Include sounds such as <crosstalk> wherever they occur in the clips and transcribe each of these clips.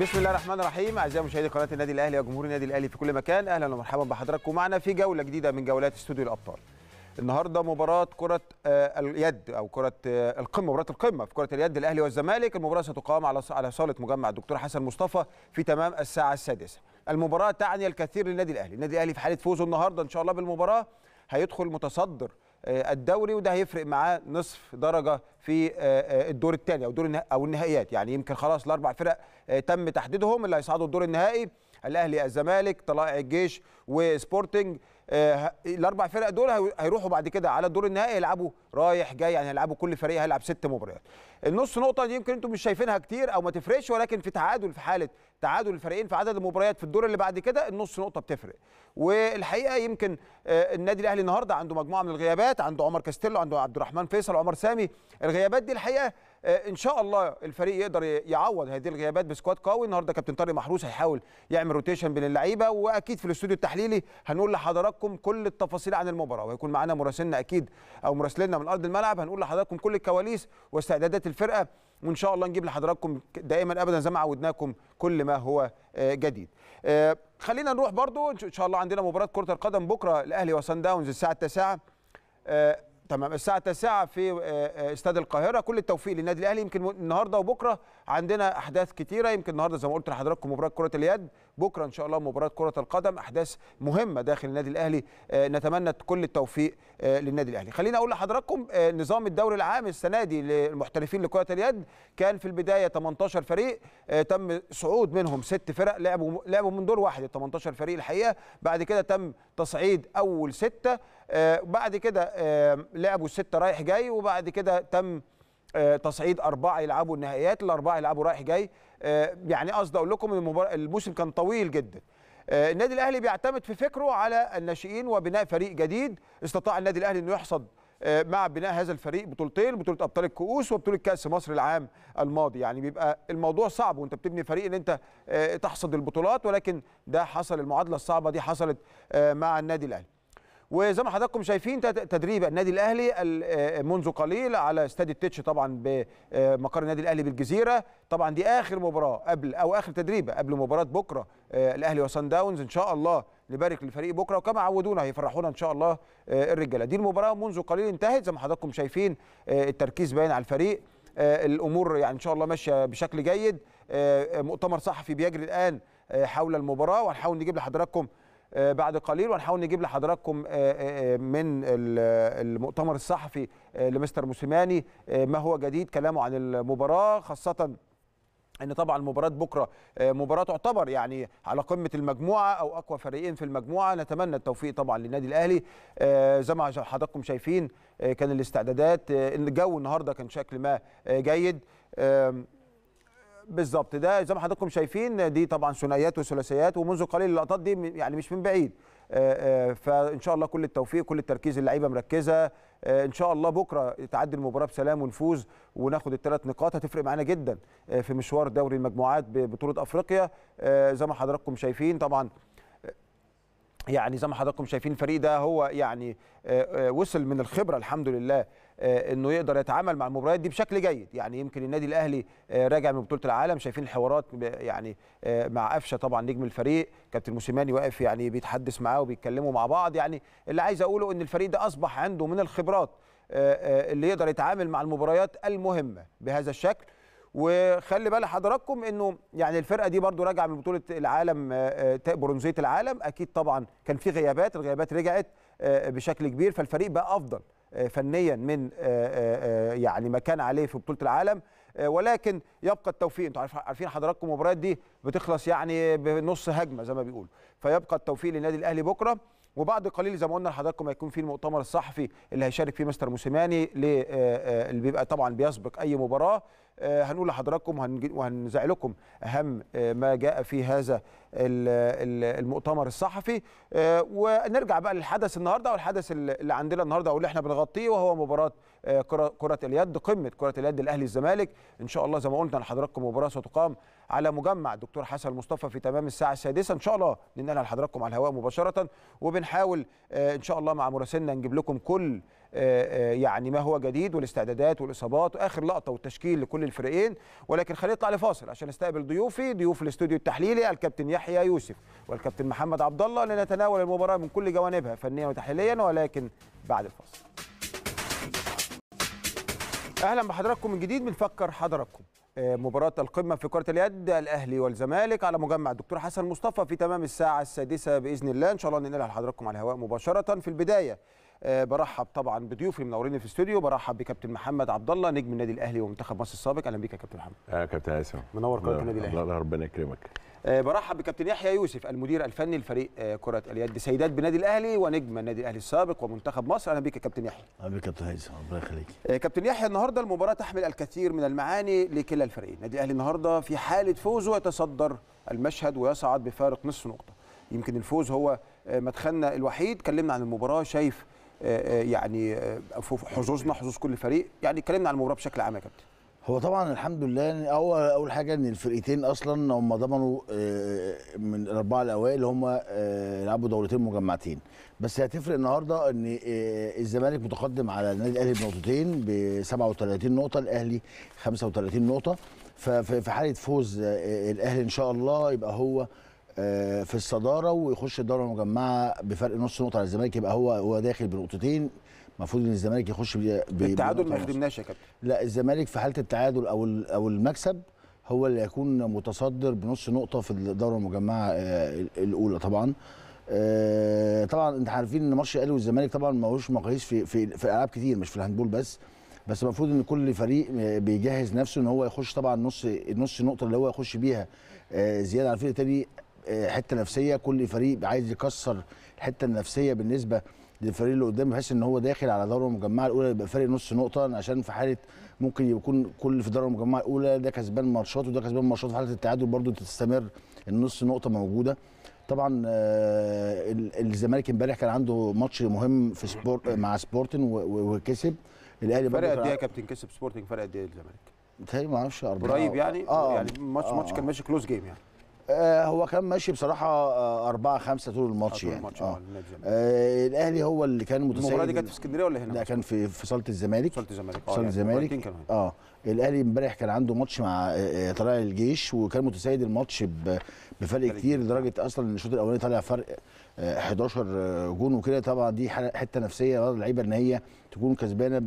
بسم الله الرحمن الرحيم اعزائي مشاهدي قناه النادي الاهلي وجمهور النادي الاهلي في كل مكان اهلا ومرحبا بحضراتكم معنا في جوله جديده من جولات استوديو الابطال النهارده مباراه كره آه، اليد او كره آه، القمه مباراه القمه في كره اليد الاهلي والزمالك المباراه ستقام على على صاله مجمع الدكتور حسن مصطفى في تمام الساعه السادسه المباراه تعني الكثير للنادي الاهلي النادي الاهلي في حاله فوزه النهارده ان شاء الله بالمباراه هيدخل متصدر آه، الدوري وده هيفرق معاه نصف درجه في آه، آه، الدور الثاني او دور او النهائيات يعني يمكن خلاص الاربع فرق تم تحديدهم اللي هيصعدوا الدور النهائي الاهلي الزمالك طلائع الجيش وسبورتنج الاربع فرق دول هيروحوا بعد كده على الدور النهائي يلعبوا رايح جاي يعني هيلعبوا كل فريق هيلعب ست مباريات النص نقطه دي يمكن انتم مش شايفينها كتير او ما تفرقش ولكن في تعادل في حاله تعادل الفريقين في عدد المباريات في الدور اللي بعد كده النص نقطه بتفرق والحقيقه يمكن آه، النادي الاهلي النهارده عنده مجموعه من الغيابات عنده عمر كاستيلو عنده عبد الرحمن فيصل عمر سامي الغيابات دي الحقيقه آه، ان شاء الله الفريق يقدر يعوض هذه الغيابات بسكواد قوي النهارده كابتن طارق محروس هيحاول يعمل روتيشن بين اللعيبه واكيد في الاستوديو التحليلي هنقول لحضراتكم كل التفاصيل عن المباراه وهيكون معانا مراسلنا اكيد او مراسلنا من ارض الملعب هنقول لحضراتكم كل الكواليس واستعدادات الفرقه وان شاء الله نجيب لحضراتكم دائما ابدا زي ما عودناكم كل ما هو آه، جديد آه، خلينا نروح برضو ان شاء الله عندنا مباراه كره القدم بكره الاهلي وسان داونز الساعه 9 تمام الساعه 9 في آه، آه، استاد القاهره كل التوفيق للنادي الاهلي يمكن النهارده وبكره عندنا احداث كتيره يمكن النهارده زي ما قلت لحضراتكم مباراه كره اليد بكره ان شاء الله مباراه كره القدم احداث مهمه داخل النادي الاهلي آه، نتمنى كل التوفيق للنادي الاهلي خليني اقول لحضراتكم نظام الدوري العام السنه دي للمحترفين لكره اليد كان في البدايه 18 فريق تم صعود منهم ست فرق لعبوا لعبوا من دور واحد ال 18 فريق الحقيقه بعد كده تم تصعيد اول سته آه، بعد كده آه، لعبوا الستة رايح جاي وبعد كده تم آه، تصعيد أربعة يلعبوا النهائيات الأربعة يلعبوا رايح جاي يعني قصدي أقول لكم الموسم كان طويل جدا النادي الأهلي بيعتمد في فكره على الناشئين وبناء فريق جديد استطاع النادي الأهلي أنه يحصد مع بناء هذا الفريق بطولتين بطوله ابطال الكؤوس وبطوله كاس مصر العام الماضي يعني بيبقى الموضوع صعب وانت بتبني فريق ان انت تحصد البطولات ولكن ده حصل المعادله الصعبه دي حصلت مع النادي الاهلي وزي ما حضراتكم شايفين تدريب النادي الاهلي آه، منذ قليل على استاد التتش طبعا بمقر آه، النادي الاهلي بالجزيره طبعا دي اخر مباراه قبل او اخر تدريبه قبل مباراه بكره آه، الاهلي وسان داونز ان شاء الله نبارك للفريق بكره وكما عودونا هيفرحونا ان شاء الله الرجاله دي المباراه منذ قليل انتهت زي ما حضراتكم شايفين التركيز باين على الفريق الامور يعني ان شاء الله ماشيه بشكل جيد مؤتمر صحفي بيجري الان حول المباراه وهنحاول نجيب لحضراتكم آه، بعد قليل وهنحاول نجيب لحضراتكم آه، آه، من المؤتمر الصحفي لمستر موسيماني ما هو جديد كلامه عن المباراه خاصه ان طبعا مباراه بكره مباراه تعتبر يعني على قمه المجموعه او اقوى فريقين في المجموعه نتمنى التوفيق طبعا للنادي الاهلي زي ما حضراتكم شايفين كان الاستعدادات الجو النهارده كان شكل ما جيد بالظبط ده زي ما حضراتكم شايفين دي طبعا ثنائيات وثلاثيات ومنذ قليل اللقطات دي يعني مش من بعيد آه، آه، فان شاء الله كل التوفيق كل التركيز اللعيبه مركزه آه، ان شاء الله بكره تعدي المباراه بسلام ونفوز وناخد الثلاث نقاط هتفرق معانا جدا في مشوار دوري المجموعات ببطوله افريقيا زي ما حضراتكم شايفين طبعا يعني زي ما حضراتكم شايفين الفريق ده هو يعني وصل من الخبره الحمد لله آه، انه يقدر يتعامل مع المباريات دي بشكل جيد يعني يمكن النادي الاهلي آه، راجع من بطوله العالم شايفين الحوارات يعني آه، مع قفشه طبعا نجم الفريق كابتن موسيماني واقف يعني بيتحدث معاه وبيتكلموا مع بعض يعني اللي عايز اقوله ان الفريق ده اصبح عنده من الخبرات اللي يقدر يتعامل مع المباريات المهمه بهذا الشكل وخلي بال حضراتكم انه يعني الفرقه دي برضو راجعه من بطوله العالم برونزيه العالم اكيد طبعا كان في غيابات الغيابات رجعت بشكل كبير فالفريق بقى افضل آه، فنيا من آه، آه، يعني ما كان عليه في بطوله العالم ولكن يبقى التوفيق انتوا عارفين حضراتكم المباريات دي بتخلص يعني بنص هجمه زي ما بيقولوا فيبقى التوفيق للنادي الاهلي بكره وبعد قليل زي ما قلنا لحضراتكم هيكون في المؤتمر الصحفي اللي هيشارك فيه مستر موسيماني اللي بيبقى طبعا بيسبق اي مباراه هنقول لحضراتكم وهنزعلكم اهم ما جاء في هذا المؤتمر الصحفي آه، ونرجع بقى للحدث النهارده والحدث اللي عندنا النهارده واللي احنا بنغطيه وهو مباراه آه، كره اليد قمه كره اليد الاهلي الزمالك ان شاء الله زي ما قلنا لحضراتكم مباراه ستقام على مجمع الدكتور حسن مصطفى في تمام الساعه السادسه ان شاء الله ننقلها لحضراتكم على الهواء مباشره وبنحاول آه، ان شاء الله مع مراسلنا نجيب لكم كل آه، آه، يعني ما هو جديد والاستعدادات والاصابات واخر لقطه والتشكيل لكل الفريقين ولكن خلينا نطلع لفاصل عشان نستقبل ضيوفي ضيوف الاستوديو التحليلي الكابتن يحيى يوسف والكابتن محمد عبد الله لنتناول المباراه من كل جوانبها فنيا وتحليليا ولكن بعد الفاصل اهلا بحضراتكم من جديد بنفكر حضراتكم آه، مباراة القمة في كرة اليد الأهلي والزمالك على مجمع الدكتور حسن مصطفى في تمام الساعة السادسة بإذن الله إن شاء الله ننقلها لحضراتكم على الهواء مباشرة في البداية آه، برحب طبعا بضيوفي منورين في الاستوديو برحب بكابتن محمد عبد الله نجم النادي الاهلي ومنتخب مصر السابق اهلا بيك يا كابتن محمد اهلا كابتن اسامه منور قناه النادي الاهلي الله ربنا يكرمك آه، برحب بكابتن يحيى يوسف المدير الفني لفريق آه، كره اليد سيدات بنادي الاهلي ونجم النادي الاهلي السابق ومنتخب مصر اهلا بيك يا كابتن يحيى اهلا بيك يا كابتن هيثم الله يخليك كابتن يحيى النهارده المباراه تحمل الكثير من المعاني لكلا الفريقين النادي الاهلي النهارده في حاله فوزه يتصدر المشهد ويصعد بفارق نصف نقطه يمكن الفوز هو مدخلنا الوحيد كلمنا عن المباراه شايف آه، آه، يعني آه، حظوظنا حظوظ كل فريق يعني اتكلمنا عن المباراه بشكل عام يا كابتن هو طبعا الحمد لله يعني اول اول حاجه ان الفرقتين اصلا هم ضمنوا من الاربعه الاوائل هم لعبوا دورتين مجمعتين بس هتفرق النهارده ان الزمالك متقدم على النادي الاهلي بنقطتين ب 37 نقطه الاهلي 35 نقطه ففي حاله فوز الاهلي ان شاء الله يبقى هو آه، في الصداره ويخش الدوره المجمعه بفرق نص نقطه على الزمالك يبقى هو هو داخل بنقطتين المفروض ان الزمالك يخش ب... التعادل ما يخدمناش يا كابتن لا الزمالك في حاله التعادل او او المكسب هو اللي هيكون متصدر بنص نقطه في الدوره المجمعه آه، الاولى طبعا آه، طبعا انت عارفين ان ماتش الاهلي والزمالك طبعا ماهوش مقاييس في في في العاب كتير مش في الهاندبول بس بس المفروض ان كل فريق بيجهز نفسه ان هو يخش طبعا نص النص نقطه اللي هو يخش بيها زياده على الفريق التاني آه، حته نفسيه كل فريق عايز يكسر الحته النفسيه بالنسبه للفريق اللي قدامه بحيث ان هو داخل على دوره المجمعه الاولى يبقى فارق نص نقطه عشان في حاله ممكن يكون كل في دوره المجمعه الاولى ده كسبان ماتشات وده كسبان ماتشات في حاله التعادل برده تستمر النص نقطه موجوده طبعا آه، الزمالك امبارح كان عنده ماتش مهم في سبورت مع سبورتن وكسب الاهلي فرق قد ايه يا كابتن كسب سبورتنج فرق قد ايه الزمالك؟ متهيألي ما اعرفش قريب يعني اه يعني ماتش آه ماتش كان ماشي كلوز جيم يعني آه، هو كان ماشي بصراحه آه، أربعة 4 5 طول الماتش يعني آه. آه،, آه الاهلي هو اللي كان متسيد المباراه دي كانت في اسكندريه ولا هنا؟ لا كان في في صاله الزمالك صاله الزمالك اه صاله يعني الزمالك اه الاهلي امبارح كان عنده ماتش مع طلائع الجيش وكان متسيد الماتش بفرق كتير لدرجه اصلا ان الشوط الاولاني طالع فرق 11 جون وكده طبعا دي حته نفسيه بعض اللعيبه ان هي تكون كسبانه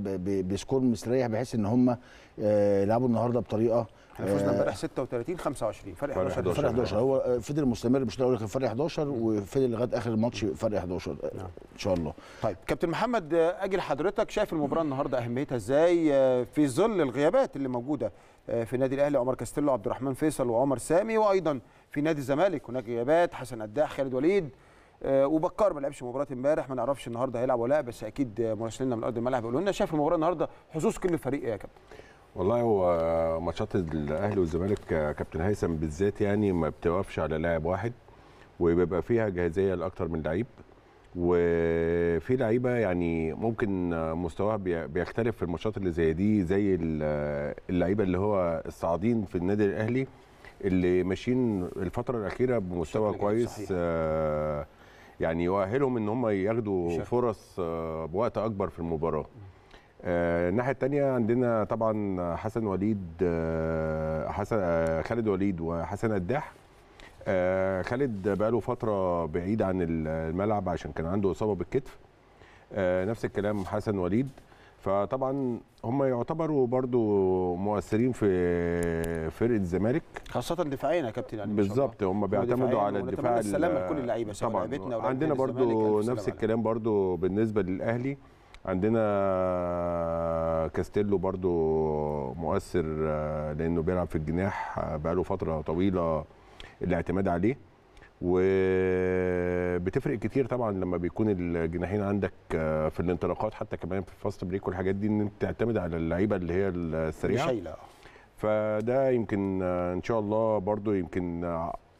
بسكور مستريح بحيث ان هم يلعبوا النهارده بطريقه احنا فزنا آه. امبارح 36 25 فرق 11 فرق 11, هو فضل مستمر مش هقول لك فرق 11 وفضل لغايه اخر الماتش فرق 11 نعم. ان شاء الله طيب كابتن محمد اجي لحضرتك شايف المباراه النهارده اهميتها ازاي آه، في ظل الغيابات اللي موجوده آه، في النادي الاهلي عمر كاستيلو عبد الرحمن فيصل وعمر سامي وايضا في نادي الزمالك هناك غيابات حسن قداح خالد وليد وبكار ما لعبش مباراه امبارح ما نعرفش النهارده هيلعب ولا لا بس اكيد مراسلنا من ارض الملعب بيقولوا لنا شايف المباراه النهارده حظوظ كل فريق ايه يا كابتن والله هو ماتشات الاهلي والزمالك كابتن هيثم بالذات يعني ما بتوقفش على لاعب واحد وبيبقى فيها جاهزيه لاكثر من لعيب وفي لعيبه يعني ممكن مستواها بيختلف في الماتشات اللي زي دي زي اللعيبه اللي هو الصاعدين في النادي الاهلي اللي ماشيين الفتره الاخيره بمستوى كويس آه، يعني يؤهلهم ان هم ياخدوا فرص آه، بوقت اكبر في المباراه آه، الناحيه الثانيه عندنا طبعا حسن وليد آه، حسن آه، خالد وليد وحسن قداح خالد بقاله فتره بعيد عن الملعب عشان كان عنده اصابه بالكتف نفس الكلام حسن وليد فطبعا هم يعتبروا برضو مؤثرين في فرقه الزمالك خاصه دفاعيا يا كابتن يعني بالظبط هم بيعتمدوا على الدفاع السلامه لكل اللعيبه طبعا عندنا برضو نفس الكلام برضو بالنسبه للاهلي عندنا كاستيلو برضو مؤثر آه، لانه بيلعب في الجناح آه، بقاله فتره طويله الاعتماد عليه وبتفرق كتير طبعا لما بيكون الجناحين عندك آه، في الانطلاقات حتى كمان في الفاست بريك والحاجات دي ان انت تعتمد على اللعيبه اللي هي السريعه فده يمكن ان شاء الله برضو يمكن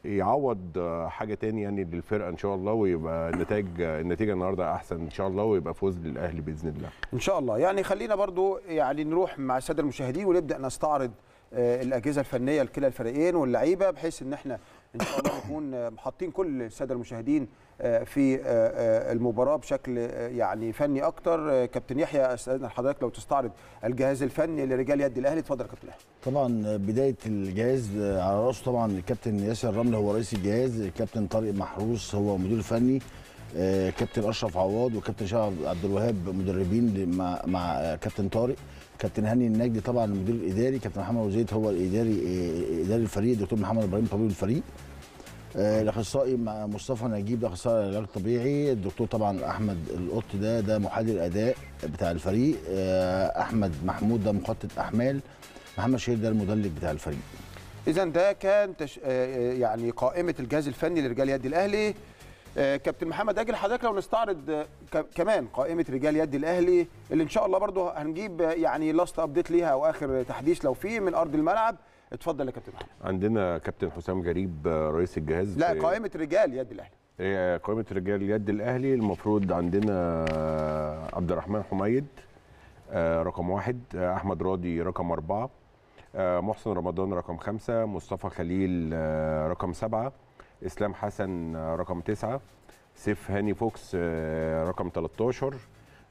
يعوض آه، حاجه تاني يعني للفرقه ان شاء الله ويبقى النتائج آه، النتيجه النهارده احسن ان شاء الله ويبقى فوز للاهلي باذن الله ان شاء الله يعني خلينا برضو يعني نروح مع الساده المشاهدين ونبدا نستعرض آه، الاجهزه الفنيه لكلا الفريقين واللعيبه بحيث ان احنا ان شاء الله نكون حاطين كل الساده المشاهدين آه، في آه، آه، المباراه بشكل يعني فني اكتر كابتن يحيى استاذن حضرتك لو تستعرض الجهاز الفني لرجال يد الاهلي اتفضل يا كابتن يحيى طبعا بدايه الجهاز على راسه طبعا الكابتن ياسر رمله هو رئيس الجهاز الكابتن طارق محروس هو مدير فني كابتن اشرف عواد وكابتن شرف عبد الوهاب مدربين مع كابتن طارق كابتن هاني النجدي طبعا المدير الاداري كابتن محمد وزيد هو الاداري آه، اداري الفريق الدكتور محمد ابراهيم طبيب الفريق آه، الاخصائي مصطفى نجيب ده اخصائي العلاج الطبيعي الدكتور طبعا احمد القط ده ده محلل اداء بتاع الفريق آه، احمد محمود ده مخطط احمال محمد شهير ده المدلج بتاع الفريق اذا ده كان تش... يعني قائمه الجهاز الفني لرجال يد الاهلي آه، كابتن محمد اجل حضرتك لو نستعرض آه، كمان قائمه رجال يد الاهلي اللي ان شاء الله برضو هنجيب آه، يعني لاست ابديت ليها او اخر تحديث لو فيه من ارض الملعب اتفضل يا كابتن محمد عندنا كابتن حسام غريب رئيس الجهاز لا قائمه رجال يد الاهلي هي قائمه رجال يد الاهلي المفروض عندنا عبد الرحمن حميد رقم واحد احمد راضي رقم اربعه محسن رمضان رقم خمسه مصطفى خليل رقم سبعه اسلام حسن آه، رقم 9 سيف هاني فوكس آه، رقم 13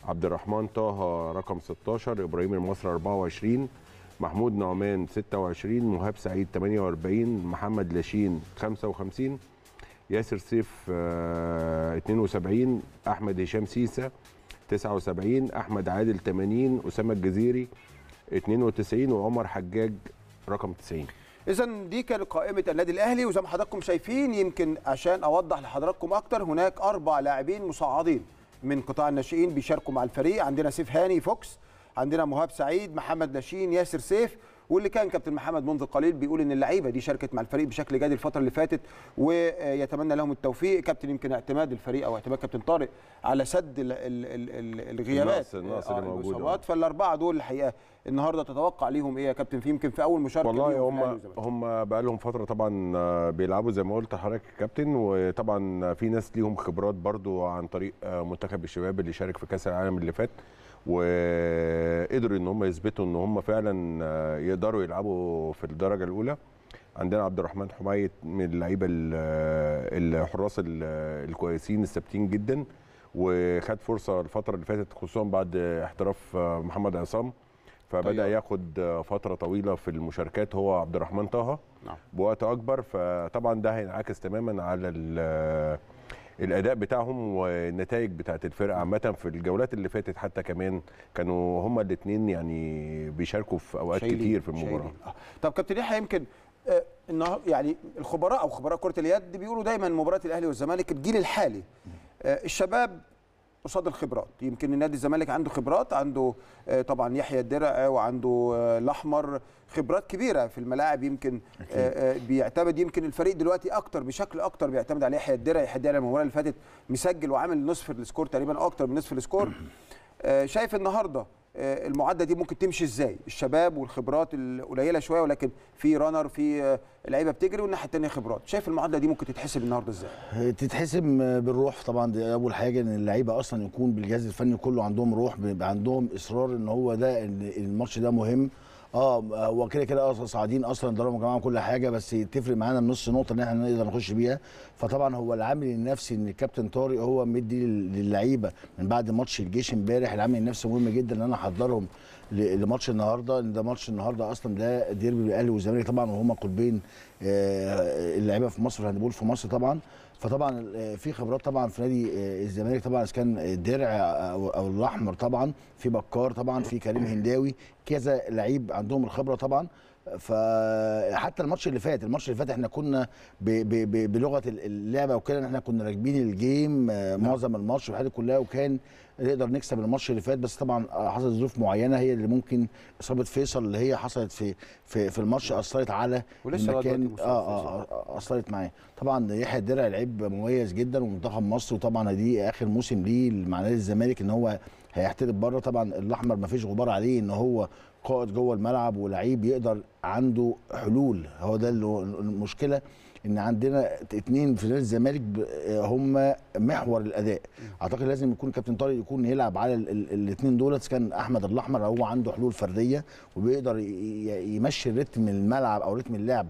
عبد الرحمن طه آه، رقم 16 ابراهيم المصري 24 محمود نعمان 26 مهاب سعيد 48 محمد لاشين 55 ياسر سيف 72 احمد هشام سيسه 79 احمد عادل 80 اسامه الجزيري 92 وعمر حجاج رقم 90 اذا دي كانت قائمه النادي الاهلي وزي ما حضراتكم شايفين يمكن عشان اوضح لحضراتكم اكتر هناك اربع لاعبين مصعدين من قطاع الناشئين بيشاركوا مع الفريق عندنا سيف هاني فوكس عندنا مهاب سعيد محمد ناشين ياسر سيف واللي كان كابتن محمد منذ قليل بيقول ان اللعيبه دي شاركت مع الفريق بشكل جاد الفتره اللي فاتت ويتمنى لهم التوفيق كابتن يمكن اعتماد الفريق او اعتماد كابتن طارق على سد ال ال ال الغيابات الناس اللي آه، موجوده فالاربعه دول الحقيقه النهارده تتوقع ليهم ايه يا كابتن في يمكن في اول مشاركه والله هم هم بقى لهم فتره طبعا آه، بيلعبوا زي ما قلت لحضرتك يا كابتن وطبعا في ناس ليهم خبرات برضو عن طريق آه، منتخب الشباب اللي شارك في كاس العالم اللي فات وقدروا ان هم يثبتوا ان هم فعلا يقدروا يلعبوا في الدرجه الاولى عندنا عبد الرحمن حماية من اللعيبه الحراس الكويسين الثابتين جدا وخد فرصه الفتره اللي فاتت خصوصا بعد احتراف محمد عصام فبدا طيب. ياخد فتره طويله في المشاركات هو عبد الرحمن طه نعم. بوقت اكبر فطبعا ده هينعكس تماما على الاداء بتاعهم والنتائج بتاعت الفرقه عامه في الجولات اللي فاتت حتى كمان كانوا هما الاثنين يعني بيشاركوا في اوقات شايلين. كتير في المباراه آه. طب كابتن يحيى يمكن آه يعني الخبراء او خبراء كره اليد بيقولوا دايما مباراه الاهلي والزمالك الجيل الحالي آه الشباب قصاد الخبرات يمكن نادي الزمالك عنده خبرات عنده آه، طبعا يحيى الدرع آه، وعنده آه، الاحمر خبرات كبيره في الملاعب يمكن أكيد. بيعتمد يمكن الفريق دلوقتي اكتر بشكل اكتر بيعتمد على يحيى الدرع يحيى الدرع المباراه اللي فاتت مسجل وعامل نصف السكور تقريبا اكتر من نصف السكور <clears throat> شايف النهارده آه، المعادله دي ممكن تمشي ازاي الشباب والخبرات القليله شويه ولكن في رانر في آه، لعيبه بتجري والناحيه الثانيه خبرات شايف المعادله دي ممكن تتحسب النهارده ازاي تتحسب بالروح طبعا دي اول حاجه ان اللعيبه اصلا يكون بالجهاز الفني كله عندهم روح بيبقى عندهم اصرار ان هو ده الماتش ده مهم اه هو كده اصلا صاعدين اصلا ضربوا جماعه كل حاجه بس تفرق معانا النص نقطه ان احنا نقدر نخش بيها فطبعا هو العامل النفسي ان الكابتن طارق هو مدي للعيبه من بعد ماتش الجيش امبارح العامل النفسي مهم جدا ان انا احضرهم لماتش النهارده ان ده ماتش النهارده اصلا ده ديربي الاهلي والزمالك طبعا وهما قطبين آه، اللعيبه في مصر الهاندبول في مصر طبعا فطبعا آه، في خبرات طبعا في نادي آه، الزمالك طبعا اذا كان الدرع آه، او الاحمر طبعا في بكار طبعا في كريم هنداوي كذا لعيب عندهم الخبره طبعا فحتى الماتش اللي فات الماتش اللي فات احنا كنا ب ب ب بلغه اللعبه وكده احنا كنا راكبين الجيم آه، نعم. معظم الماتش والحاجات كلها وكان نقدر نكسب الماتش اللي فات بس طبعا آه، حصلت ظروف معينه هي اللي ممكن اصابه فيصل اللي هي حصلت في في, في الماتش اثرت على ولسه المكان آه،, اه اه اثرت معاه طبعا يحيى الدرع لعيب مميز جدا ومنتخب مصر وطبعا دي اخر موسم ليه مع نادي الزمالك ان هو هيحترف بره طبعا الاحمر ما فيش غبار عليه ان هو قائد جوه الملعب ولعيب يقدر عنده حلول هو ده المشكله ان عندنا اتنين في نادي الزمالك هم محور الاداء اعتقد لازم يكون كابتن طارق يكون يلعب على الاثنين دولت كان احمد الاحمر هو عنده حلول فرديه وبيقدر يمشي رتم الملعب او رتم اللعب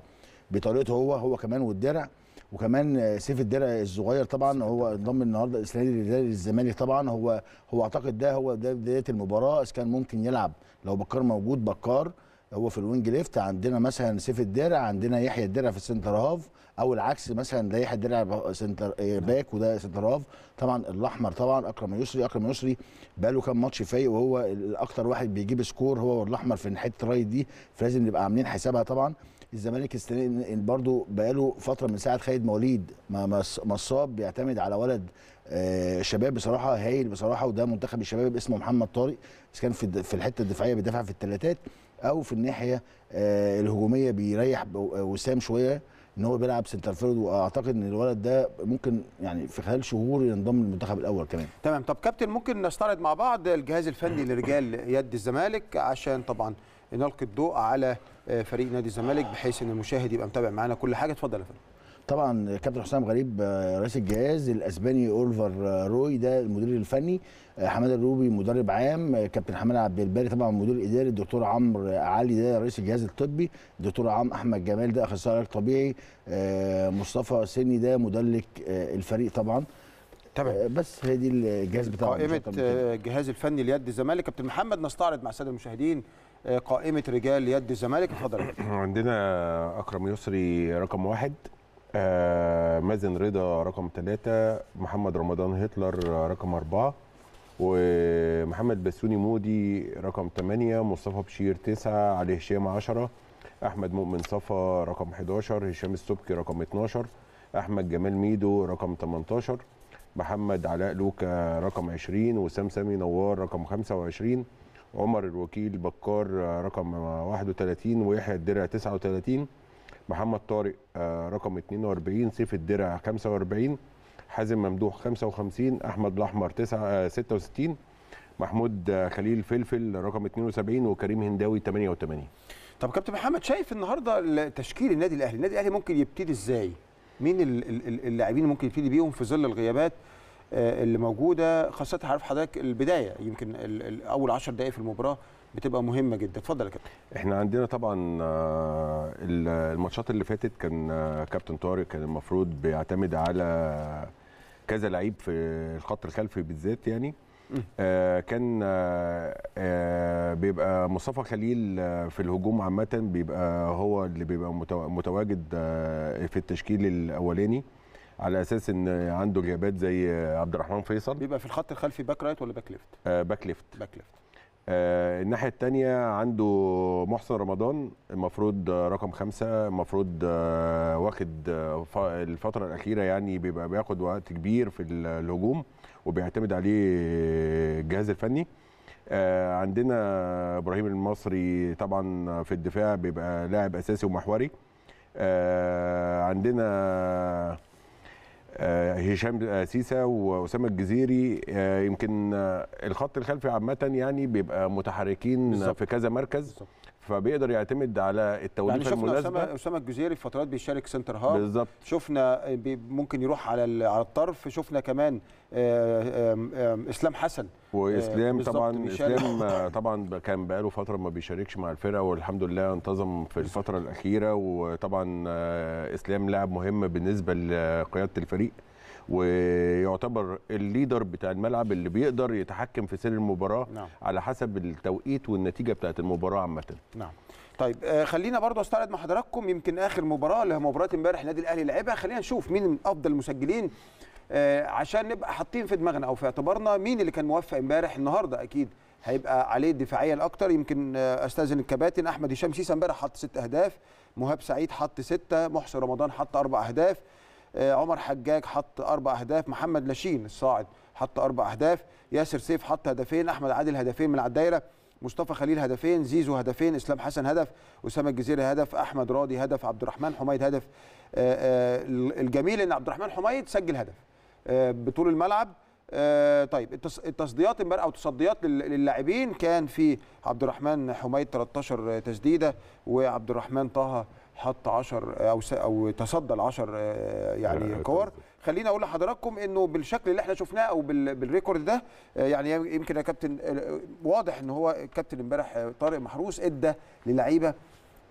بطريقته هو هو كمان والدرع وكمان سيف الدرع الصغير طبعا هو انضم النهارده الاسلامي للزمالك طبعا هو هو اعتقد ده هو ده بدايه المباراه اذا كان ممكن يلعب لو بكار موجود بكار هو في الوينج ليفت عندنا مثلا سيف الدرع عندنا يحيى الدرع في السنتر هاف او العكس مثلا ده يحيى يلعب سنتر آه، باك وده سنتر هاف طبعا الاحمر طبعا اكرم يسري اكرم يسري بقى له كام ماتش فايق وهو الاكتر واحد بيجيب سكور هو والاحمر في حته الرايت دي فلازم نبقى عاملين حسابها طبعا الزمالك برضه بقى له فتره من ساعه خالد مواليد مصاب بيعتمد على ولد آه، شباب بصراحه هايل بصراحه وده منتخب الشباب اسمه محمد طارق بس كان في في الحته الدفاعيه بيدافع في الثلاثات او في الناحيه آه، الهجوميه بيريح وسام شويه ان هو بيلعب سنتر فيرد واعتقد ان الولد ده ممكن يعني في خلال شهور ينضم للمنتخب الاول كمان تمام طب كابتن ممكن نستعرض مع بعض الجهاز الفني لرجال يد الزمالك عشان طبعا نلقي الضوء على آه، فريق نادي الزمالك بحيث ان المشاهد يبقى متابع معانا كل حاجه اتفضل يا فندم طبعا كابتن حسام غريب آه، رئيس الجهاز الاسباني اولفر آه، روي ده المدير الفني آه، حماده الروبي مدرب عام كابتن حماده عبد الباري طبعا المدير الاداري الدكتور عمرو علي ده رئيس الجهاز الطبي الدكتور عم احمد جمال ده اخصائي علاج طبيعي مصطفى سني ده مدلك الفريق طبعا تمام بس هي دي الجهاز بتاع قائمه الجهاز الفني ليد الزمالك كابتن محمد نستعرض مع الساده المشاهدين قائمه رجال يد الزمالك اتفضل <coughs> عندنا اكرم يسري رقم واحد آه مازن رضا رقم ثلاثة محمد رمضان هتلر رقم أربعة ومحمد بسوني مودي رقم ثمانية مصطفى بشير تسعة علي هشام عشرة أحمد مؤمن صفا رقم 11 هشام السبكي رقم 12 أحمد جمال ميدو رقم 18 محمد علاء لوكا رقم 20 وسام سامي نوار رقم 25 عمر الوكيل بكار رقم 31 ويحيى الدرع 39 محمد طارق آه، رقم 42 سيف الدرع 45 حازم ممدوح 55 احمد الاحمر 9 66 آه، محمود آه، خليل فلفل رقم 72 وكريم هنداوي 88 طب كابتن محمد شايف النهارده تشكيل النادي الاهلي النادي الاهلي ممكن يبتدي ازاي مين اللاعبين اللي ممكن يبتدي بيهم في ظل الغيابات اللي موجوده خاصه عارف حضرتك البدايه يمكن اول 10 دقائق في المباراه بتبقى مهمه جدا اتفضل يا كابتن احنا عندنا طبعا آه، الماتشات اللي فاتت كان آه، كابتن طارق كان المفروض بيعتمد على كذا لعيب في الخط الخلفي بالذات يعني آه كان آه آه بيبقى مصطفى خليل آه، في الهجوم عامة بيبقى هو اللي بيبقى متواجد في التشكيل الأولاني على اساس ان عنده غيابات زي عبد الرحمن فيصل بيبقى في الخط الخلفي باك رايت ولا باك ليفت؟ باك ليفت باك ليفت آه، الناحيه الثانيه عنده محسن رمضان المفروض رقم خمسة المفروض آه، واخد آه، الفتره الاخيره يعني بيبقى بياخد وقت كبير في الهجوم وبيعتمد عليه الجهاز الفني عندنا ابراهيم المصري طبعا في الدفاع بيبقى لاعب اساسي ومحوري عندنا آه، هشام آه، سيسا واسامه الجزيري آه، يمكن الخط الخلفي عامه يعني بيبقى متحركين بالزبط. في كذا مركز بالزبط. فبيقدر يعتمد على التوليفه يعني شفنا اسامه اسامه الجزيري في فترات بيشارك سنتر هاف بالظبط شفنا آه، ممكن يروح على على الطرف شفنا كمان آه، آه، اسلام حسن واسلام طبعا اسلام <laughs> طبعا كان بقاله فتره ما بيشاركش مع الفرقه والحمد لله انتظم في الفتره الاخيره وطبعا اسلام لاعب مهم بالنسبه لقياده الفريق ويعتبر الليدر بتاع الملعب اللي بيقدر يتحكم في سير المباراه نعم. على حسب التوقيت والنتيجه بتاعه المباراه عامه نعم طيب آه، خلينا برضه استعرض مع حضراتكم يمكن اخر مباراه اللي هي مباراه امبارح النادي الاهلي لعبها خلينا نشوف مين من افضل المسجلين آه، عشان نبقى حاطين في دماغنا او في اعتبارنا مين اللي كان موفق امبارح النهارده اكيد هيبقى عليه الدفاعيه الاكتر يمكن آه، استاذن الكباتن احمد هشام شيسه امبارح حط ست اهداف مهاب سعيد حط سته محسن رمضان حط اربع اهداف آه، عمر حجاج حط اربع اهداف محمد لاشين الصاعد حط اربع اهداف ياسر سيف حط هدفين احمد عادل هدفين من على الدايره مصطفى خليل هدفين زيزو هدفين اسلام حسن هدف اسامه الجزيره هدف احمد راضي هدف عبد الرحمن حميد هدف آه، آه، الجميل ان عبد الرحمن حميد سجل هدف بطول الملعب طيب التصديات امبارح او تصديات للاعبين كان في عبد الرحمن حميد 13 تسديده وعبد الرحمن طه حط 10 او او تصدى ال 10 آه، يعني آه، كور آه، خليني اقول لحضراتكم انه بالشكل اللي احنا شفناه او بالريكورد ده يعني يمكن يا كابتن واضح ان هو الكابتن امبارح طارق محروس ادى للعيبه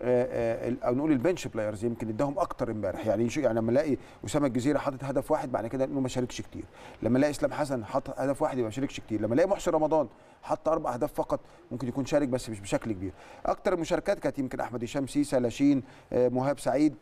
آه، آه، او نقول البنش بلايرز يمكن اداهم اكتر امبارح يعني يعني لما الاقي اسامه الجزيره حاطط هدف واحد معنى كده انه ما شاركش كتير لما الاقي اسلام حسن حط هدف واحد يبقى ما شاركش كتير لما الاقي محسن رمضان حط اربع اهداف فقط ممكن يكون شارك بس مش بشكل كبير اكتر المشاركات كانت يمكن احمد هشام سيسه لاشين آه، مهاب سعيد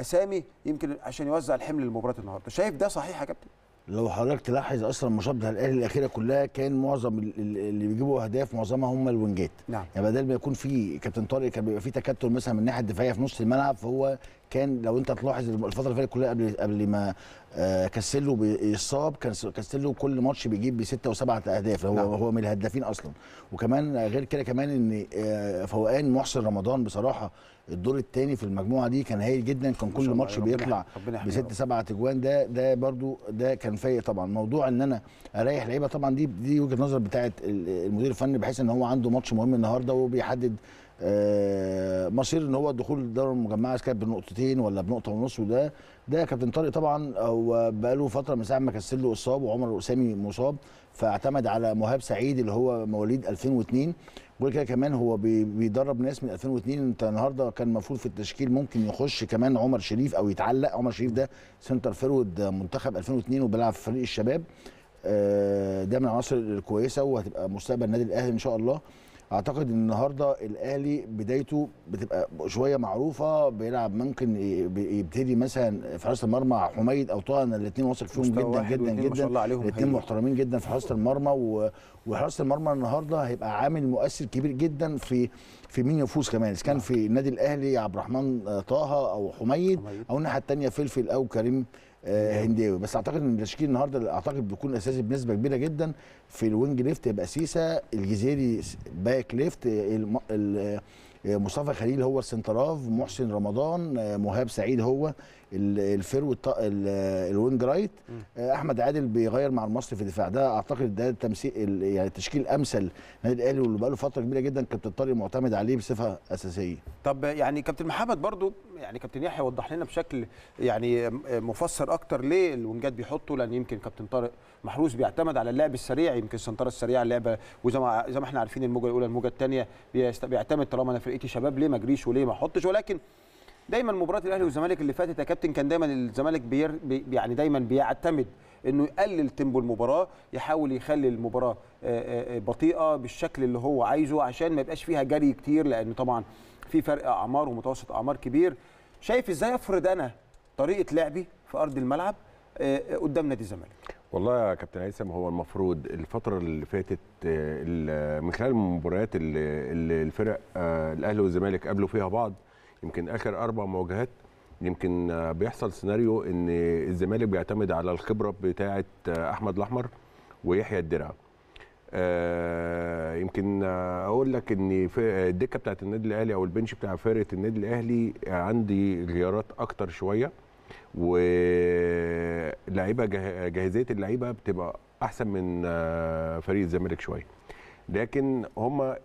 اسامي يمكن عشان يوزع الحمل لمباراه النهارده شايف ده صحيح يا كابتن لو حضرتك تلاحظ اصلا مشابهه الاهلي الاخيره كلها كان معظم اللي بيجيبوا اهداف معظمها هم الوينجات نعم يعني بدل ما يكون في كابتن طارق كان بيبقى في تكتل مثلا من الناحيه الدفاعيه في نص الملعب فهو كان لو انت تلاحظ الفتره اللي فاتت كلها قبل قبل ما آه، كاسيلو بيصاب كان كاسيلو كل ماتش بيجيب بستة وسبعة اهداف هو نعم. هو من الهدافين اصلا وكمان غير كده كمان ان آه، فوقان محسن رمضان بصراحه الدور الثاني في المجموعه دي كان هايل جدا كان كل ماتش بيطلع بست سبعة اجوان ده ده برده ده كان فايق طبعا موضوع ان انا اريح لعيبه طبعا دي دي وجهه نظر بتاعه المدير الفني بحيث ان هو عنده ماتش مهم النهارده وبيحدد آه، مصير ان هو دخول الدوري المجمعه كانت بنقطتين ولا بنقطه ونص وده ده كابتن طارق طبعا هو بقى له فتره من ساعه ما كاسيلو اصاب وعمر الاسامي مصاب فاعتمد على مهاب سعيد اللي هو مواليد 2002 بيقول كده كمان هو بيدرب ناس من 2002 انت النهارده كان المفروض في التشكيل ممكن يخش كمان عمر شريف او يتعلق عمر شريف ده سنتر فيرود منتخب 2002 وبيلعب في فريق الشباب آه، ده من العناصر الكويسه وهتبقى مستقبل النادي الاهلي ان شاء الله اعتقد ان النهارده الاهلي بدايته بتبقى شويه معروفه بيلعب ممكن يبتدي مثلا في حراسه المرمى حميد او طه انا الاثنين واثق فيهم جدا جدا جدا الاثنين محترمين جدا في حراسه المرمى وحراسه المرمى النهارده هيبقى عامل مؤثر كبير جدا في في مين يفوز كمان اذا كان نعم. في النادي الاهلي عبد الرحمن آه، طه او حميد, حميد. او الناحيه الثانيه فلفل او كريم آه، هنداوي بس اعتقد ان التشكيل النهارده اعتقد بيكون اساسي بنسبه كبيره جدا في الوينج ليفت يبقى سيسا الجزيري باك ليفت آه، مصطفى خليل هو السنتراف محسن رمضان آه، مهاب سعيد هو الفيرو الوينج رايت آه، احمد عادل بيغير مع المصري في الدفاع ده اعتقد ده التمثيل يعني التشكيل الامثل النادي الاهلي واللي بقاله فتره كبيره جدا كابتن طارق معتمد عليه بصفه اساسيه طب يعني كابتن محمد برضو يعني كابتن يحيى وضح لنا بشكل يعني مفسر اكتر ليه الونجات بيحطوا لان يمكن كابتن طارق محروس بيعتمد على اللعب السريع يمكن السنتره السريعه اللعبه وزي ما زي ما احنا عارفين الموجه الاولى الموجه الثانيه بيعتمد طالما انا فرقتي شباب ليه ما اجريش وليه ما احطش ولكن دايما مباراه الاهلي والزمالك اللي فاتت يا كابتن كان دايما الزمالك بير بي يعني دايما بيعتمد انه يقلل تيمبو المباراه يحاول يخلي المباراه آه، آه، آه، بطيئه بالشكل اللي هو عايزه عشان ما يبقاش فيها جري كتير لان طبعا في فرق اعمار ومتوسط اعمار كبير شايف ازاي افرض انا طريقه لعبي في ارض الملعب قدام نادي الزمالك والله يا كابتن هيثم هو المفروض الفتره اللي فاتت من خلال المباريات اللي الفرق الاهلي والزمالك قابلوا فيها بعض يمكن اخر اربع مواجهات يمكن آه، بيحصل سيناريو ان الزمالك بيعتمد على الخبره بتاعه آه، احمد الاحمر ويحيى الدرع آه، يمكن اقول لك ان الدكه بتاعه النادي الاهلي او البنش بتاع فرقه النادي الاهلي عندي غيارات اكتر شويه لعيبه جاهزيه اللعيبه بتبقى احسن من فريق الزمالك شويه لكن هما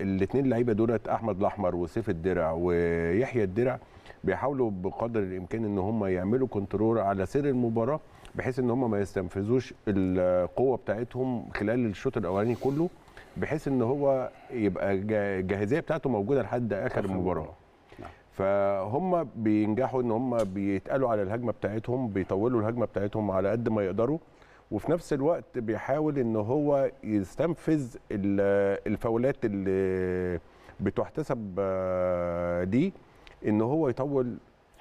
الاثنين لعيبه دولت احمد الاحمر وسيف الدرع ويحيى الدرع بيحاولوا بقدر الامكان ان هما يعملوا كنترول على سير المباراه بحيث ان هما ما يستنفذوش القوه بتاعتهم خلال الشوط الاولاني كله بحيث ان هو يبقى الجاهزيه بتاعته موجوده لحد اخر المباراه نعم. فهم بينجحوا ان هم بيتقالوا على الهجمه بتاعتهم بيطولوا الهجمه بتاعتهم على قد ما يقدروا وفي نفس الوقت بيحاول ان هو يستنفذ الفاولات اللي بتحتسب آه، دي ان هو يطول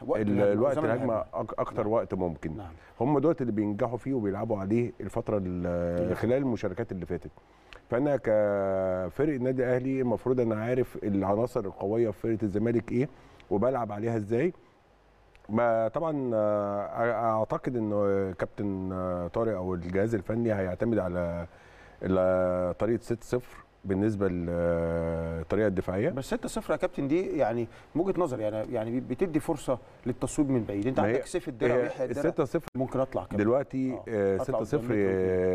وقت الوقت الهجمه اكتر نعم. وقت ممكن نعم. هم دول اللي بينجحوا فيه وبيلعبوا عليه الفتره خلال المشاركات اللي فاتت فانا كفريق النادي الاهلي المفروض انا عارف العناصر القويه في فرقه الزمالك ايه وبلعب عليها ازاي ما طبعا آه، اعتقد ان كابتن آه، طارق او الجهاز الفني هيعتمد على آه، طريقه 6 0 بالنسبه للطريقه الدفاعيه بس 6 0 يا كابتن دي يعني من وجهه نظري يعني يعني بتدي فرصه للتصويب من بعيد انت عندك سيف الدرع ويحيى الدرع 6 0 ممكن اطلع كمان دلوقتي 6 0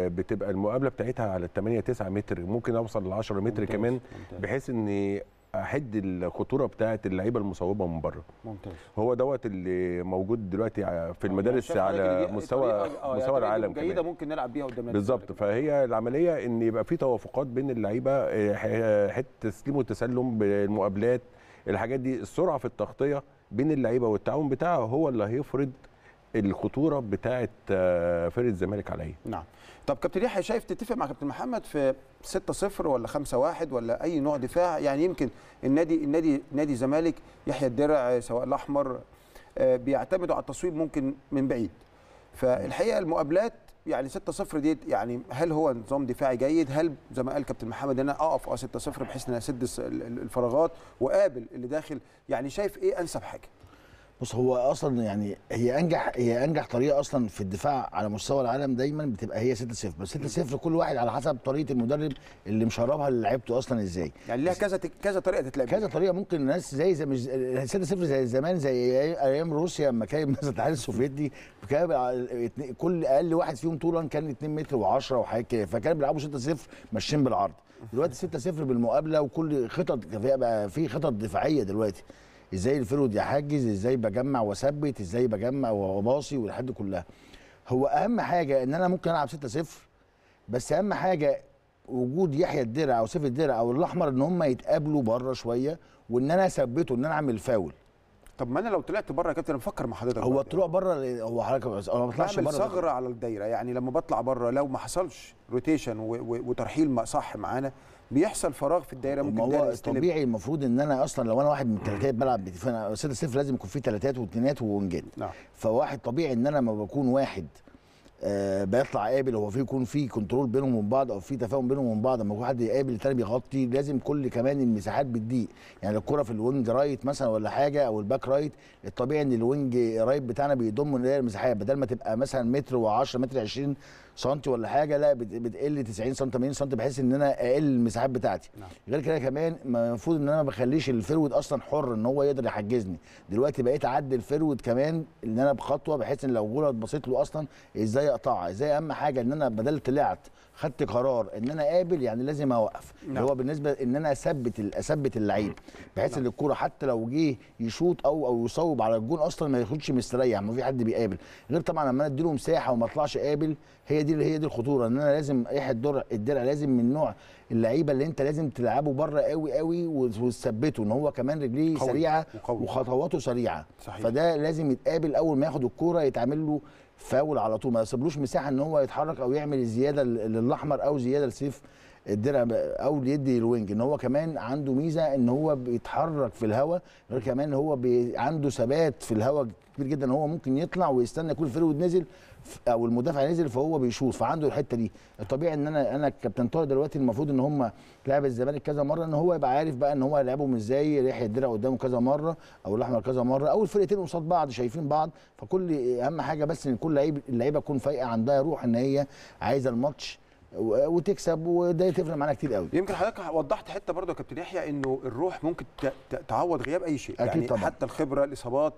بتبقى المقابله بتاعتها على 8 9 متر ممكن اوصل ل 10 متر ممتاز. كمان ممتاز. بحيث ان احد الخطوره بتاعه اللعيبه المصوبه من بره ممتاز هو دوت اللي موجود دلوقتي في يعني المدارس على مستوى آه، يعني مستوى العالم جيده ممكن نلعب بيها قدام بالظبط فهي العمليه ان يبقى في توافقات بين اللعيبه آه، آه، حته تسليم وتسلم بالمقابلات الحاجات دي السرعه في التغطيه بين اللعيبه والتعاون بتاعها هو اللي هيفرض الخطوره بتاعه فرقه الزمالك عليا نعم طب كابتن يحيى شايف تتفق مع كابتن محمد في 6-0 ولا 5-1 ولا اي نوع دفاع يعني يمكن النادي النادي نادي الزمالك يحيى الدرع سواء الاحمر آه، بيعتمدوا على التصويب ممكن من بعيد فالحقيقه المقابلات يعني 6-0 دي يعني هل هو نظام دفاعي جيد؟ هل زي ما قال كابتن محمد انا اقف اه 6-0 بحيث ان اسد الفراغات واقابل اللي داخل يعني شايف ايه انسب حاجه؟ بص هو اصلا يعني هي انجح هي انجح طريقه اصلا في الدفاع على مستوى العالم دايما بتبقى هي 6 0 بس 6 0 كل واحد على حسب طريقه المدرب اللي مشربها لعيبته اصلا ازاي يعني ليها كذا كذا طريقه تتلعب كذا طريقه ممكن الناس زي زي مش 6 0 زي زمان زي ايام روسيا لما كان <laughs> مثلا الاتحاد السوفيتي كل اقل واحد فيهم طولا كان 2 متر و10 وحاجات كده فكانوا بيلعبوا 6 0 ماشيين بالعرض دلوقتي 6 0 بالمقابله وكل خطط بقى في خطط دفاعيه دلوقتي ازاي الفرود يحجز ازاي بجمع واثبت ازاي بجمع وباصي والحاجات دي كلها هو اهم حاجه ان انا ممكن العب 6 0 بس اهم حاجه وجود يحيى الدرع او سيف الدرع او الاحمر ان هم يتقابلوا بره شويه وان انا اثبته ان انا اعمل فاول طب ما انا لو طلعت بره يا كابتن مفكر مع حضرتك هو الطلوع بره هو حضرتك انا ما بطلعش بره ثغره على الدايره يعني لما بطلع بره لو ما حصلش روتيشن وترحيل صح معانا بيحصل فراغ في الدايره ممكن هو طبيعي المفروض ان انا اصلا لو انا واحد من الثلاثات بلعب فانا 6 0 لازم يكون في تلاتات واثنينات وونجات نعم. فواحد طبيعي ان انا لما بكون واحد آه بيطلع قابل هو في يكون في كنترول بينهم وبين بعض او في تفاهم بينهم وبين بعض اما يكون حد يقابل الثاني بيغطي لازم كل كمان المساحات بتضيق يعني الكره في الوينج رايت مثلا ولا حاجه او الباك رايت الطبيعي ان الوينج رايت بتاعنا بيضم المساحات بدل ما تبقى مثلا متر و10 متر 20 سم ولا حاجه لا بتقل 90 سم 80 سم بحيث ان انا اقل المساحات بتاعتي نعم. غير كده كمان المفروض ان انا ما بخليش الفرود اصلا حر ان هو يقدر يحجزني دلوقتي بقيت اعدل الفرود كمان ان انا بخطوه بحيث ان لو جوله بسيط له اصلا ازاي اقطعها ازاي اهم حاجه ان انا بدل طلعت خدت قرار ان انا قابل يعني لازم اوقف اللي نعم. هو بالنسبه ان انا اثبت اثبت اللعيب بحيث نعم. ان الكوره حتى لو جه يشوط او او يصوب على الجون اصلا ما ياخدش مستريح ما في حد بيقابل غير طبعا لما انا اديله مساحه وما اطلعش قابل هي دي هي دي الخطوره ان انا لازم ايح الدرع الدرع لازم من نوع اللعيبه اللي انت لازم تلعبه بره قوي قوي وتثبته ان هو كمان رجليه سريعه وخطواته سريعه صحيح. فده لازم يتقابل اول ما ياخد الكوره يتعمل له فاول على طول ما سابلوش مساحه ان هو يتحرك او يعمل زياده للاحمر او زياده لسيف الدرع او يدي الوينج ان هو كمان عنده ميزه ان هو بيتحرك في الهواء غير كمان هو عنده ثبات في الهواء كبير جدا هو ممكن يطلع ويستنى كل فرود نزل او المدافع نزل فهو بيشوط فعنده الحته دي الطبيعي ان انا انا كابتن طارق دلوقتي المفروض ان هم لعب الزمالك كذا مره ان هو يبقى عارف بقى ان هو هيلعبهم ازاي ريح الدرع قدامه كذا مره او الاحمر كذا مره او الفرقتين قصاد بعض شايفين بعض فكل اهم حاجه بس ان كل لعيب اللعيبه تكون فايقه عندها روح ان هي عايزه الماتش وتكسب وده تفرق معانا كتير قوي يمكن حضرتك وضحت حته برضه يا كابتن يحيى انه الروح ممكن تعوض غياب اي شيء أكيد يعني طبعًا. حتى الخبره الاصابات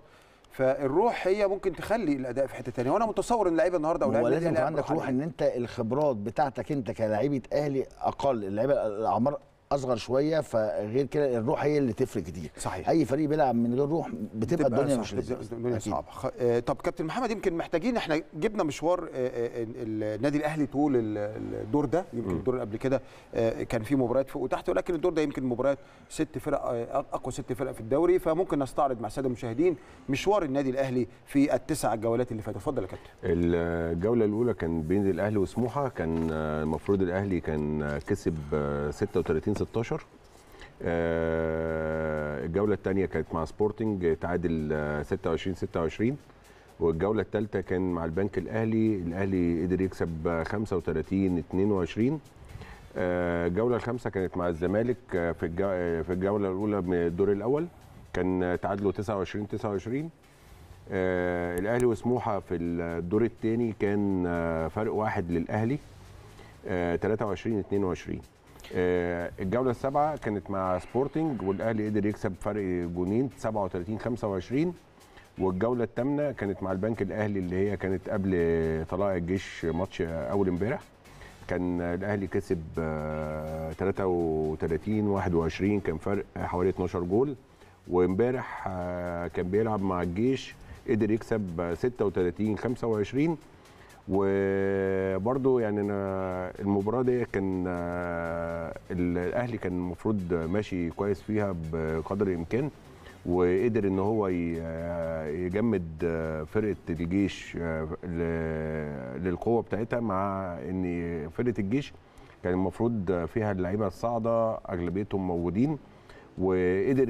فالروح هي ممكن تخلي الاداء في حته ثانيه وانا متصور ان اللعيبه النهارده ولا لازم عندك روح ان انت الخبرات بتاعتك انت كلاعيبه اهلي اقل اللعيبه الاعمار اصغر شويه فغير كده الروح هي اللي تفرق كتير صحيح اي فريق بيلعب من غير روح بتبقى, بتبقى الدنيا مش الدنيا صعبه آه طب كابتن محمد يمكن محتاجين احنا جبنا مشوار آه، آه، النادي الاهلي طول الدور ده يمكن الدور قبل كده آه، كان في مباريات فوق وتحت ولكن الدور ده يمكن مباريات ست فرق اقوى ست فرق في الدوري فممكن نستعرض مع الساده المشاهدين مشوار النادي الاهلي في التسع جولات اللي فاتت اتفضل يا كابتن الجوله الاولى كان بين الاهلي وسموحه كان المفروض الاهلي كان كسب 36 16 آه، الجوله الثانيه كانت مع سبورتنج تعادل 26 آه، 26 والجوله الثالثه كان مع البنك الاهلي الاهلي قدر يكسب 35 22 آه، الجوله الخامسه كانت مع الزمالك في في الجوله الاولى من الدور الاول كان تعادلوا 29 29 الاهلي وسموحه في الدور الثاني كان فرق واحد للاهلي 23 22 آه، الجوله السابعه كانت مع سبورتنج والاهلي قدر يكسب فرق جونين 37 25 والجوله الثامنه كانت مع البنك الاهلي اللي هي كانت قبل طلائع الجيش ماتش اول امبارح كان الاهلي كسب 33 آه، 21 كان فرق حوالي 12 جول وامبارح آه، كان بيلعب مع الجيش قدر يكسب 36 25 وبرده يعني انا المباراه دي كان آه، الاهلي كان المفروض ماشي كويس فيها بقدر الامكان وقدر ان هو آه، يجمد آه، فرقه الجيش للقوه بتاعتها مع ان فرقه الجيش كان المفروض فيها اللعيبه الصاعده اغلبيتهم موجودين وقدر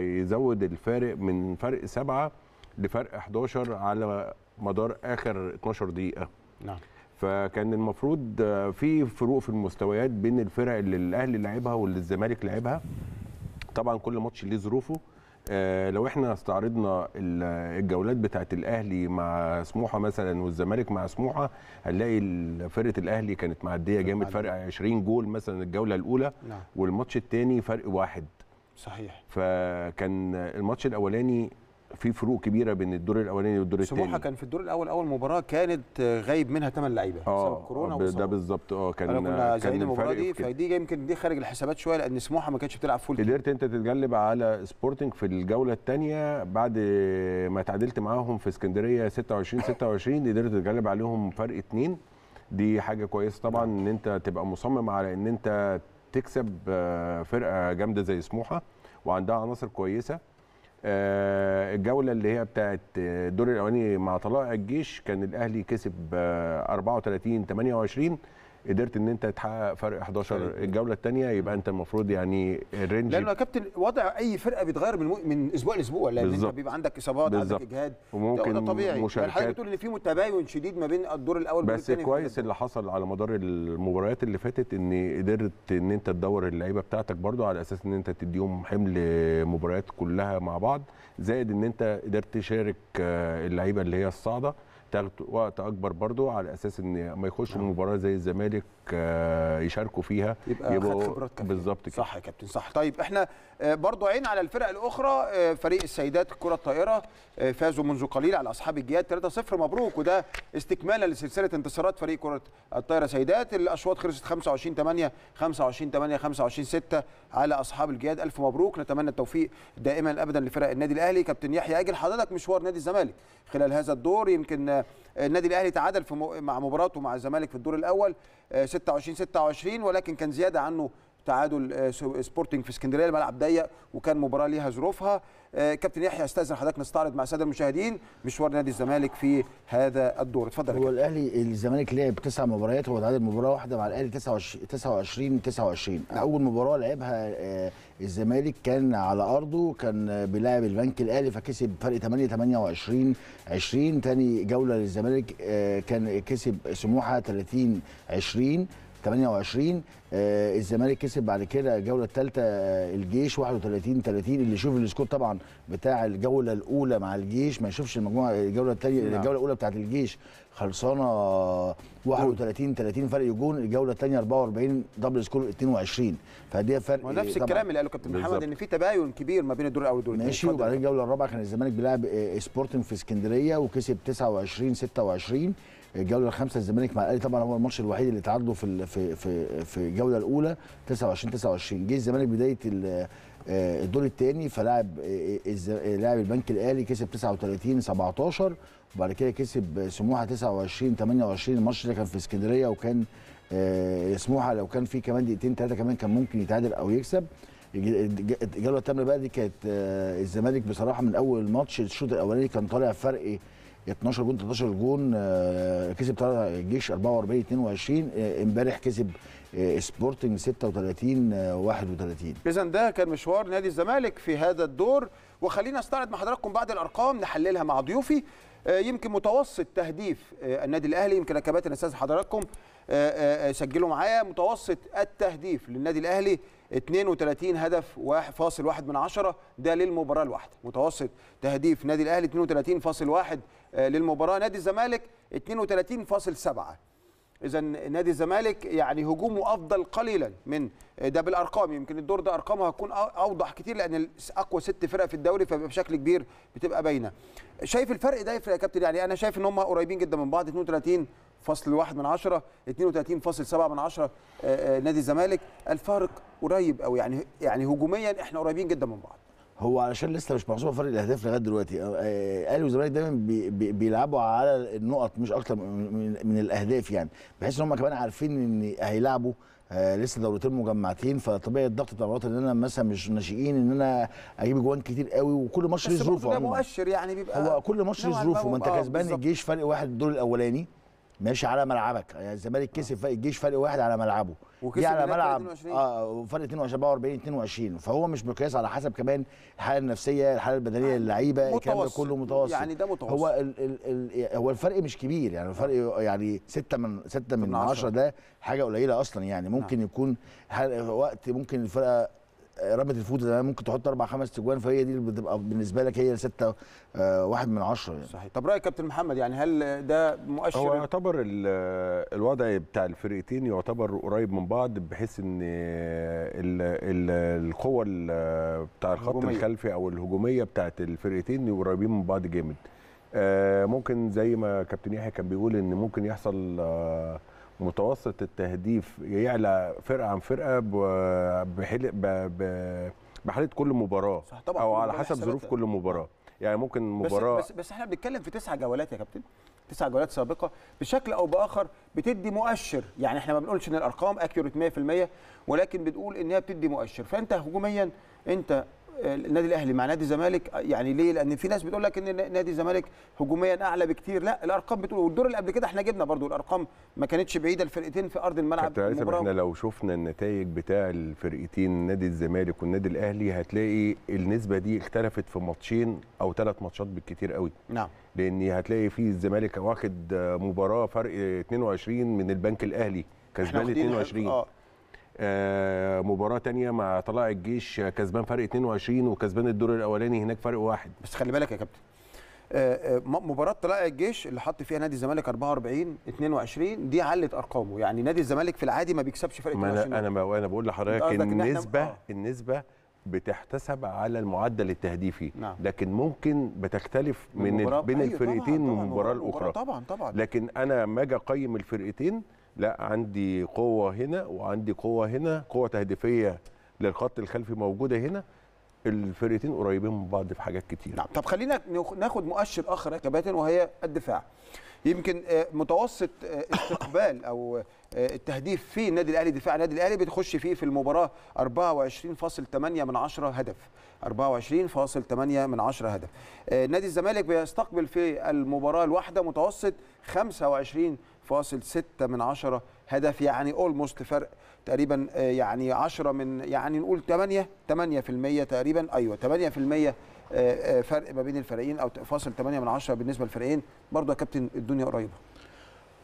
يزود الفارق من فرق سبعه لفرق 11 على مدار اخر 12 دقيقه نعم فكان المفروض آه، في فروق في المستويات بين الفرق اللي الاهلي لعبها واللي الزمالك لعبها طبعا كل ماتش ليه ظروفه آه، لو احنا استعرضنا الجولات بتاعه الاهلي مع سموحه مثلا والزمالك مع سموحه هنلاقي فرقه الاهلي كانت معديه جامد نعم. فرق 20 جول مثلا الجوله الاولى نعم. والماتش الثاني فرق واحد صحيح فكان الماتش الاولاني في فروق كبيره بين الدور الاولاني والدور الثاني سموحه كان في الدور الاول اول مباراه كانت غايب منها ثمان لعيبه آه، بسبب كورونا ب... ده بالظبط اه كان كنا زعلانين المباراه دي فدي يمكن دي خارج الحسابات شويه لان سموحه ما كانتش بتلعب فول قدرت انت تتغلب على سبورتنج في الجوله الثانيه بعد ما تعادلت معاهم في اسكندريه 26 26 قدرت تتغلب عليهم فرق اثنين دي حاجه كويسه طبعا ان انت تبقى مصمم على ان انت تكسب آه، فرقه جامده زي سموحه وعندها عناصر كويسه آه، الجوله اللي هي بتاعت الدور آه، الاولاني مع طلائع الجيش كان الاهلي كسب 34 آه، 28 قدرت ان انت تحقق فرق 11 الجوله الثانيه يبقى انت المفروض يعني الرينج لانه يا كابتن وضع اي فرقه بيتغير من من اسبوع لاسبوع لان بالزبط. انت بيبقى عندك اصابات عندك اجهاد وممكن ده طبيعي يعني مشاركات حضرتك بتقول ان في متباين شديد ما بين الدور الاول بس كويس اللي حصل على مدار المباريات اللي فاتت ان قدرت ان انت تدور اللعيبه بتاعتك برده على اساس ان انت تديهم حمل مباريات كلها مع بعض زائد ان انت قدرت تشارك آه، اللعيبه اللي هي الصاعده تاخد وقت اكبر برضو على اساس ان ما يخش نعم. مباراه زي الزمالك آه، يشاركوا فيها يبقى يبقوا خبرات بالظبط كده صح يا كابتن صح طيب احنا آه، برضو عين على الفرق الاخرى آه، فريق السيدات الكره الطائره فازوا منذ قليل على اصحاب الجياد 3-0 مبروك وده استكمالا لسلسله انتصارات فريق كره الطائره سيدات الاشواط خلصت 25 8 25 8 25 6 على اصحاب الجياد الف مبروك نتمنى التوفيق دائما ابدا لفرق النادي الاهلي كابتن يحيى اجل حضرتك مشوار نادي الزمالك خلال هذا الدور يمكن النادي الاهلي تعادل في مع مباراته مع الزمالك في الدور الاول 26 26 ولكن كان زياده عنه تعادل آه، سبورتنج في اسكندريه الملعب ضيق وكان مباراه ليها ظروفها آه، كابتن يحيى استاذن حضرتك نستعرض مع الساده المشاهدين مشوار نادي الزمالك في هذا الدور اتفضل هو الاهلي الزمالك لعب تسع مباريات هو تعادل مباراه واحده مع الاهلي 29 29 نعم. اول مباراه لعبها آه، الزمالك كان على ارضه كان بيلاعب البنك الاهلي فكسب فرق 8 28 20 ثاني جوله للزمالك آه، كان كسب سموحه 30 20 28 آه الزمالك كسب بعد كده الجوله الثالثه آه الجيش 31 30 اللي يشوف السكور طبعا بتاع الجوله الاولى مع الجيش ما يشوفش المجموعه الجوله الثانيه نعم. الجوله الاولى بتاعت الجيش خلصانه 31 30 فرق يجون الجوله الثانيه 44 دبل سكور 22 فدي فرق ونفس الكلام اللي قاله كابتن محمد ان في تباين كبير ما بين الدور الاول والدور الثاني ماشي وبعدين الجوله الرابعه كان الزمالك بيلعب سبورتنج آه، في اسكندريه وكسب 29 26 الجوله الخامسه الزمالك مع الاهلي طبعا هو الماتش الوحيد اللي تعادلوا في في في في الجوله الاولى 29 29 جه الزمالك بدايه آه، الدور الثاني فلاعب آه، آه، لاعب البنك الاهلي كسب 39 17 وبعد كده كسب سموحه 29 28 الماتش ده كان في اسكندريه وكان سموحه لو كان في كمان دقيقتين ثلاثه كمان كان ممكن يتعادل او يكسب الجوله الثامنه بقى دي كانت الزمالك بصراحه من اول الماتش الشوط الاولاني كان طالع فرق 12 جون 13 جون آه، كسب الجيش 44 22 آه، امبارح كسب آه، سبورتنج 36 31 اذا ده كان مشوار نادي الزمالك في هذا الدور وخلينا استعرض مع حضراتكم بعض الارقام نحللها مع ضيوفي يمكن متوسط تهديف النادي الاهلي يمكن كباتن استاذ حضراتكم سجلوا معايا متوسط التهديف للنادي الاهلي 32 هدف 1.1 من عشرة ده للمباراه الواحده متوسط تهديف نادي الاهلي 32.1 آه، للمباراه نادي الزمالك 32.7 اذا نادي الزمالك يعني هجومه افضل قليلا من ده بالارقام يمكن الدور ده ارقامه هتكون اوضح كتير لان اقوى ست فرق في الدوري فبشكل كبير بتبقى باينه شايف الفرق ده يا كابتن يعني انا شايف ان هم قريبين جدا من بعض 32 فاصل واحد من عشرة 32.7 من عشرة آه، آه، نادي الزمالك الفارق قريب او يعني يعني هجوميا احنا قريبين جدا من بعض هو علشان لسه مش محسوبه فرق الاهداف لغايه دلوقتي الاهلي آه، والزمالك دايما بي بي بيلعبوا على النقط مش اكتر من, من الاهداف يعني بحيث ان هم كمان عارفين ان هيلعبوا آه لسه دورتين مجمعتين فطبيعي الضغط بتاع الوقت ان انا مثلا مش ناشئين ان انا اجيب جوان كتير قوي وكل ماتش ليه ظروفه ده مؤشر يعني بيبقى هو كل ماتش ليه ظروفه ما انت آه، كسبان الجيش فرق واحد الدور الاولاني ماشي على ملعبك يعني الزمالك كسب فرق الجيش فرق واحد على ملعبه وكسب على ملعب اه 22 42 22 فهو مش مقياس على حسب كمان الحاله النفسيه الحاله البدنيه يعني للعيبه الكلام كله متوسط يعني ده متوسط هو الـ الـ الـ هو الفرق مش كبير يعني الفرق يعني 6 من 6 من 10 ده حاجه قليله اصلا يعني نعم. ممكن يكون وقت ممكن الفرقه رمت الفوت ده ممكن تحط اربع خمس تجوان فهي دي اللي بتبقى بالنسبه لك هي سته آه، واحد من عشره يعني. صحيح طب رايك كابتن محمد يعني هل ده مؤشر هو يعتبر الوضع بتاع الفرقتين يعتبر قريب من بعض بحيث ان القوه بتاع الخط الهجومية. الخلفي او الهجوميه بتاعت الفرقتين قريبين من بعض جامد آه، ممكن زي ما كابتن يحيى كان بيقول ان ممكن يحصل آه، متوسط التهديف يعلى فرقه عن فرقه بحاله كل مباراه صح طبعا او على حسب ظروف كل آه. مباراه يعني ممكن مباراه بس بس, بس احنا بنتكلم في تسع جولات يا كابتن تسع جولات سابقه بشكل او باخر بتدي مؤشر يعني احنا ما بنقولش ان الارقام اكيوريت 100% ولكن بنقول ان هي بتدي مؤشر فانت هجوميا انت النادي الاهلي مع نادي الزمالك يعني ليه لان في ناس بتقول لك ان نادي الزمالك هجوميا اعلى بكتير لا الارقام بتقول والدور اللي قبل كده احنا جبنا برضو الارقام ما كانتش بعيده الفرقتين في ارض الملعب المباراه احنا لو شفنا النتائج بتاع الفرقتين نادي الزمالك والنادي الاهلي هتلاقي النسبه دي اختلفت في ماتشين او ثلاث ماتشات بالكتير قوي نعم لان هتلاقي في الزمالك واخد مباراه فرق 22 من البنك الاهلي كسبان 22 اه آه، مباراه تانية مع طلائع الجيش كسبان فرق 22 وكسبان الدور الاولاني هناك فرق واحد بس خلي بالك يا كابتن آه، آه، مباراه طلائع الجيش اللي حط فيها نادي الزمالك 44 22 دي علت ارقامه يعني نادي الزمالك في العادي ما بيكسبش فرق 22 انا انا انا بقول لحضرتك النسبه إن النسبه بتحتسب على المعدل التهديفي نعم. لكن ممكن بتختلف من بين أيوة الفرقتين من المباراه الاخرى طبعا طبعا لكن انا لما اجي اقيم الفرقتين لا عندي قوه هنا وعندي قوه هنا قوه تهديفيه للخط الخلفي موجوده هنا الفرقتين قريبين من بعض في حاجات كتير نعم طب خلينا ناخد مؤشر اخر يا كباتن وهي الدفاع يمكن آه، متوسط آه، استقبال او آه، التهديف في النادي الاهلي دفاع النادي الاهلي بتخش فيه في المباراه 24.8 من 10 هدف 24.8 من 10 هدف نادي الزمالك بيستقبل في المباراه الواحده متوسط 25 فاصل ستة من عشرة هدف يعني اولموست فرق تقريبا آه، يعني عشرة من يعني نقول في المية تقريبا ايوه في المية آه، آه، فرق ما بين الفريقين او فاصل تمانية من عشرة بالنسبه للفريقين برضو يا كابتن الدنيا قريبه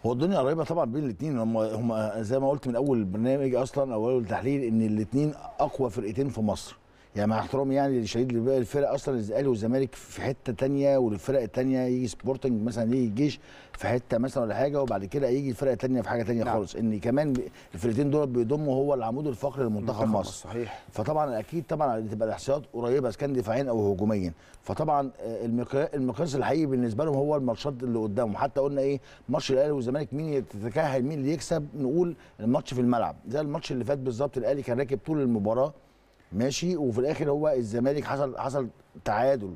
هو الدنيا قريبه طبعا بين الاثنين هم هم زي ما قلت من اول برنامج اصلا او اول تحليل ان الاثنين اقوى فرقتين في مصر يعني مع احترامي يعني الشديد لباقي الفرق اصلا الاهلي والزمالك في حته ثانيه والفرق الثانيه يجي سبورتنج مثلا يجي الجيش في حته مثلا ولا حاجه وبعد كده يجي الفرق الثانيه في حاجه ثانيه نعم. خالص ان كمان الفرقتين دول بيضموا هو العمود الفقري لمنتخب مصر صحيح فطبعا اكيد طبعا تبقى الاحصائيات قريبه اذا كان دفاعيا او هجوميا فطبعا آه، المقياس الحقيقي بالنسبه لهم هو الماتشات اللي قدامهم حتى قلنا ايه ماتش الاهلي والزمالك مين يتكهل مين اللي يكسب نقول الماتش في الملعب زي الماتش اللي فات بالظبط الاهلي كان راكب طول المباراه ماشي وفي الاخر هو الزمالك حصل حصل تعادل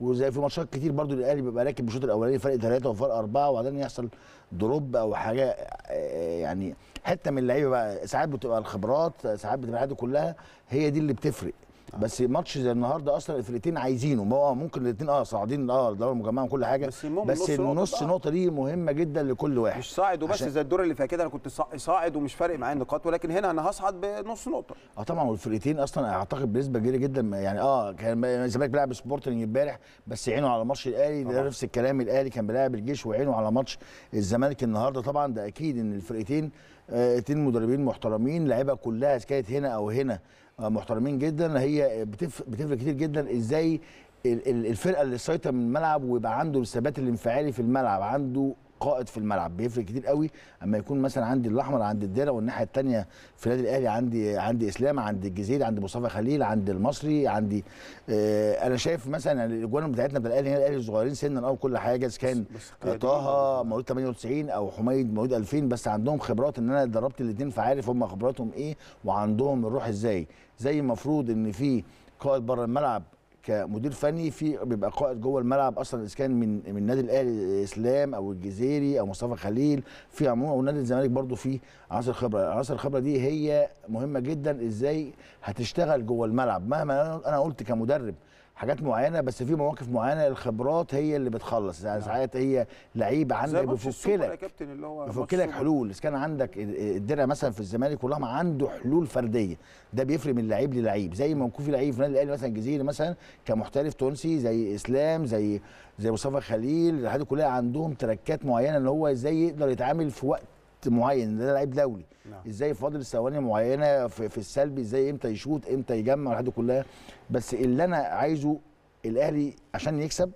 وزي في ماتشات كتير برضو الاهلي بيبقى راكب بالشوط الاولاني فرق ثلاثه وفرق اربعه وبعدين يحصل دروب او حاجه آه، يعني حته من اللعيبه بقى ساعات بتبقى الخبرات ساعات بتبقى الحاجات كلها هي دي اللي بتفرق آه. بس ماتش زي النهارده اصلا الفرقتين عايزينه ما هو ممكن الاثنين اه صاعدين اه الدوري المجمعه وكل حاجه بس, بس النص نقطه دي مهمه جدا لكل واحد مش صاعد وبس زي الدور اللي فات كده انا كنت صاعد ومش فارق معايا النقاط ولكن هنا انا هصعد بنص نقطه اه طبعا والفرقتين اصلا اعتقد بنسبه كبيره جدا يعني اه كان الزمالك بيلعب سبورتنج امبارح بس عينه على ماتش الاهلي ده نفس الكلام الاهلي كان بيلعب الجيش وعينه على ماتش الزمالك النهارده طبعا ده اكيد ان الفرقتين اثنين آه مدربين محترمين لعيبه كلها كانت هنا او هنا محترمين جدا هي بتفرق كتير جدا ازاي الفرقه اللي سيطر من الملعب ويبقى عنده الثبات الانفعالي في الملعب عنده قائد في الملعب بيفرق كتير قوي اما يكون مثلا عندي الاحمر عند الدره والناحيه الثانيه في النادي الاهلي عندي عندي اسلام عند الجزيري عند مصطفى خليل عند المصري عندي آه انا شايف مثلا الاجوان بتاعتنا بتاع الاهلي الاهلي صغيرين سنا او كل حاجه كان طه مواليد 98 او حميد مواليد 2000 بس عندهم خبرات ان انا دربت الاثنين فعارف هم خبراتهم ايه وعندهم الروح ازاي زي المفروض ان في قائد بره الملعب كمدير فني في بيبقى قائد جوه الملعب اصلا اذا كان من من النادي الاهلي اسلام او الجزيري او مصطفى خليل في عموما ونادي الزمالك برضو في عناصر خبره عناصر الخبره دي هي مهمه جدا ازاي هتشتغل جوه الملعب مهما انا قلت كمدرب حاجات معينه بس في مواقف معينه الخبرات هي اللي بتخلص يعني نعم. ساعات هي لعيب عندك بيفك لك بيفك لك حلول اذا كان عندك الدرع مثلا في الزمالك كلها عنده حلول فرديه ده بيفرق من لعيب للعيب زي ما يكون في لعيب في النادي الاهلي مثلا جزيري مثلا كمحترف تونسي زي اسلام زي زي مصطفى خليل الحاجات كلها عندهم تركات معينه ان هو ازاي يقدر يتعامل في وقت معين ده لعيب دولي نعم. ازاي فاضل ثواني معينه في, في السلبي ازاي امتى يشوط امتى يجمع الحاجات كلها بس اللي انا عايزه الاهلي عشان يكسب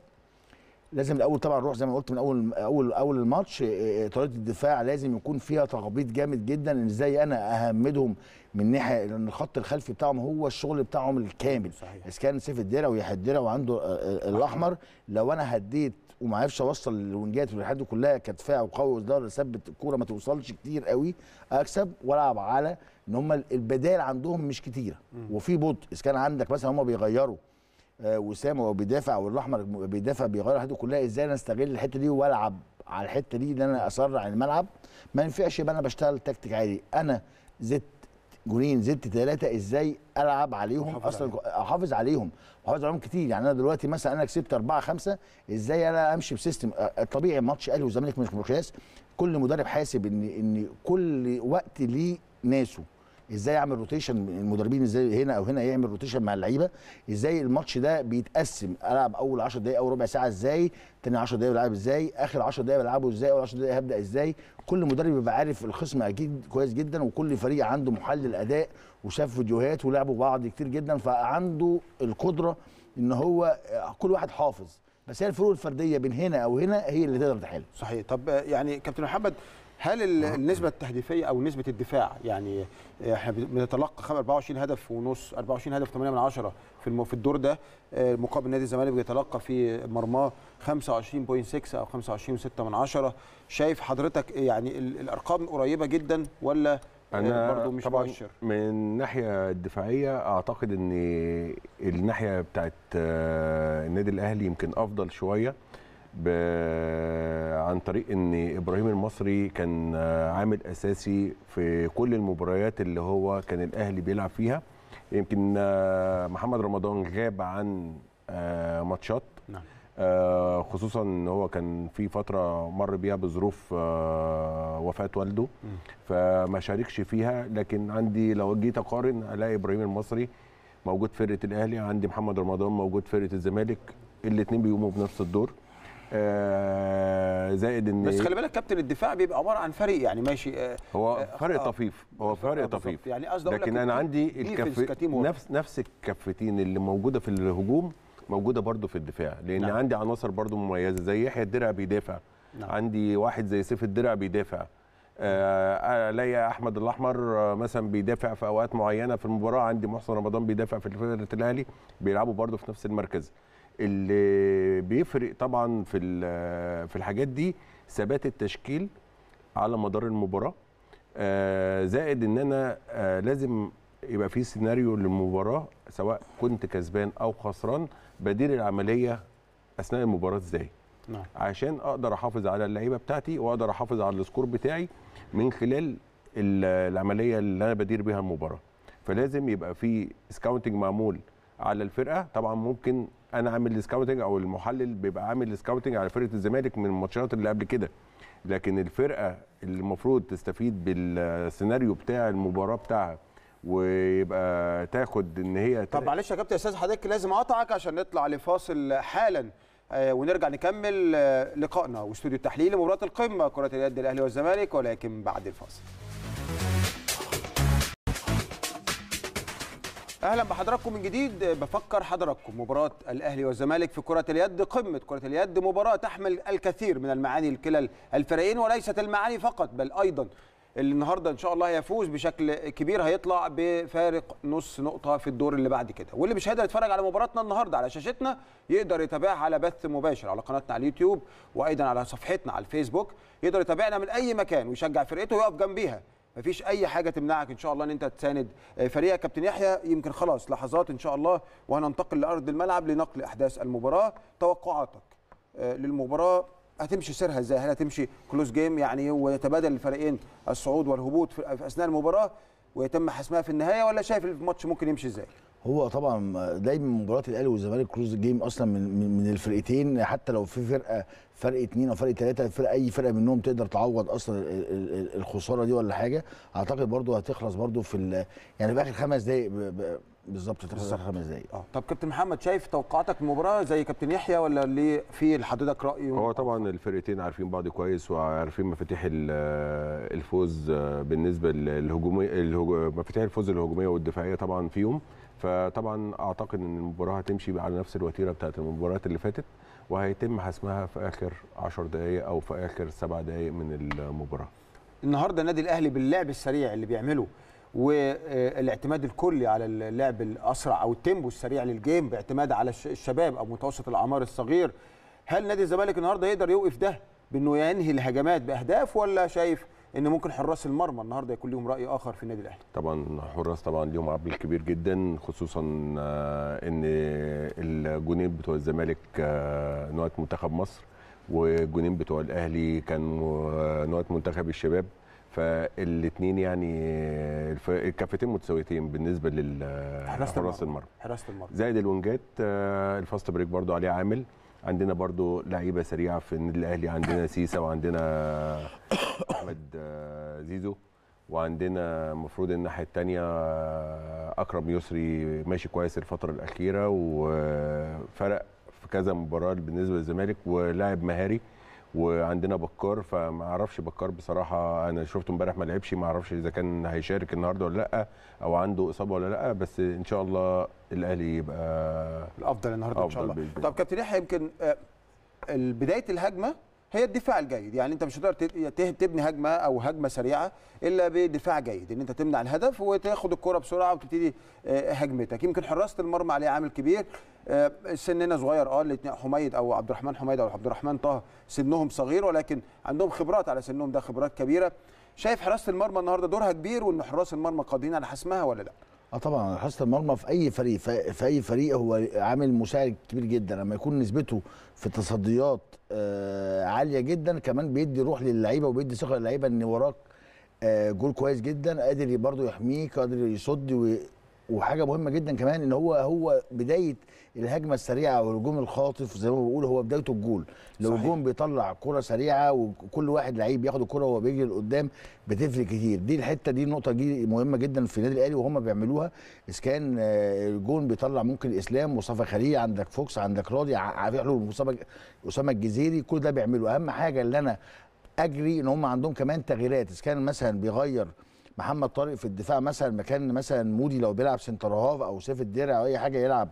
لازم الاول طبعا نروح زي ما قلت من اول اول اول الماتش آه، آه، طريقه الدفاع لازم يكون فيها تخبيط جامد جدا ان ازاي انا اهمدهم من ناحيه لان الخط الخلفي بتاعهم هو الشغل بتاعهم الكامل صحيح اذا كان سيف الدرع ويحيى الدرع وعنده آه، الاحمر لو انا هديت وما عرفش اوصل الونجات والحاجات دي كلها كدفاع وقوي وظهر ثبت الكوره ما توصلش كتير قوي اكسب والعب على ان هم البدائل عندهم مش كتيره وفي بطء اذا كان عندك مثلا هم بيغيروا آه وسام بيدافع والاحمر بيدافع بيغير الحاجات كلها ازاي انا استغل الحته دي والعب على الحته دي ان انا اسرع الملعب ما ينفعش يبقى انا بشتغل تكتيك عادي انا زدت جونين زدت ثلاثه ازاي العب عليهم اصلا احافظ عليهم احافظ عليهم كتير يعني انا دلوقتي مثلا انا كسبت اربعة خمسة ازاي انا امشي بسيستم طبيعي ماتش الاهلي والزمالك مش مقياس كل مدرب حاسب ان ان كل وقت ليه ناسه ازاي يعمل روتيشن المدربين ازاي هنا او هنا يعمل روتيشن مع اللعيبه ازاي الماتش ده بيتقسم العب اول 10 دقائق او ربع ساعه ازاي تاني 10 دقائق بلعب ازاي اخر 10 دقائق بلعبه ازاي اول 10 دقائق هبدا ازاي كل مدرب بيبقى عارف الخصم اكيد كويس جدا وكل فريق عنده محلل اداء وشاف فيديوهات ولعبوا بعض كتير جدا فعنده القدره ان هو آه، كل واحد حافظ بس هي الفروق الفرديه بين هنا او هنا هي اللي تقدر تحل صحيح طب آه، يعني كابتن محمد هل النسبه التهديفيه او نسبه الدفاع يعني احنا بنتلقى 24 هدف ونص 24 هدف 8 من 10 في في الدور ده آه، مقابل نادي الزمالك بيتلقى في مرماه 25.6 او 25.6 من 10 شايف حضرتك يعني الارقام قريبه جدا ولا آه، انا برضو مش طبعا مؤشر. من الناحيه الدفاعيه اعتقد ان الناحيه بتاعت آه، النادي الاهلي يمكن افضل شويه عن طريق ان ابراهيم المصري كان عامل اساسي في كل المباريات اللي هو كان الاهلي بيلعب فيها يمكن آه، محمد رمضان غاب عن آه، ماتشات نعم. آه، خصوصا ان هو كان في فتره مر بيها بظروف وفاه والده فما شاركش فيها لكن عندي لو جيت اقارن الاقي ابراهيم المصري موجود فرقه الاهلي عندي محمد رمضان موجود فرقه الزمالك الاثنين بيقوموا بنفس الدور آه، زائد ان بس خلي إيه؟ بالك كابتن الدفاع بيبقى عباره عن فريق يعني ماشي آه، هو آه، فرق طفيف هو فرق طفيف يعني قصدي لكن انا عندي إيه الكف نفس نفس الكفتين اللي موجوده في الهجوم موجوده برده في الدفاع لان نعم. عندي عناصر برده مميزه زي يحيى الدرع بيدافع نعم. عندي واحد زي سيف الدرع بيدافع ليا احمد الاحمر مثلا بيدافع في اوقات معينه في المباراه عندي محسن رمضان بيدافع في فرقه الاهلي بيلعبوا برده في نفس المركز اللي بيفرق طبعا في في الحاجات دي ثبات التشكيل على مدار المباراه آه، زائد ان انا آه، لازم يبقى في سيناريو للمباراه سواء كنت كسبان او خسران بدير العمليه اثناء المباراه ازاي نعم. عشان اقدر احافظ على اللعيبه بتاعتي واقدر احافظ على السكور بتاعي من خلال العمليه اللي انا بدير بيها المباراه فلازم يبقى في سكاونتنج معمول على الفرقه طبعا ممكن انا عامل السكاوتنج او المحلل بيبقى عامل السكاوتنج على فرقه الزمالك من الماتشات اللي قبل كده لكن الفرقه اللي المفروض تستفيد بالسيناريو بتاع المباراه بتاعها ويبقى تاخد ان هي طب معلش يا كابتن استاذ حضرتك لازم اقطعك عشان نطلع لفاصل حالا آه، ونرجع نكمل آه، لقائنا واستوديو التحليل لمباراه القمه كره اليد الاهلي والزمالك ولكن بعد الفاصل اهلا بحضراتكم من جديد بفكر حضراتكم مباراه الاهلي والزمالك في كره اليد قمه كره اليد مباراه تحمل الكثير من المعاني لكلا الفريقين وليست المعاني فقط بل ايضا اللي النهارده ان شاء الله هيفوز بشكل كبير هيطلع بفارق نص نقطه في الدور اللي بعد كده واللي مش هيقدر يتفرج على مباراتنا النهارده على شاشتنا يقدر يتابعها على بث مباشر على قناتنا على اليوتيوب وايضا على صفحتنا على الفيسبوك يقدر يتابعنا من اي مكان ويشجع فرقته ويقف جنبيها مفيش اي حاجه تمنعك ان شاء الله ان انت تساند آه، فريقك كابتن يحيى يمكن خلاص لحظات ان شاء الله وهننتقل لارض الملعب لنقل احداث المباراه توقعاتك آه، للمباراه هتمشي سيرها ازاي هل هتمشي كلوز جيم يعني ويتبادل الفريقين الصعود والهبوط في اثناء المباراه ويتم حسمها في النهايه ولا شايف الماتش ممكن يمشي ازاي هو طبعا دايما مباراه الاهلي والزمالك كروز جيم اصلا من من الفرقتين حتى لو في فرقه فرق اثنين او فرق ثلاثه فرق اي فرقه منهم تقدر تعوض اصلا الخساره دي ولا حاجه اعتقد برده هتخلص برده في يعني في اخر خمس دقائق بالظبط اخر خمس دقايق اه طب كابتن محمد شايف توقعاتك المباراه زي كابتن يحيى ولا ليه في لحضرتك راي هو طبعا الفرقتين عارفين بعض كويس وعارفين مفاتيح الفوز بالنسبه للهجوميه مفاتيح الفوز الهجوميه والدفاعيه طبعا فيهم فطبعا اعتقد ان المباراه هتمشي على نفس الوتيره بتاعت المباريات اللي فاتت وهيتم حسمها في اخر 10 دقائق او في اخر 7 دقائق من المباراه. النهارده النادي الاهلي باللعب السريع اللي بيعمله والاعتماد الكلي على اللعب الاسرع او التيمبو السريع للجيم باعتماد على الشباب او متوسط الاعمار الصغير هل نادي الزمالك النهارده يقدر يوقف ده بانه ينهي الهجمات باهداف ولا شايف ان ممكن حراس المرمى النهارده يكون لهم راي اخر في النادي الاهلي طبعا حراس طبعا ليهم عامل كبير جدا خصوصا آه، ان الجونين بتوع الزمالك نواة منتخب مصر والجونين بتوع الاهلي كانوا آه، نواة منتخب الشباب فالاثنين يعني آه، الكفتين متساويتين بالنسبه لحراس المرمى حراسه المرمى زائد الونجات الفاست بريك برضو عليه عامل عندنا برضو لعيبه سريعه في النادي الاهلي عندنا سيسا وعندنا احمد آه، زيزو وعندنا المفروض الناحيه الثانيه آه، اكرم يسري ماشي كويس الفتره الاخيره وفرق في كذا مباراه بالنسبه للزمالك ولاعب مهاري وعندنا بكار فما اعرفش بكار بصراحه انا شفته امبارح ما لعبش ما اعرفش اذا كان هيشارك النهارده ولا لا او عنده اصابه ولا لا بس ان شاء الله الاهلي يبقى الافضل النهارده ان شاء الله بيبقى. طب كابتن يحيى يمكن آه، بدايه الهجمه هي الدفاع الجيد يعني انت مش هتقدر تبني هجمه او هجمه سريعه الا بدفاع جيد ان انت تمنع الهدف وتاخد الكره بسرعه وتبتدي آه، هجمتك يمكن حراسه المرمى عليه عامل كبير آه، سننا صغير اه الاثنين حميد او عبد الرحمن حميد او عبد الرحمن طه سنهم صغير ولكن عندهم خبرات على سنهم ده خبرات كبيره شايف حراسه المرمى النهارده دورها كبير وان حراس المرمى قادرين على حسمها ولا لا اه طبعا حراسه المرمى في اي فريق في اي فريق هو عامل مساعد كبير جدا لما يكون نسبته في التصديات آه، عاليه جدا كمان بيدي روح للعيبه وبيدي ثقه للعيبه ان وراك آه، جول كويس جدا قادر برضه يحميك قادر يصد وحاجه مهمه جدا كمان ان هو هو بدايه الهجمه السريعه او الهجوم الخاطف زي ما بيقولوا هو بدايته الجول لو الجون بيطلع كره سريعه وكل واحد لعيب ياخد الكره وهو بيجري لقدام بتفرق كتير دي الحته دي النقطه دي مهمه جدا في النادي الاهلي وهم بيعملوها اذا كان آه، الجون بيطلع ممكن اسلام مصطفى خليل عندك فوكس عندك راضي في حلول اسامه الجزيري كل ده بيعمله اهم حاجه اللي انا اجري ان هم عندهم كمان تغييرات اذا كان مثلا بيغير محمد طارق في الدفاع مثلا مكان مثلا مودي لو بيلعب سنتر هاف او سيف الدرع او اي حاجه يلعب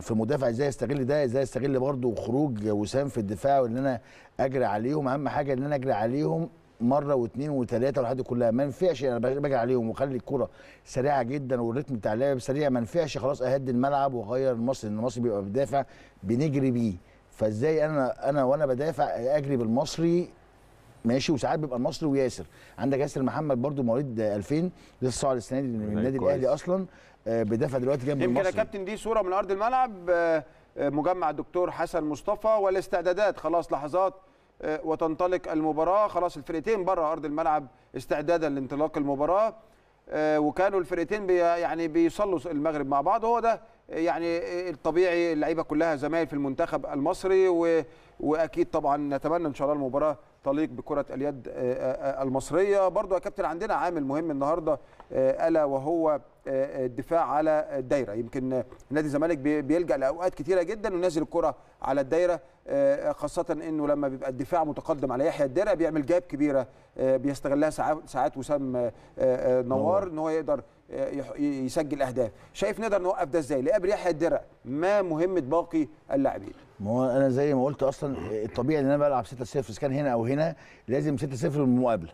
في مدافع ازاي يستغل ده ازاي يستغل برده خروج وسام في الدفاع وان انا اجري عليهم اهم حاجه ان انا اجري عليهم مره واثنين وثلاثه والحاجات كلها ما ينفعش انا باجي عليهم واخلي الكوره سريعه جدا والريتم بتاع اللعب سريع ما ينفعش خلاص اهدي الملعب واغير المصري لان المصري بيبقى بيدافع بنجري بيه فازاي انا انا وانا بدافع اجري بالمصري ماشي وساعات بيبقى المصري وياسر عندك ياسر محمد برده مواليد 2000 لسه صاعد السنه دي من النادي الاهلي اصلا آه، بيدافع دلوقتي جنب المصري يمكن يا كابتن دي صوره من ارض الملعب آه، آه، مجمع الدكتور حسن مصطفى والاستعدادات خلاص لحظات وتنطلق المباراه خلاص الفرقتين بره ارض الملعب استعدادا لانطلاق المباراه وكانوا الفرقتين بي يعني بيصلوا المغرب مع بعض هو ده يعني الطبيعي اللعيبه كلها زمايل في المنتخب المصري واكيد طبعا نتمنى ان شاء الله المباراه تليق بكره اليد آه، آه، آه، المصريه برضو يا كابتن عندنا عامل مهم النهارده الا وهو الدفاع على الدايره يمكن نادي الزمالك بيلجا لاوقات كثيره جدا ونازل الكره على الدايره خاصه انه لما بيبقى الدفاع متقدم على يحيى الدرع بيعمل جاب كبيره بيستغلها ساعات وسام نوار ان هو يقدر يسجل اهداف شايف نقدر نوقف ده ازاي لعب يحيى الدرع ما مهمه باقي اللاعبين ما هو انا زي ما قلت اصلا الطبيعي ان انا بلعب 6 0 كان هنا او هنا لازم 6 0 المقابله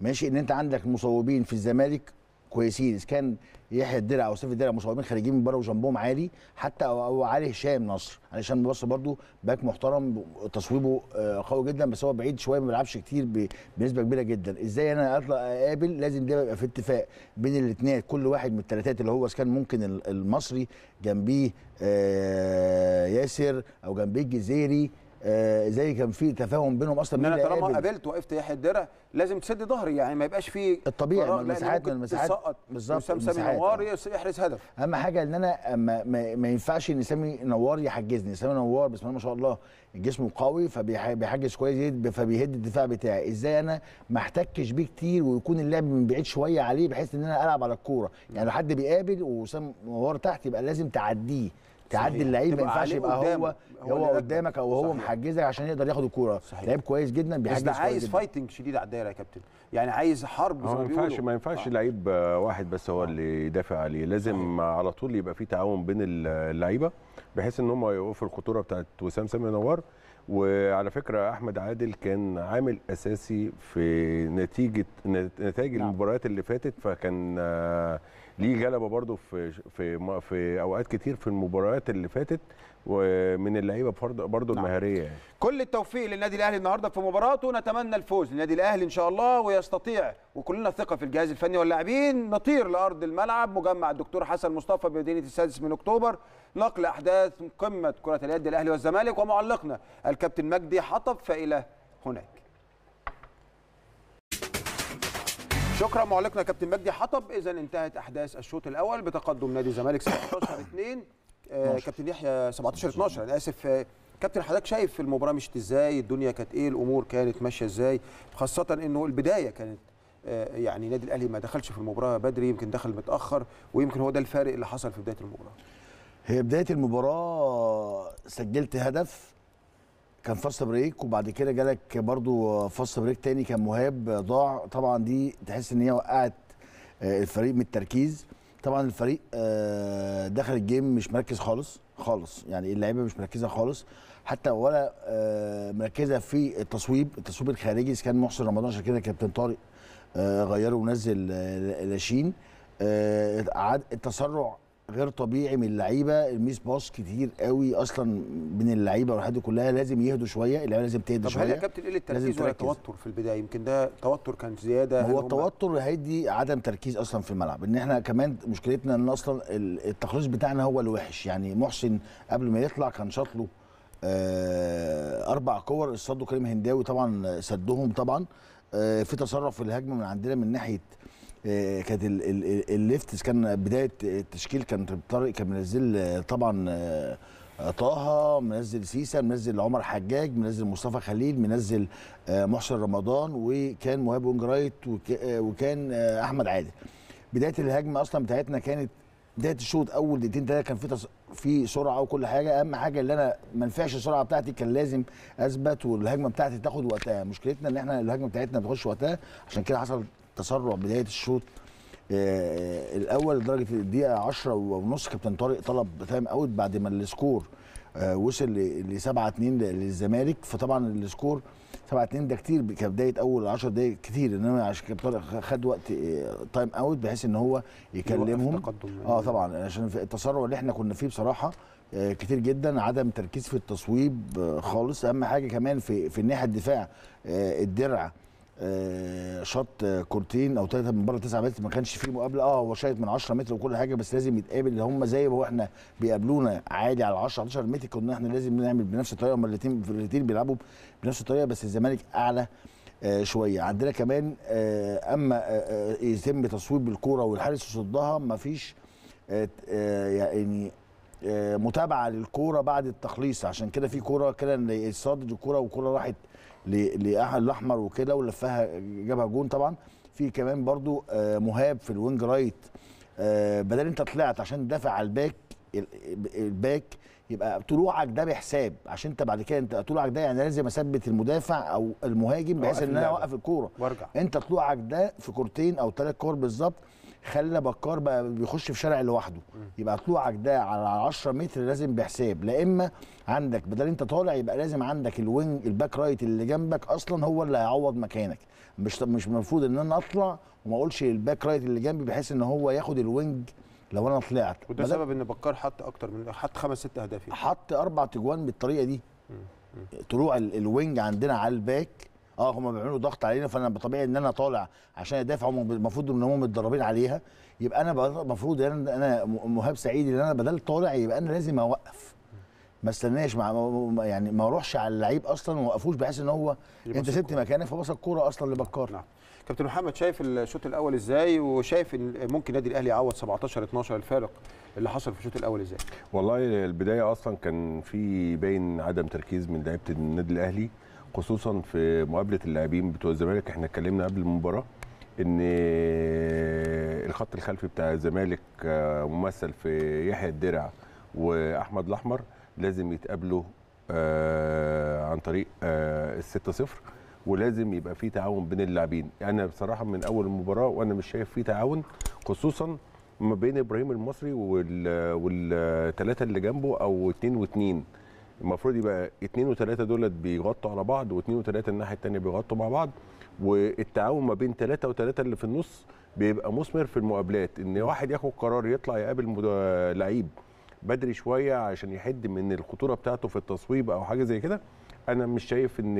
ماشي ان انت عندك مصوبين في الزمالك كويسين اذا كان يحيى الدرع او سيف الدرع مصابين خارجين من بره وجنبهم عالي حتى او علي هشام نصر علي هشام نصر برده باك محترم تصويبه آه، قوي جدا بس هو بعيد شويه ما بيلعبش كتير بنسبه كبيره جدا ازاي انا اطلع اقابل لازم ده يبقى في اتفاق بين الاثنين كل واحد من الثلاثات اللي هو اذا كان ممكن المصري جنبيه آه، ياسر او جنبيه الجزيري آه، زي كان في تفاهم بينهم اصلا ان انا طالما قابلت وقفت يحيى الدره لازم تسد ظهري يعني ما يبقاش في الطبيعي من المساحات من المساحات بالظبط وسام سامي نوار يحرز هدف اهم حاجه ان انا ما, ما, ما ينفعش ان سامي نوار يحجزني سامي نوار بسم الله ما شاء الله جسمه قوي فبيحجز كويس فبيهد الدفاع بتاعي ازاي انا ما احتكش بيه كتير ويكون اللعب من بعيد شويه عليه بحيث ان انا العب على الكوره يعني لو حد بيقابل وسام نوار تحت يبقى لازم تعديه تعدي اللعيب ما ينفعش يبقى هو هو قدامك او هو محجزك عشان يقدر ياخد الكوره لعيب كويس جدا بيحجز بس عايز فايتنج شديد على الدايره يا كابتن يعني عايز حرب ما ينفعش ما ينفعش آه. لعيب واحد بس هو اللي يدافع عليه لازم على طول يبقى في تعاون بين اللعيبه بحيث ان هم يوقفوا الخطوره بتاعت وسام سامي نوار وعلى فكره احمد عادل كان عامل اساسي في نتيجه نتائج نعم. المباريات اللي فاتت فكان آه، ليه غلبه برده في في في اوقات كتير في المباريات اللي فاتت ومن اللعيبه برده نعم. المهاريه يعني. كل التوفيق للنادي الاهلي النهارده في مباراته نتمنى الفوز للنادي الاهلي ان شاء الله ويستطيع وكلنا ثقه في الجهاز الفني واللاعبين نطير لارض الملعب مجمع الدكتور حسن مصطفى بمدينه السادس من اكتوبر نقل احداث قمه كره اليد الاهلي والزمالك ومعلقنا الكابتن مجدي حطب فالى هناك شكرا معلقنا كابتن مجدي حطب اذا انتهت احداث الشوط الاول بتقدم نادي الزمالك 17 2 آه كابتن يحيى 17 12 انا اسف آه كابتن حضرتك شايف المباراه مشت ازاي الدنيا كانت ايه الامور كانت ماشيه ازاي خاصه انه البدايه كانت آه، يعني نادي الاهلي ما دخلش في المباراه بدري يمكن دخل متاخر ويمكن هو ده الفارق اللي حصل في بدايه المباراه هي بدايه المباراه سجلت هدف كان فاست بريك وبعد كده جالك برضو فاست بريك تاني كان مهاب ضاع طبعا دي تحس ان هي وقعت آه، الفريق من التركيز طبعا الفريق آه، دخل الجيم مش مركز خالص خالص يعني اللعيبه مش مركزه خالص حتى ولا آه، مركزه في التصويب التصويب الخارجي كان محسن رمضان عشان كده كابتن طارق غيره ونزل لاشين التسرع غير طبيعي من اللعيبه الميس باص كتير قوي اصلا من اللعيبه والحاجات دي كلها لازم يهدوا شويه اللعيبه لازم تهدى شويه طب هل يا كابتن قله إيه التركيز ولا التوتر في البدايه يمكن ده توتر كان زياده هو التوتر هيدي عدم تركيز اصلا في الملعب ان احنا كمان مشكلتنا ان اصلا التخليص بتاعنا هو الوحش يعني محسن قبل ما يطلع كان شاط له آه، اربع كور اصطادوا كريم هنداوي طبعا سدهم طبعا آه، في تصرف في الهجمه من عندنا من ناحيه آه، كانت الليفت كان بدايه التشكيل كان طارق كان منزل آه، طبعا آه، طه منزل سيسا منزل عمر حجاج منزل مصطفى خليل منزل محسن رمضان وكان مهاب اونجرايت وكان احمد عادل بدايه الهجمه اصلا بتاعتنا كانت بدايه الشوط اول دقيقتين ثلاثه كان في تص... في سرعه وكل حاجه اهم حاجه اللي انا ما نفعش السرعه بتاعتي كان لازم اثبت والهجمه بتاعتي تاخد وقتها مشكلتنا ان احنا الهجمه بتاعتنا تخش بتخش وقتها عشان كده حصل تسرع بدايه الشوط آه، آه، الاول لدرجه الدقيقه 10 ونص كابتن طارق طلب تايم اوت بعد ما السكور آه، وصل ل 7 2 للزمالك فطبعا السكور 7 2 ده كتير كبدايه اول 10 دقائق كتير انما عشان كابتن طارق خد وقت تايم اوت بحيث ان هو يكلمهم يعني. اه طبعا عشان التسرع اللي احنا كنا فيه بصراحه كتير جدا عدم تركيز في التصويب خالص اهم حاجه كمان في في الناحيه الدفاع الدرع آه، شط كورتين او ثلاثه من بره تسعه متر ما كانش فيه مقابله اه هو شايط من 10 متر وكل حاجه بس لازم يتقابل اللي هم زي ما هو احنا بيقابلونا عادي على 10 11 متر كنا احنا لازم نعمل بنفس الطريقه هم الاثنين الاثنين بيلعبوا بنفس الطريقه بس الزمالك اعلى آه، شويه عندنا كمان آه، اما يتم تصويب الكوره والحارس يصدها ما فيش يعني متابعه للكوره بعد التخليص عشان كده في كوره كده صادت الكوره والكوره راحت الاحمر وكده ولفها جابها جون طبعا في كمان برضو آه، مهاب في الوينج رايت آه، بدل انت طلعت عشان تدافع على الباك الباك يبقى طلوعك ده بحساب عشان انت بعد كده انت طلوعك ده يعني لازم اثبت المدافع او المهاجم اه، بحيث ان انا اوقف الكوره وارجع انت طلوعك ده في كورتين او ثلاث كور بالظبط خلى بكار بقى بيخش في شارع لوحده يبقى طلوعك ده على 10 متر لازم بحساب لا اما عندك بدل انت طالع يبقى لازم عندك الوينج الباك رايت اللي جنبك اصلا هو اللي هيعوض مكانك مش مش المفروض ان انا اطلع وما اقولش الباك رايت اللي جنبي بحيث ان هو ياخد الوينج لو انا طلعت وده سبب ان بكار حط اكتر من حط خمس ست اهداف يعني. حط اربع تجوان بالطريقه دي طلوع الوينج عندنا على الباك اه هم بيعملوا ضغط علينا فانا بطبيعي ان انا طالع عشان ادافع هم المفروض ان هم متدربين عليها يبقى انا المفروض انا مهاب سعيد ان انا بدل طالع يبقى انا لازم اوقف ما استناش مع يعني ما اروحش على اللعيب اصلا وما وقفوش بحيث ان هو انت سبت مكانك فبص الكوره اصلا لبكار نعم كابتن محمد شايف الشوط الاول ازاي وشايف ان ممكن النادي الاهلي يعوض 17 12 الفارق اللي حصل في الشوط الاول ازاي والله البدايه اصلا كان في باين عدم تركيز من لعيبه النادي الاهلي خصوصا في مقابله اللاعبين بتوع الزمالك احنا اتكلمنا قبل المباراه ان الخط الخلفي بتاع الزمالك آه، ممثل في يحيى الدرع واحمد الاحمر لازم يتقابلوا آه، عن طريق آه، الستة صفر ولازم يبقى في تعاون بين اللاعبين انا بصراحه من اول المباراه وانا مش شايف في تعاون خصوصا ما بين ابراهيم المصري والثلاثه اللي جنبه او اتنين واتنين المفروض يبقى اتنين وتلاته دولت بيغطوا على بعض واتنين وتلاته الناحيه الثانيه بيغطوا مع بعض والتعاون ما بين ثلاثه وتلاته اللي في النص بيبقى مثمر في المقابلات ان واحد ياخد قرار يطلع يقابل لعيب بدري شويه عشان يحد من الخطوره بتاعته في التصويب او حاجه زي كده انا مش شايف ان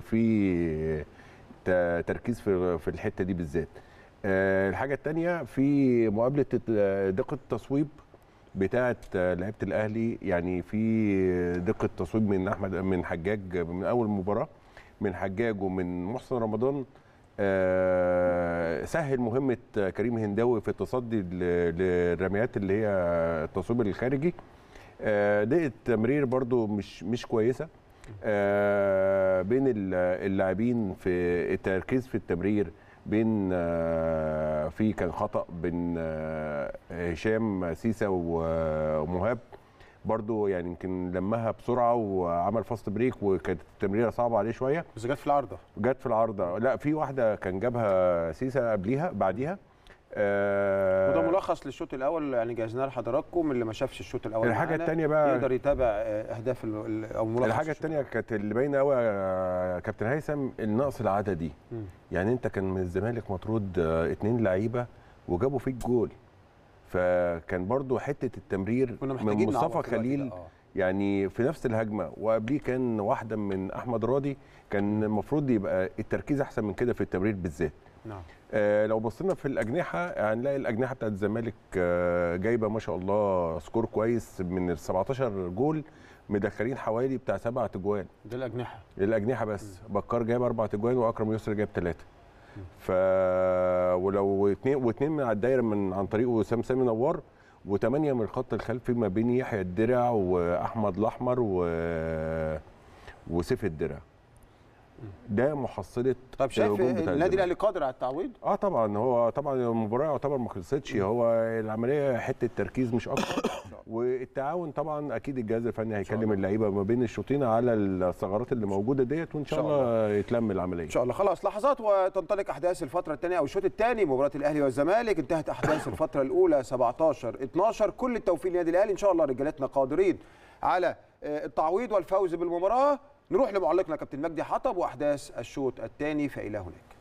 في تركيز في في الحته دي بالذات آه، الحاجه الثانيه في مقابله دقه التصويب بتاعه لعيبه الاهلي يعني في دقه تصويب من احمد من حجاج من اول مباراه من حجاج ومن محسن رمضان آه، سهل مهمه كريم هنداوي في التصدي للرميات اللي هي التصويب الخارجي دقه آه، تمرير برده مش مش كويسه آه، بين اللاعبين في التركيز في التمرير بين في كان خطا بين هشام سيسا ومهاب برضو يعني يمكن لمها بسرعه وعمل فاست بريك وكانت التمريره صعبه عليه شويه بس جت في العارضه جت في العارضه لا في واحده كان جابها سيسا قبليها بعديها آه وده ملخص للشوط الاول يعني جهزناه لحضراتكم اللي ما شافش الشوط الاول الحاجه الثانيه بقى يقدر يتابع آه، اهداف او ملخص الحاجه الثانيه كانت اللي باينه قوي كابتن هيثم النقص العددي يعني انت كان من الزمالك مطرود اثنين آه، لعيبه وجابوا فيك جول فكان برضو حته التمرير من مصطفى خليل آه. يعني في نفس الهجمه وقبليه كان واحده من احمد راضي كان المفروض يبقى التركيز احسن من كده في التمرير بالذات نعم آه لو بصينا في الاجنحه هنلاقي يعني الاجنحه بتاعت الزمالك آه جايبه ما شاء الله سكور كويس من ال 17 جول مدخلين حوالي بتاع سبع تجوان ده الاجنحه الاجنحه بس م. بكار جايب اربع تجوان واكرم يسري جايب ثلاثه ف ولو اثنين واثنين من على الدايره من عن طريق وسام سامي نوار وثمانيه من الخط الخلفي ما بين يحيى الدرع واحمد الاحمر و وسيف الدرع ده محصله طب شايف النادي الاهلي قادر على التعويض؟ اه طبعا هو طبعا المباراه يعتبر ما خلصتش هو العمليه حته تركيز مش اكتر <coughs> والتعاون طبعا اكيد الجهاز الفني هيكلم اللعيبه ما بين الشوطين على الثغرات اللي موجوده ديت وان شاء الله يتلم العمليه. ان شاء الله خلاص لحظات وتنطلق احداث الفتره الثانيه او الشوط الثاني مباراه الاهلي والزمالك انتهت احداث الفتره الاولى 17 12 كل التوفيق للنادي الاهلي ان شاء الله رجالتنا قادرين على آه، التعويض والفوز بالمباراه نروح لمعلقنا كابتن مجدي حطب واحداث الشوط الثاني فالى هناك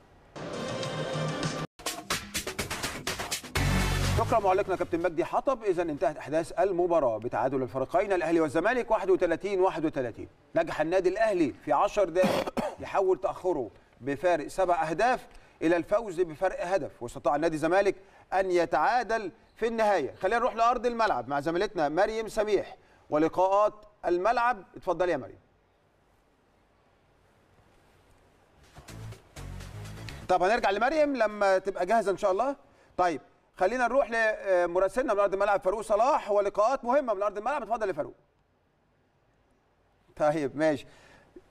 شكرا معلقنا كابتن مجدي حطب اذا انتهت احداث المباراه بتعادل الفريقين الاهلي والزمالك 31 31 نجح النادي الاهلي في 10 دقائق يحول تاخره بفارق سبع اهداف الى الفوز بفرق هدف واستطاع النادي الزمالك ان يتعادل في النهايه خلينا نروح لارض الملعب مع زميلتنا مريم سميح ولقاءات الملعب اتفضلي يا مريم طب هنرجع لمريم لما تبقى جاهزه ان شاء الله طيب خلينا نروح لمراسلنا من ارض الملعب فاروق صلاح ولقاءات مهمه من ارض الملعب اتفضل يا فاروق طيب ماشي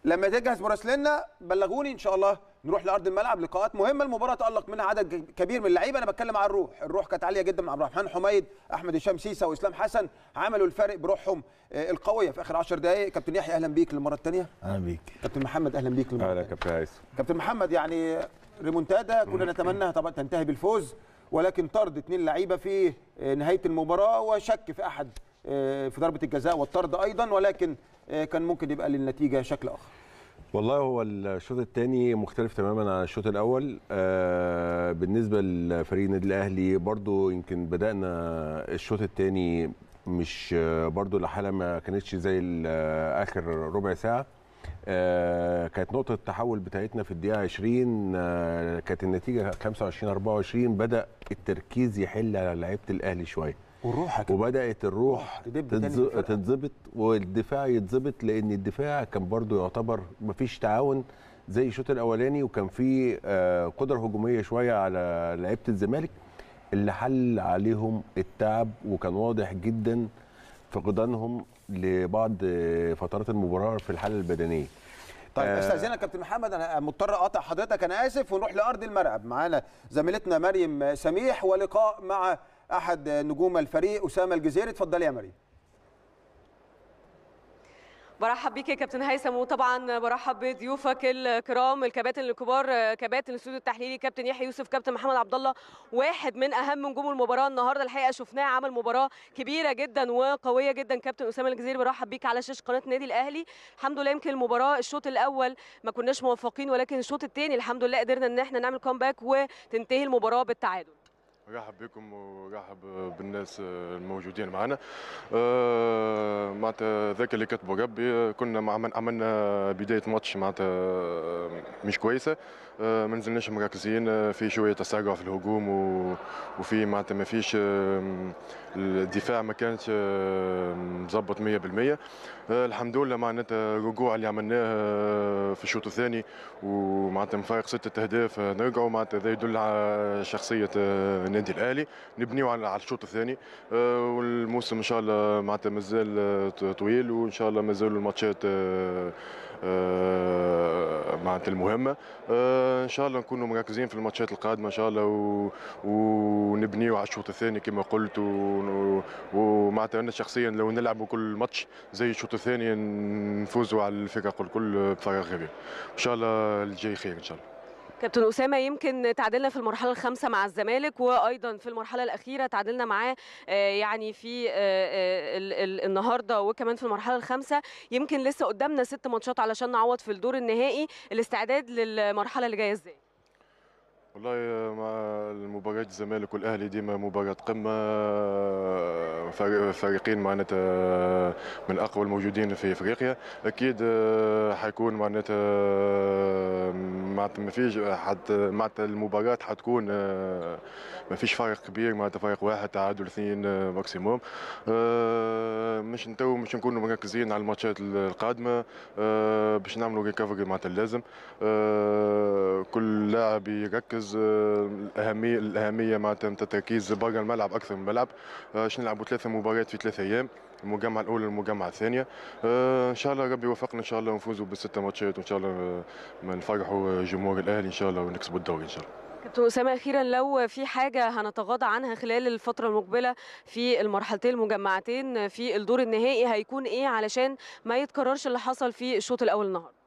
لما تجهز مراسلنا بلغوني ان شاء الله نروح لارض الملعب لقاءات مهمه المباراه تالق منها عدد كبير من اللعيبه انا بتكلم عن الروح الروح كانت عاليه جدا من عبد الرحمن حميد احمد هشام سيسا واسلام حسن عملوا الفرق بروحهم آه، القويه في اخر 10 دقائق كابتن يحيى اهلا بيك للمره الثانيه اهلا بيك كابتن محمد اهلا بيك للمره اهلا كابتن هيثم كابتن محمد يعني ريمونتادا كنا نتمنى طبعا تنتهي بالفوز ولكن طرد اثنين لعيبه في آه، نهايه المباراه وشك في احد آه، في ضربه الجزاء والطرد ايضا ولكن آه، كان ممكن يبقى للنتيجه شكل اخر والله هو الشوط الثاني مختلف تماما عن الشوط الاول بالنسبه لفريق النادي الاهلي برضو يمكن بدانا الشوط الثاني مش برضو الحاله ما كانتش زي اخر ربع ساعه آه، كانت نقطه التحول بتاعتنا في الدقيقه 20 آه، كانت النتيجه 25 24 بدا التركيز يحل على لعيبه الاهلي شويه والروح وبدات الروح تتظبط والدفاع يتظبط لان الدفاع كان برضو يعتبر مفيش تعاون زي الشوط الاولاني وكان في آه، قدره هجوميه شويه على لعيبه الزمالك اللي حل عليهم التعب وكان واضح جدا فقدانهم لبعض فترات المباراه في الحاله البدنيه طيب آه استاذنا كابتن محمد انا مضطر اقطع حضرتك انا اسف ونروح لارض الملعب معانا زميلتنا مريم سميح ولقاء مع احد نجوم الفريق اسامه الجزيري اتفضلي يا مريم برحب بيك يا كابتن هيثم وطبعا برحب بضيوفك الكرام الكباتن الكبار كباتن الاستوديو التحليلي كابتن يحيى يوسف كابتن محمد عبد الله واحد من اهم نجوم المباراه النهارده الحقيقه شفناه عمل مباراه كبيره جدا وقويه جدا كابتن اسامه الجزيري برحب بيك على شاشه قناه النادي الاهلي الحمد لله يمكن المباراه الشوط الاول ما كناش موفقين ولكن الشوط الثاني الحمد لله قدرنا ان احنا نعمل كومباك وتنتهي المباراه بالتعادل رحب بكم ورحب بالناس الموجودين معنا أه معناتها ذاك اللي كتبوا ربي كنا عملنا بدايه ماتش معناتها آه، مش كويسه آه، ما نزلناش مركزين آه، في شويه تسرع في الهجوم وفي معناتها ما فيش الدفاع ما كانش مظبط 100% الحمد لله معناتها الرجوع اللي عملناه في الشوط الثاني ومعناتها مفارق ستة اهداف نرجعوا معناتها هذا يدل على شخصيه النادي الاهلي نبنيو على الشوط الثاني آه، والموسم ان شاء الله معناتها مازال آه، طويل وان شاء الله مازالوا الماتشات آه، معناتها المهمه ان شاء الله نكونوا مركزين في الماتشات القادمه ان شاء الله و... ونبنيو على الشوط الثاني كما قلت و... ومعناتها انا شخصيا لو نلعبوا كل ماتش زي الشوط الثاني نفوزوا على الفرق الكل بفارغ غبي ان شاء الله الجاي خير ان شاء الله كابتن اسامه يمكن تعادلنا في المرحله الخامسه مع الزمالك وايضا في المرحله الاخيره تعادلنا معاه آه، يعني في آه، آه، النهارده وكمان في المرحله الخامسه يمكن لسه قدامنا ست ماتشات علشان نعوض في الدور النهائي الاستعداد للمرحله اللي جايه ازاي والله مع المباريات الزمالك والاهلي ديما مباراه قمه فريقين معناتها من اقوى الموجودين في افريقيا اكيد حيكون معناتها معناتها ما فيش حد معناتها المباراه حتكون ما فيش فارق كبير معناتها فارق واحد تعادل اثنين ماكسيموم مش نتو مش نكونوا مركزين على الماتشات القادمه باش نعملوا ريكفري معناتها اللازم كل لاعب يركز تركيز آه، الاهميه الاهميه معناتها تم التركيز برا الملعب اكثر من الملعب باش آه، نلعبوا ثلاثه مباريات في ثلاثه ايام المجمع الاول والمجمع الثانيه آه، ان شاء الله ربي يوفقنا ان شاء الله ونفوزوا بالسته ماتشات وان شاء الله نفرحوا جمهور الاهلي ان شاء الله ونكسبوا الدوري ان شاء الله كابتن اسامه اخيرا لو في حاجه هنتغاضى عنها خلال الفتره المقبله في المرحلتين المجمعتين في الدور النهائي هيكون ايه علشان ما يتكررش اللي حصل في الشوط الاول النهارده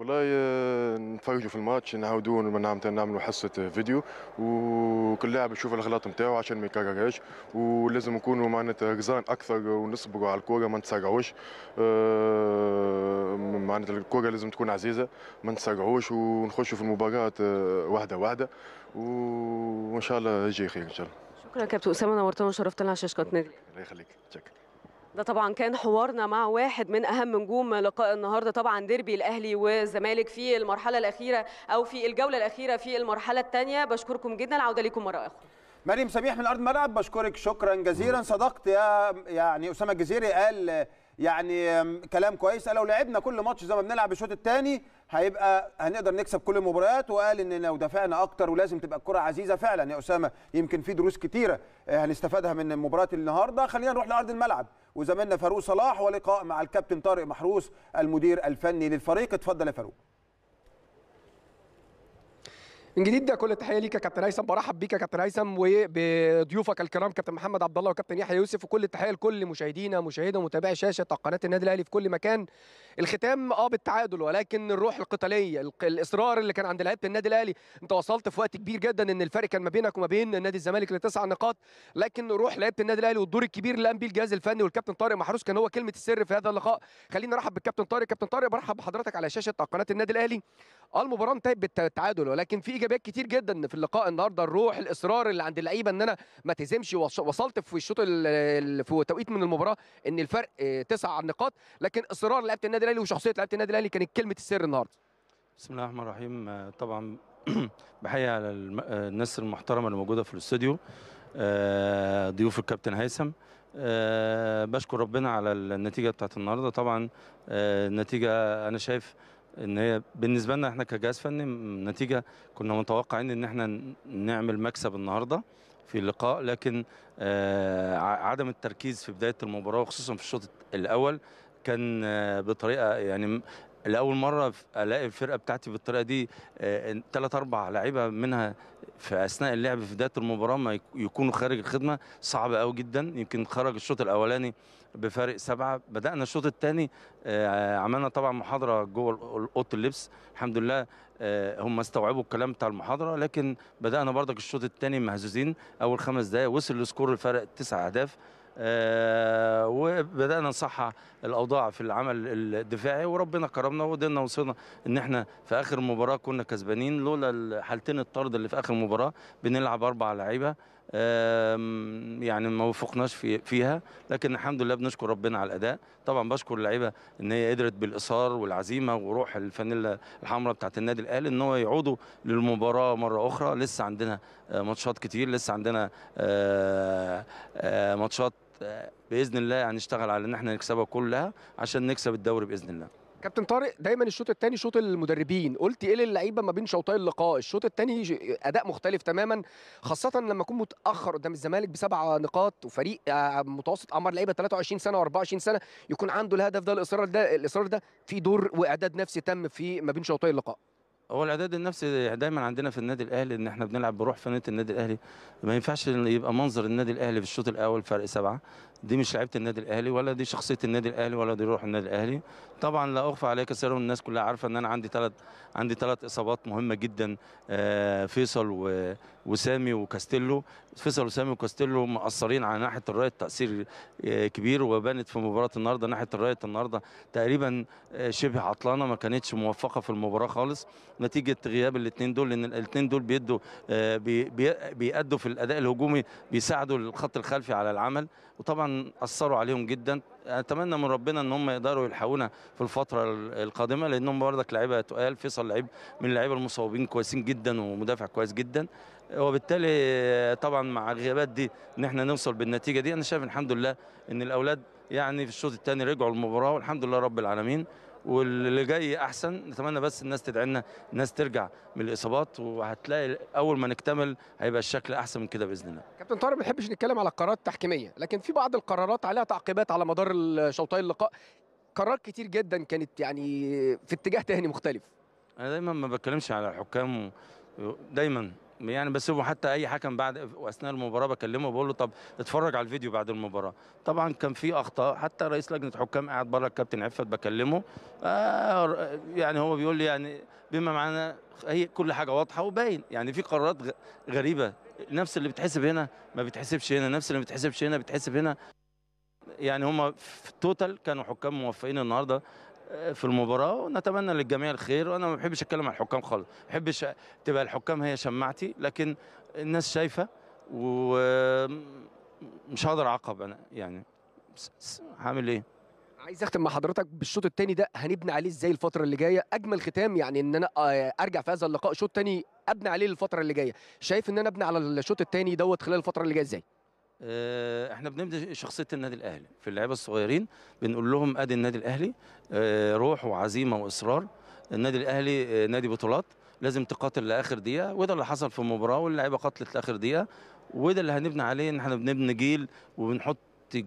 والله آه، نتفرجوا في الماتش نعاودوا نعم- نعملوا حصه فيديو وكل لاعب يشوف الاغلاط نتاعو عشان ما يكررهاش ولازم نكونوا معناتها رزان اكثر ونصبروا على الكوره ما نتسرعوش آه، معناتها الكوره لازم تكون عزيزه ما نتسرعوش ونخشوا في المباراه آه، واحده واحده وان شاء الله يجي خير ان شاء الله شكرا كابتن اسامه نورتنا وشرفتنا على شاشه قناه نادي الله يخليك شكرا ده طبعا كان حوارنا مع واحد من اهم نجوم لقاء النهارده طبعا ديربي الاهلي والزمالك في المرحله الاخيره او في الجوله الاخيره في المرحله الثانيه بشكركم جدا العوده لكم مره اخرى مريم سميح من ارض ملعب بشكرك شكرا جزيلا صدقت يا يعني اسامه الجزيري قال يعني كلام كويس قال لو لعبنا كل ماتش زي ما بنلعب الشوط الثاني هيبقى هنقدر نكسب كل المباريات وقال ان لو دفعنا اكتر ولازم تبقى الكره عزيزه فعلا يا اسامه يمكن في دروس كتيره آه، هنستفادها من مباراه النهارده خلينا نروح لارض الملعب وزميلنا فاروق صلاح ولقاء مع الكابتن طارق محروس المدير الفني للفريق اتفضل يا فاروق من جديد ده كل التحيه ليك يا كابتن هيثم برحب بيك يا كابتن هيثم وبضيوفك الكرام كابتن محمد عبد الله وكابتن يحيى يوسف وكل التحيه لكل مشاهدينا مشاهدي ومتابعي شاشه قناه النادي الاهلي في كل مكان الختام اه بالتعادل ولكن الروح القتاليه الاصرار اللي كان عند لعيبه النادي الاهلي انت وصلت في وقت كبير جدا ان الفرق كان ما بينك وما بين نادي الزمالك لتسع نقاط لكن روح لعيبه النادي الاهلي والدور الكبير اللي قام بيه الجهاز الفني والكابتن طارق محروس كان هو كلمه السر في هذا اللقاء خلينا نرحب بالكابتن طارق كابتن طارق برحب بحضرتك على شاشه قناه النادي الاهلي المباراه انتهت بالتعادل ولكن في ايجابيات كتير جدا في اللقاء النهارده الروح الاصرار اللي عند اللعيبه ان انا ما تهزمش وصلت في الشوط في توقيت من المباراه ان الفرق آه، تسع نقاط لكن اصرار لعيبه النادي الاهلي وشخصيه لعيبه النادي الاهلي كانت كلمه السر النهارده بسم الله الرحمن الرحيم آه، طبعا <clears throat> بحيي على آه، الناس المحترمه اللي موجوده في الاستوديو ضيوف الكابتن هيثم بشكر ربنا على النتيجه بتاعت النهارده طبعا النتيجه انا شايف ان هي بالنسبه لنا احنا كجهاز فني نتيجه كنا متوقعين ان احنا نعمل مكسب النهارده في اللقاء لكن آه، عدم التركيز في بدايه المباراه وخصوصا في الشوط الاول كان آه، بطريقه يعني لاول مره الاقي الفرقه بتاعتي بالطريقه دي ثلاث آه، اربع لعيبه منها في اثناء اللعب في بدايه المباراه ما يكونوا خارج الخدمه صعب قوي جدا يمكن خرج الشوط الاولاني بفارق سبعه بدانا الشوط الثاني آه، عملنا طبعا محاضره جوه اوضه اللبس الحمد لله آه، هم استوعبوا الكلام بتاع المحاضره لكن بدانا برضك الشوط الثاني مهزوزين اول خمس دقائق وصل لسكور الفرق تسع اهداف آه، وبدانا نصحح الاوضاع في العمل الدفاعي وربنا كرمنا وقدرنا وصلنا ان احنا في اخر مباراه كنا كسبانين لولا حالتين الطرد اللي في اخر مباراه بنلعب اربع لعيبه يعني ما وفقناش في فيها لكن الحمد لله بنشكر ربنا على الاداء طبعا بشكر اللعيبه ان هي قدرت بالاصرار والعزيمه وروح الفانيلا الحمراء بتاعت النادي الاهلي ان هو يعودوا للمباراه مره اخرى لسه عندنا آه، ماتشات كتير لسه عندنا آه، ماتشات باذن الله هنشتغل يعني على ان احنا نكسبها كلها عشان نكسب الدوري باذن الله كابتن طارق دايما الشوط الثاني شوط المدربين قلت ايه للعيبه ما بين شوطي اللقاء الشوط الثاني اداء مختلف تماما خاصه لما اكون متاخر قدام الزمالك بسبع نقاط وفريق آه، متوسط اعمار لعيبه 23 سنه و24 سنه يكون عنده الهدف ده الاصرار ده الاصرار ده في دور واعداد نفسي تم في ما بين شوطي اللقاء هو الاعداد النفسي دايما عندنا في النادي الاهلي ان احنا بنلعب بروح فنيه النادي الاهلي ما ينفعش يبقى منظر النادي الاهلي في الشوط الاول فرق سبعه دي مش لعيبه النادي الاهلي ولا دي شخصيه النادي الاهلي ولا دي روح النادي الاهلي طبعا لا اخفى عليك سر الناس كلها عارفه ان انا عندي ثلاث عندي ثلاث اصابات مهمه جدا آه، فيصل وسامي وكاستيلو فيصل وسامي وكاستيلو مأثرين على ناحيه الرايه تاثير آه، كبير وبانت في مباراه النهارده ناحيه الرايه النهارده تقريبا آه، شبه عطلانه ما كانتش موفقه في المباراه خالص نتيجه غياب الاثنين دول لان الاثنين دول بيدوا بيأدوا في الاداء الهجومي بيساعدوا الخط الخلفي على العمل وطبعا اثروا عليهم جدا اتمنى من ربنا ان هم يقدروا يلحقونا في الفتره القادمه لانهم بردك لعيبه تقال فيصل لعيب من اللعيبه المصابين كويسين جدا ومدافع كويس جدا وبالتالي طبعا مع الغيابات دي ان احنا نوصل بالنتيجه دي انا شايف الحمد لله ان الاولاد يعني في الشوط الثاني رجعوا المباراه والحمد لله رب العالمين واللي جاي احسن نتمنى بس الناس تدعي لنا الناس ترجع من الاصابات وهتلاقي اول ما نكتمل هيبقى الشكل احسن من كده باذن الله كابتن طارق ما بنحبش نتكلم على قرارات تحكيميه لكن في بعض القرارات عليها تعقيبات على مدار شوطي اللقاء قرارات كتير جدا كانت يعني في اتجاه تهني مختلف انا دايما ما بتكلمش على الحكام دايما يعني بس هو حتى اي حكم بعد واثناء المباراه بكلمه بقول له طب اتفرج على الفيديو بعد المباراه طبعا كان في اخطاء حتى رئيس لجنه حكام قاعد بره الكابتن عفت بكلمه آه يعني هو بيقول لي يعني بما معناه هي كل حاجه واضحه وباين يعني في قرارات غريبه نفس اللي بتحسب هنا ما بتحسبش هنا نفس اللي ما بتحسبش هنا بتحسب هنا يعني هم في التوتال كانوا حكام موفقين النهارده في المباراه ونتمنى للجميع الخير وانا ما بحبش اتكلم عن الحكام خالص ما بحبش تبقى الحكام هي شماعتي لكن الناس شايفه ومش هقدر اعقب انا يعني هعمل ايه عايز اختم مع حضرتك بالشوط الثاني ده هنبني عليه ازاي الفتره اللي جايه اجمل ختام يعني ان انا آه، ارجع في هذا اللقاء شوط ثاني ابني عليه الفتره اللي جايه شايف ان انا ابني على الشوط الثاني دوت خلال الفتره اللي جايه ازاي آه، احنا بنبني شخصيه النادي الاهلي في اللعيبه الصغيرين بنقول لهم ادي النادي الاهلي آه، روح وعزيمه واصرار النادي الاهلي آه، نادي بطولات لازم تقاتل لاخر دقيقه وده اللي حصل في المباراه واللعيبه قاتلت لاخر دقيقه وده اللي هنبني عليه ان احنا بنبني جيل وبنحط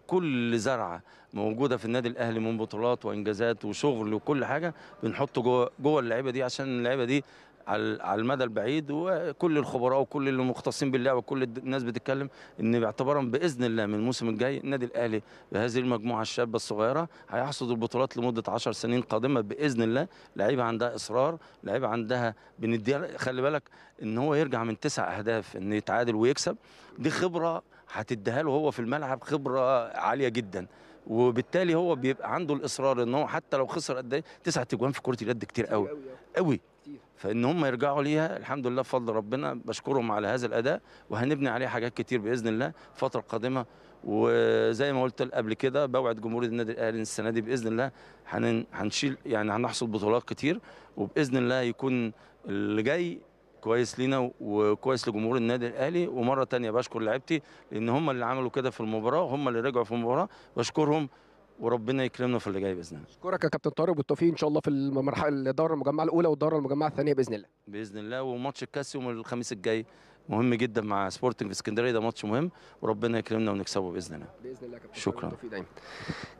كل زرعه موجوده في النادي الاهلي من بطولات وانجازات وشغل وكل حاجه بنحطه جوه جوه اللعيبه دي عشان اللعيبه دي على المدى البعيد وكل الخبراء وكل المختصين مختصين باللعبه وكل الناس بتتكلم ان اعتبارا باذن الله من الموسم الجاي النادي الاهلي بهذه المجموعه الشابه الصغيره هيحصد البطولات لمده 10 سنين قادمه باذن الله لعيبه عندها اصرار لعيبه عندها بنديها خلي بالك ان هو يرجع من تسع اهداف ان يتعادل ويكسب دي خبره هتديها له هو في الملعب خبره عاليه جدا وبالتالي هو بيبقى عنده الاصرار ان هو حتى لو خسر قد ايه تسع تجوان في كره اليد كتير قوي قوي, آه. قوي. فان هم يرجعوا ليها الحمد لله بفضل ربنا بشكرهم على هذا الاداء وهنبني عليه حاجات كتير باذن الله الفتره القادمه وزي ما قلت قبل كده بوعد جمهور النادي الاهلي السنه دي باذن الله هنشيل يعني هنحصل بطولات كتير وباذن الله يكون اللي جاي كويس لينا وكويس لجمهور النادي الاهلي ومره تانية بشكر لعيبتي لان هم اللي عملوا كده في المباراه هم اللي رجعوا في المباراه بشكرهم وربنا يكرمنا في اللي جاي باذن الله اشكرك يا كابتن طارق والتوفيق ان شاء الله في المرحله الدوره المجمعه الاولى والدوره المجمعه الثانيه باذن الله باذن الله وماتش الكاس يوم الخميس الجاي مهم جدا مع سبورتنج في اسكندريه ده ماتش مهم وربنا يكرمنا ونكسبه باذن الله باذن الله يا كابتن شكرا دايما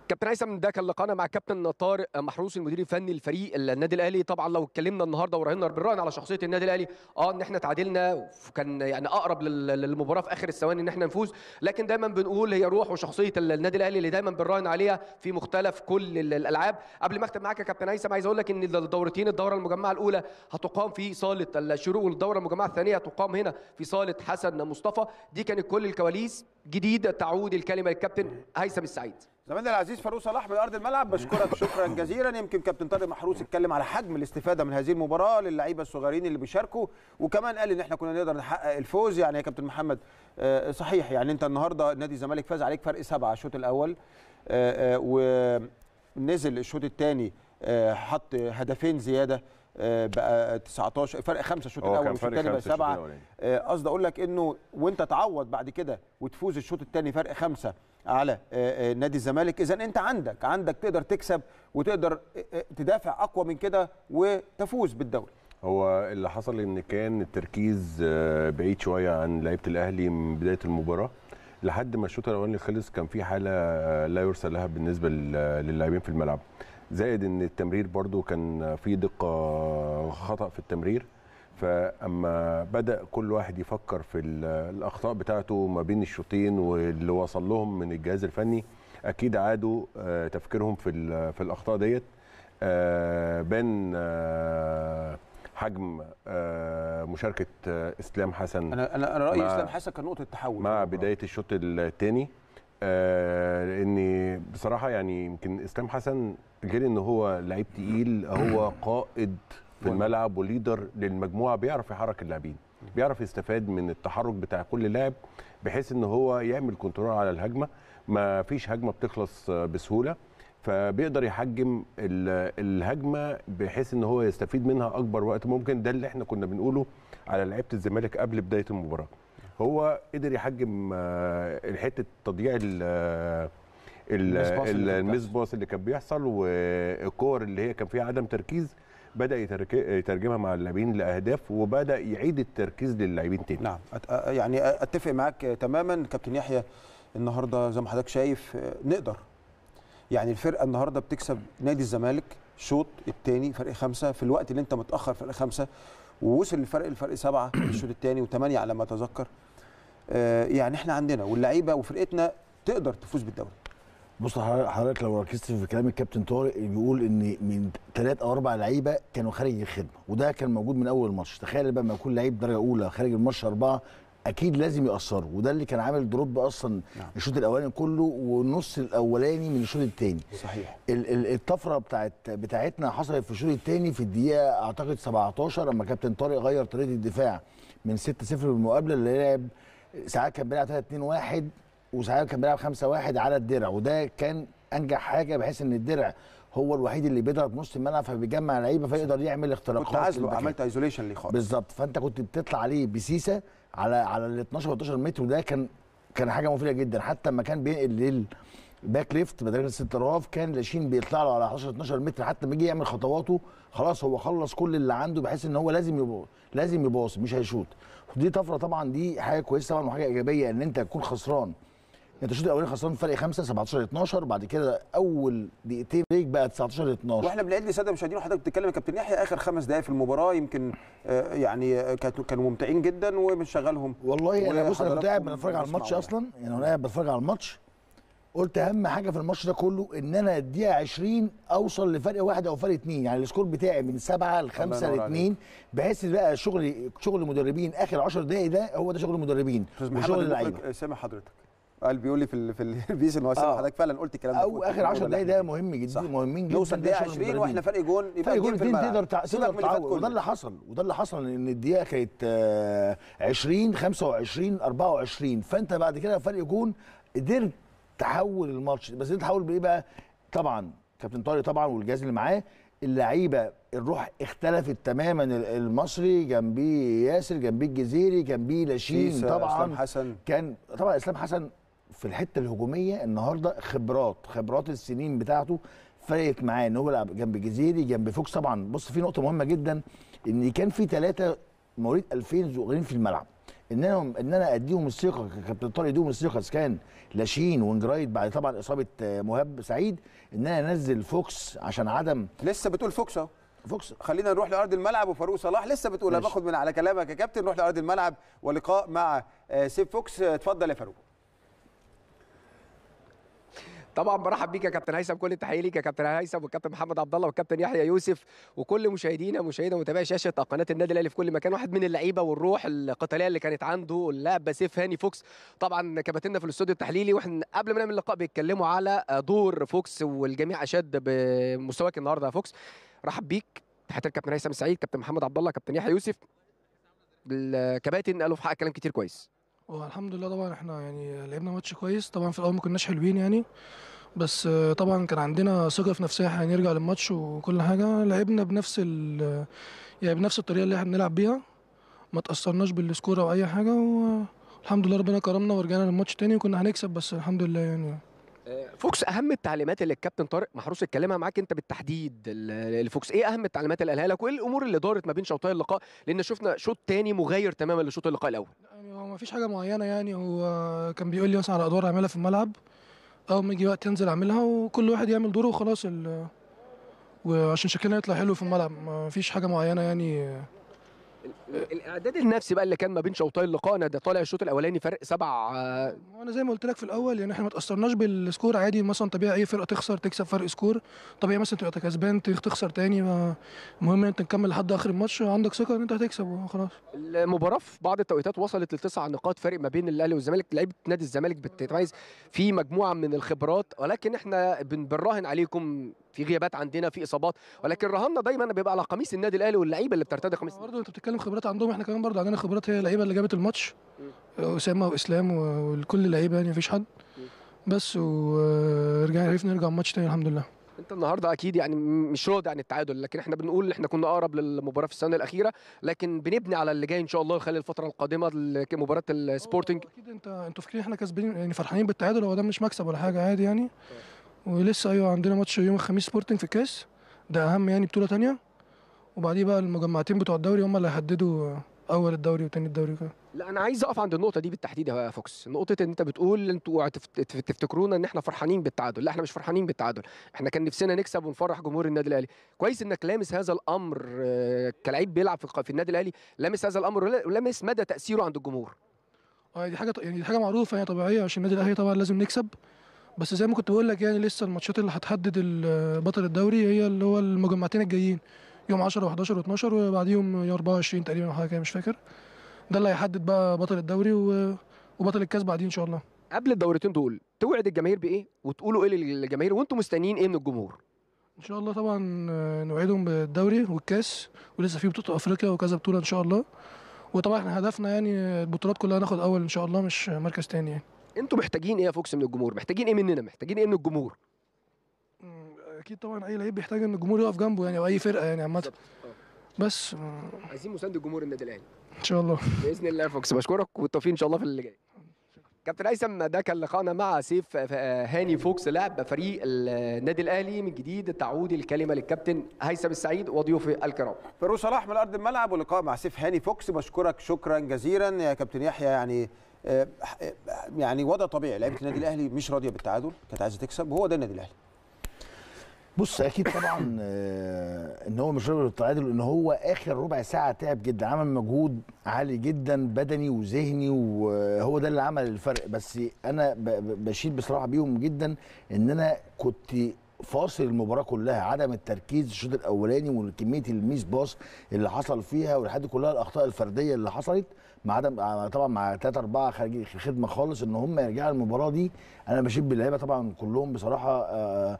كابتن هيثم ده كان لقانا مع كابتن طارق محروس المدير الفني الفريق النادي الاهلي طبعا لو اتكلمنا النهارده وراهنا بالراهن على شخصيه النادي الاهلي اه ان احنا تعادلنا وكان يعني اقرب للمباراه في اخر الثواني ان احنا نفوز لكن دايما بنقول هي روح وشخصيه النادي الاهلي اللي دايما بنراهن عليها في مختلف كل الالعاب قبل ما اختم معاك يا كابتن هيثم عايز اقول لك ان الدورتين الدوره المجمعه الاولى هتقام في صاله الشروق والدوره المجمعه الثانيه هتقام هنا في صاله حسن مصطفى دي كانت كل الكواليس جديد تعود الكلمه للكابتن هيثم السعيد زميلنا العزيز فاروق صلاح من ارض الملعب بشكرك شكرا جزيلا يمكن كابتن طارق محروس اتكلم على حجم الاستفاده من هذه المباراه للعيبه الصغيرين اللي بيشاركوا وكمان قال ان احنا كنا نقدر نحقق الفوز يعني يا كابتن محمد آه، آه، صحيح يعني انت النهارده نادي الزمالك فاز عليك فرق سبعه الشوط الاول آه، ونزل الشوط الثاني حط هدفين زياده بقى 19 فرق خمسه الشوط الاول والشوط الثاني بقى سبعه قصدي اقول لك انه وانت تعوض بعد كده وتفوز الشوط الثاني فرق خمسه على آه، آه، نادي الزمالك اذا انت عندك عندك تقدر تكسب وتقدر آه، تدافع اقوى من كده وتفوز بالدوري هو اللي حصل ان كان التركيز بعيد شويه عن لعيبه الاهلي من بدايه المباراه لحد ما الشوط الاولاني خلص كان في حاله لا يرسل لها بالنسبه للاعبين في الملعب زائد ان التمرير برده كان في دقه خطا في التمرير فاما بدا كل واحد يفكر في الاخطاء بتاعته ما بين الشوطين واللي وصل لهم من الجهاز الفني اكيد عادوا آه، تفكيرهم في في الاخطاء ديت آه، بان آه، حجم مشاركه اسلام حسن انا انا انا رايي اسلام حسن كان نقطه تحول مع بدايه الشوط الثاني لان بصراحه يعني يمكن اسلام حسن غير ان هو لعيب تقيل هو قائد في الملعب وليدر للمجموعه بيعرف يحرك اللاعبين بيعرف يستفاد من التحرك بتاع كل لاعب بحيث ان هو يعمل كنترول على الهجمه ما فيش هجمه بتخلص بسهوله فبيقدر يحجم الهجمه بحيث ان هو يستفيد منها اكبر وقت ممكن ده اللي احنا كنا بنقوله على لعيبه الزمالك قبل بدايه المباراه هو قدر يحجم آه، حته تضييع ال آه، باص اللي كان بيحصل والكور اللي هي كان فيها عدم تركيز بدا يترجمها مع اللاعبين لاهداف وبدا يعيد التركيز للاعبين تاني نعم يعني اتفق معاك تماما كابتن يحيى النهارده زي ما حضرتك شايف نقدر يعني الفرقه النهارده بتكسب نادي الزمالك الشوط الثاني فرق خمسه في الوقت اللي انت متاخر فرق خمسه ووصل الفرق الفرق سبعه في الشوط الثاني وثمانيه على ما اتذكر آه، يعني احنا عندنا واللعيبه وفرقتنا تقدر تفوز بالدوري بص حضرتك لو ركزت في كلام الكابتن طارق بيقول ان من ثلاث او اربع لعيبه كانوا خارج الخدمه وده كان موجود من اول الماتش تخيل بقى لما يكون لعيب درجه اولى خارج الماتش اربعه اكيد لازم ياثروا وده اللي كان عامل دروب اصلا نعم. الشوط الاولاني كله والنص الاولاني من الشوط الثاني صحيح الطفره بتاعت بتاعتنا حصلت في الشوط الثاني في الدقيقه اعتقد 17 لما كابتن طارق غير طريقه الدفاع من 6 0 بالمقابله اللي لعب ساعات كان بيلعب 3 2 1 وساعات كان بيلعب 5 1 على الدرع وده كان انجح حاجه بحيث ان الدرع هو الوحيد اللي بيضرب نص الملعب فبيجمع لعيبه فيقدر يعمل اختراقات كنت عازله عملت ايزوليشن ليه خالص بالظبط فانت كنت بتطلع عليه بسيسه على على ال 12 13 متر وده كان كان حاجه مفيده جدا حتى لما كان بينقل للباك ليفت بدرجه الاستطراف كان لاشين بيطلع له على 11 12 متر حتى لما يجي يعمل خطواته خلاص هو خلص كل اللي عنده بحيث ان هو لازم يبقى لازم يباص مش هيشوط ودي طفره طبعا دي حاجه كويسه طبعا وحاجه ايجابيه ان انت تكون خسران انت يعني الشوط الاولاني خسران فرق 5 17 12 بعد كده اول دقيقتين بقى 19 12 واحنا بنعد لساده المشاهدين وحضرتك بتتكلم يا كابتن يحيى اخر خمس دقائق في المباراه يمكن آه، يعني آه، كانوا ممتعين جدا وبنشغلهم والله انا بص انا كنت قاعد بتفرج على الماتش اصلا يعني انا قاعد بتفرج على الماتش قلت اهم حاجه في الماتش ده كله ان انا الدقيقه 20 اوصل لفرق واحد او فرق اثنين يعني السكور بتاعي من سبعه لخمسه لاثنين بحيث بقى شغل شغل المدربين اخر 10 دقائق ده هو ده شغل المدربين وشغل اللعيبه سامع حضرتك قال بيقول لي في ال في <laughs> البيس ان هو آه. حضرتك فعلا قلت الكلام ده او اخر 10 دقايق ده مهم جدا صح. مهمين جدا نوصل دقيقه 20 واحنا فرق جون يبقى فرق جون تقدر تقدر تعوض وده اللي حصل وده اللي حصل ان الدقيقه كانت 20 25 24 فانت بعد كده فرق جون قدرت تحول الماتش بس قدرت تحول بايه بقى؟ طبعا كابتن طارق طبعا والجهاز اللي معاه اللعيبه الروح اختلفت تماما المصري جنبيه ياسر جنبيه الجزيري جنبيه لاشين طبعا اسلام حسن كان طبعا اسلام حسن في الحته الهجوميه النهارده خبرات خبرات السنين بتاعته فرقت معاه ان هو لعب جنب جزيري جنب فوكس طبعا بص في نقطه مهمه جدا ان كان في ثلاثه مواليد 2000 صغيرين في الملعب ان انا ان انا اديهم الثقه كابتن طارق يديهم الثقه كان لاشين وانجرايد بعد طبعا اصابه آه، مهاب سعيد ان انا انزل فوكس عشان عدم لسه بتقول فوكس اهو فوكس خلينا نروح لارض الملعب وفاروق صلاح لسه بتقول باخد من على كلامك يا كابتن نروح لارض الملعب ولقاء مع آه، سيف فوكس اتفضل يا فاروق طبعا برحب بيك يا كابتن هيثم كل التحيه ليك يا كابتن هيثم والكابتن محمد عبد الله والكابتن يحيى يوسف وكل مشاهدينا مشاهدينا متابعي شاشه قناه النادي الاهلي في كل مكان واحد من اللعيبه والروح القتاليه اللي كانت عنده اللاعب سيف هاني فوكس طبعا كباتننا في الاستوديو التحليلي واحنا قبل ما نعمل اللقاء بيتكلموا على دور فوكس والجميع اشاد بمستواك النهارده يا فوكس رحب بيك تحيات الكابتن هيثم سعيد كابتن محمد عبد الله كابتن يحيى يوسف الكباتن قالوا في حق كلام كتير كويس هو الحمد لله طبعا احنا يعني لعبنا ماتش كويس طبعا في الاول ما كناش حلوين يعني بس طبعا كان عندنا ثقه في نفسنا احنا هنرجع للماتش وكل حاجه لعبنا بنفس ال يعني بنفس الطريقه اللي احنا بنلعب بيها ما تاثرناش بالسكور او اي حاجه والحمد لله ربنا كرمنا ورجعنا للماتش تاني وكنا هنكسب بس الحمد لله يعني فوكس اهم التعليمات اللي الكابتن طارق محروس اتكلمها معاك انت بالتحديد الفوكس ايه اهم التعليمات اللي قالها لك وايه الامور اللي دارت ما بين شوطي اللقاء لان شفنا شوط تاني مغاير تماما لشوط اللقاء الاول يعني هو ما فيش حاجه معينه يعني هو كان بيقول لي مثلا على ادوار اعملها في الملعب او ما يجي وقت انزل اعملها وكل واحد يعمل دوره وخلاص وعشان شكلنا يطلع حلو في الملعب ما فيش حاجه معينه يعني الاعداد النفسي بقى اللي كان ما بين شوطي اللقاء ده طالع الشوط الاولاني فرق سبع آه، انا زي ما قلت لك في الاول يعني احنا ما تاثرناش بالسكور عادي مثلا طبيعي اي فرقه تخسر تكسب فرق سكور طبيعي مثلا تبقى كسبان تخسر تاني المهم انت تكمل لحد اخر الماتش عندك ثقه ان انت هتكسب وخلاص المباراه في بعض التوقيتات وصلت لتسع نقاط فرق ما بين الاهلي والزمالك لعيبه نادي الزمالك بتتميز في مجموعه من الخبرات ولكن احنا بنراهن عليكم في غيابات عندنا في اصابات ولكن رهاننا دايما بيبقى على قميص النادي الاهلي واللعيبه اللي بترتدي قميص برضه انت بتتكلم خبرات عندهم احنا كمان برضه عندنا خبرات هي اللعيبه اللي جابت الماتش اسامه واسلام وكل اللعيبه يعني مفيش حد بس ورجعنا آه، عرفنا نرجع الماتش تاني الحمد لله انت النهارده اكيد يعني مش راضي يعني عن التعادل لكن احنا بنقول احنا كنا اقرب للمباراه في السنه الاخيره لكن بنبني على اللي جاي ان شاء الله خلال الفتره القادمه مباراه السبورتنج اكيد انت انتوا فاكرين احنا كسبانين يعني فرحانين بالتعادل هو ده مش مكسب ولا حاجه عادي يعني أوه. ولسه ايوه عندنا ماتش يوم الخميس سبورتنج في الكاس ده اهم يعني بطوله تانية وبعديه بقى المجمعتين بتوع الدوري هم اللي هيحددوا اول الدوري وتاني الدوري كده لا انا عايز اقف عند النقطه دي بالتحديد يا فوكس نقطه ان انت بتقول انتوا تفتكرونا ان احنا فرحانين بالتعادل لا احنا مش فرحانين بالتعادل احنا كان نفسنا نكسب ونفرح جمهور النادي الاهلي كويس انك لامس هذا الامر آه، كلعيب بيلعب في النادي الاهلي لامس هذا الامر ولامس مدى تاثيره عند الجمهور اه دي حاجه يعني دي حاجه معروفه هي يعني طبيعيه عشان النادي الاهلي طبعا لازم نكسب بس زي ما كنت بقول لك يعني لسه الماتشات اللي هتحدد بطل الدوري هي اللي هو المجمعتين الجايين يوم 10 و11 و12 وبعديهم يوم 24 تقريبا حاجه كده مش فاكر ده اللي هيحدد بقى بطل الدوري وبطل الكاس بعدين ان شاء الله قبل الدورتين دول توعد الجماهير بايه وتقولوا ايه للجماهير وانتم مستنيين ايه من الجمهور ان شاء الله طبعا آه، نوعدهم بالدوري والكاس ولسه في بطوله افريقيا وكذا بطوله ان شاء الله وطبعا احنا هدفنا يعني البطولات كلها ناخد اول ان شاء الله مش مركز تاني يعني انتوا محتاجين ايه يا فوكس من الجمهور محتاجين ايه مننا محتاجين ايه من الجمهور اكيد طبعا اي لعيب بيحتاج ان الجمهور يقف جنبه يعني او اي فرقه يعني عامه اه. بس عايزين مساند الجمهور النادي الاهلي ان شاء الله باذن الله يا فوكس بشكرك والتوفيق ان شاء الله في اللي جاي كابتن هيثم ده كان لقاءنا مع سيف هاني فوكس لاعب فريق النادي الاهلي من جديد تعود الكلمه للكابتن هيثم السعيد وضيوفه الكرام فاروق صلاح من ارض الملعب ولقاء مع سيف هاني فوكس بشكرك شكرا جزيلا يا كابتن يحيى يعني آه، يعني وضع طبيعي لعيبه النادي الاهلي مش راضيه بالتعادل كانت عايزه تكسب وهو ده النادي الاهلي بص اكيد طبعا آه، ان هو مش راضي بالتعادل ان هو اخر ربع ساعه تعب جدا عمل مجهود عالي جدا بدني وذهني وهو ده اللي عمل الفرق بس انا بشيد بصراحه بيهم جدا ان انا كنت فاصل المباراه كلها عدم التركيز الشوط الاولاني وكميه الميس باص اللي حصل فيها والحاجات كلها الاخطاء الفرديه اللي حصلت ما عدم طبعا مع ثلاثة أربعة خارج خدمة خالص إن هم يرجعوا المباراة دي أنا بشيب باللعيبة طبعا كلهم بصراحة آه،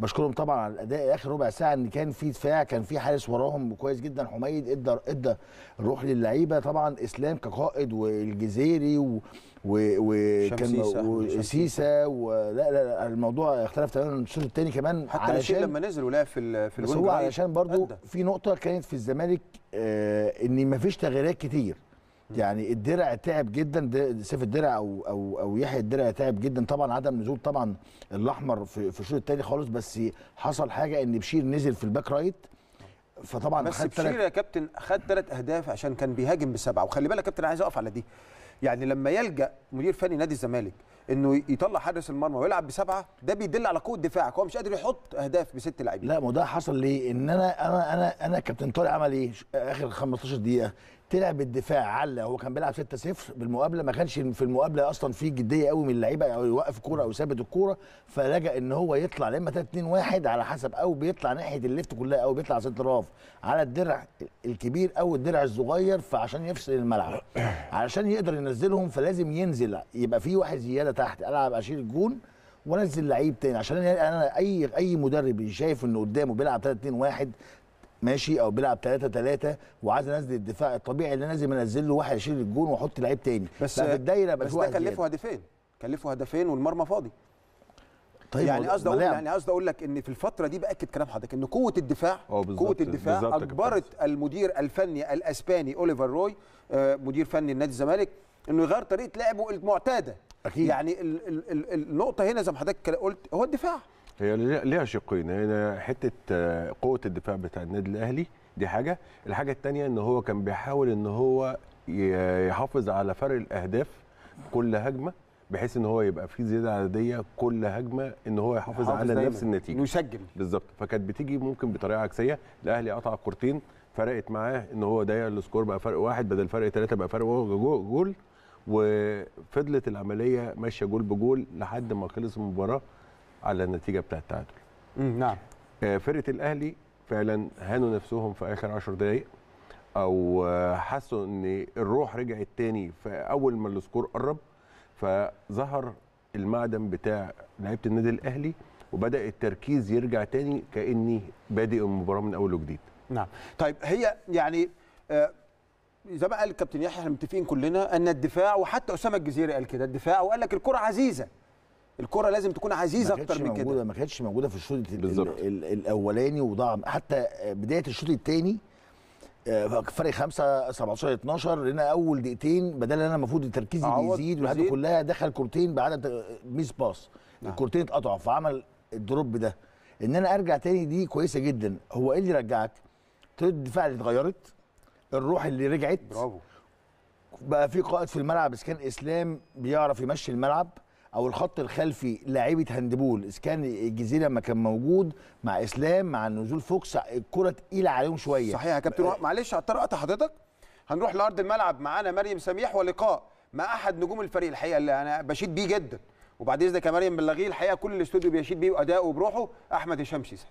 بشكرهم طبعا على الاداء اخر ربع ساعه ان كان في دفاع كان في حارس وراهم كويس جدا حميد ادى ادى الروح للعيبه طبعا اسلام كقائد والجزيري و وكان وسيسا ولا لا لا الموضوع اختلف تماما الشوط الثاني كمان حتى علشان لما نزل ولعب في في بس هو علشان برضو في نقطه كانت في الزمالك آه ان ما فيش تغييرات كتير يعني الدرع تعب جدا سيف الدرع او او او يحيى الدرع تعب جدا طبعا عدم نزول طبعا الاحمر في, في الشوط الثاني خالص بس حصل حاجه ان بشير نزل في الباك رايت فطبعا بس خد بشير يا كابتن خد ثلاث اهداف عشان كان بيهاجم بسبعه وخلي بالك يا كابتن عايز اقف على دي يعني لما يلجا مدير فني نادي الزمالك انه يطلع حارس المرمى ويلعب بسبعه ده بيدل على قوه دفاعك هو مش قادر يحط اهداف بست لاعبين لا ما ده حصل ليه ان انا انا انا انا كابتن طارق عمل ايه اخر 15 دقيقه طلع بالدفاع على هو كان بيلعب 6 0 بالمقابله ما كانش في المقابله اصلا في جديه قوي من اللعيبه او يوقف كوره او يثبت الكوره فلجا ان هو يطلع يا اما 3 2 1 على حسب او بيطلع ناحيه الليفت كلها او بيطلع سنتراف على الدرع الكبير او الدرع الصغير فعشان يفصل الملعب <coughs> علشان يقدر ينزلهم فلازم ينزل يبقى في واحد زياده تحت العب اشيل الجون وانزل لعيب تاني عشان انا اي اي مدرب شايف انه قدامه بيلعب 3 2 1 ماشي او بيلعب 3 3 وعايز انزل الدفاع الطبيعي اللي لازم له واحد يشيل الجون واحط لعيب تاني بس في الدايره بس ده كلفه هدفين كلفه هدفين والمرمى فاضي طيب يعني قصدي اقول يعني قصدي اقول لك ان في الفتره دي باكد كلام حضرتك ان قوه الدفاع اه، قوه الدفاع اجبرت المدير الفني الاسباني اوليفر روي آه، مدير فني نادي الزمالك انه يغير طريقه لعبه المعتاده أكيد. يعني النقطه هنا زي ما حضرتك قلت هو الدفاع هي ليها شقين هنا حته آه، قوه الدفاع بتاع النادي الاهلي دي حاجه الحاجه الثانيه ان هو كان بيحاول ان هو يحافظ على فرق الاهداف كل هجمه بحيث ان هو يبقى في زياده عدديه كل هجمه ان هو يحافظ على دايماً. نفس النتيجه ويسجل بالظبط فكانت بتيجي ممكن بطريقه عكسيه الاهلي قطع كورتين فرقت معاه ان هو ضيع السكور بقى فرق واحد بدل فرق ثلاثه بقى فرق جول وفضلت العمليه ماشيه جول بجول لحد ما خلص المباراه على النتيجه بتاعه التعادل نعم آه، فرقه الاهلي فعلا هانوا نفسهم في اخر 10 دقائق او آه، حسوا ان الروح رجعت تاني فاول ما السكور قرب فظهر المعدن بتاع لعيبه النادي الاهلي وبدا التركيز يرجع تاني كاني بادئ المباراه من اول وجديد نعم طيب هي يعني آه، زي ما قال الكابتن يحيى احنا متفقين كلنا ان الدفاع وحتى اسامه الجزيري قال كده الدفاع وقال لك الكره عزيزه الكره لازم تكون عزيزه اكتر من كده ما كانتش موجوده في الشوط الاولاني وضاع حتى بدايه الشوط الثاني آه، فرق 5 17 12 لنا اول دقيقتين بدل انا المفروض تركيزي بيزيد والحاجات كلها دخل كورتين بعدد ميس باس نعم. الكورتين اتقطعوا فعمل الدروب ده ان انا ارجع تاني دي كويسه جدا هو ايه اللي رجعك؟ طريقه الدفاع اللي اتغيرت الروح اللي رجعت برافو بقى في قائد في الملعب اذا كان اسلام بيعرف يمشي الملعب او الخط الخلفي لاعيبه هاندبول اذا كان الجزيره لما كان موجود مع اسلام مع نزول فوكس الكره تقيله عليهم شويه صحيح يا كابتن معلش هضطر اقطع حضرتك هنروح لارض الملعب معانا مريم سميح ولقاء مع احد نجوم الفريق الحقيقه اللي انا بشيد بيه جدا وبعد اذنك يا مريم بلغيه الحقيقه كل الاستوديو بيشيد بيه وادائه وبروحه احمد هشام شيسه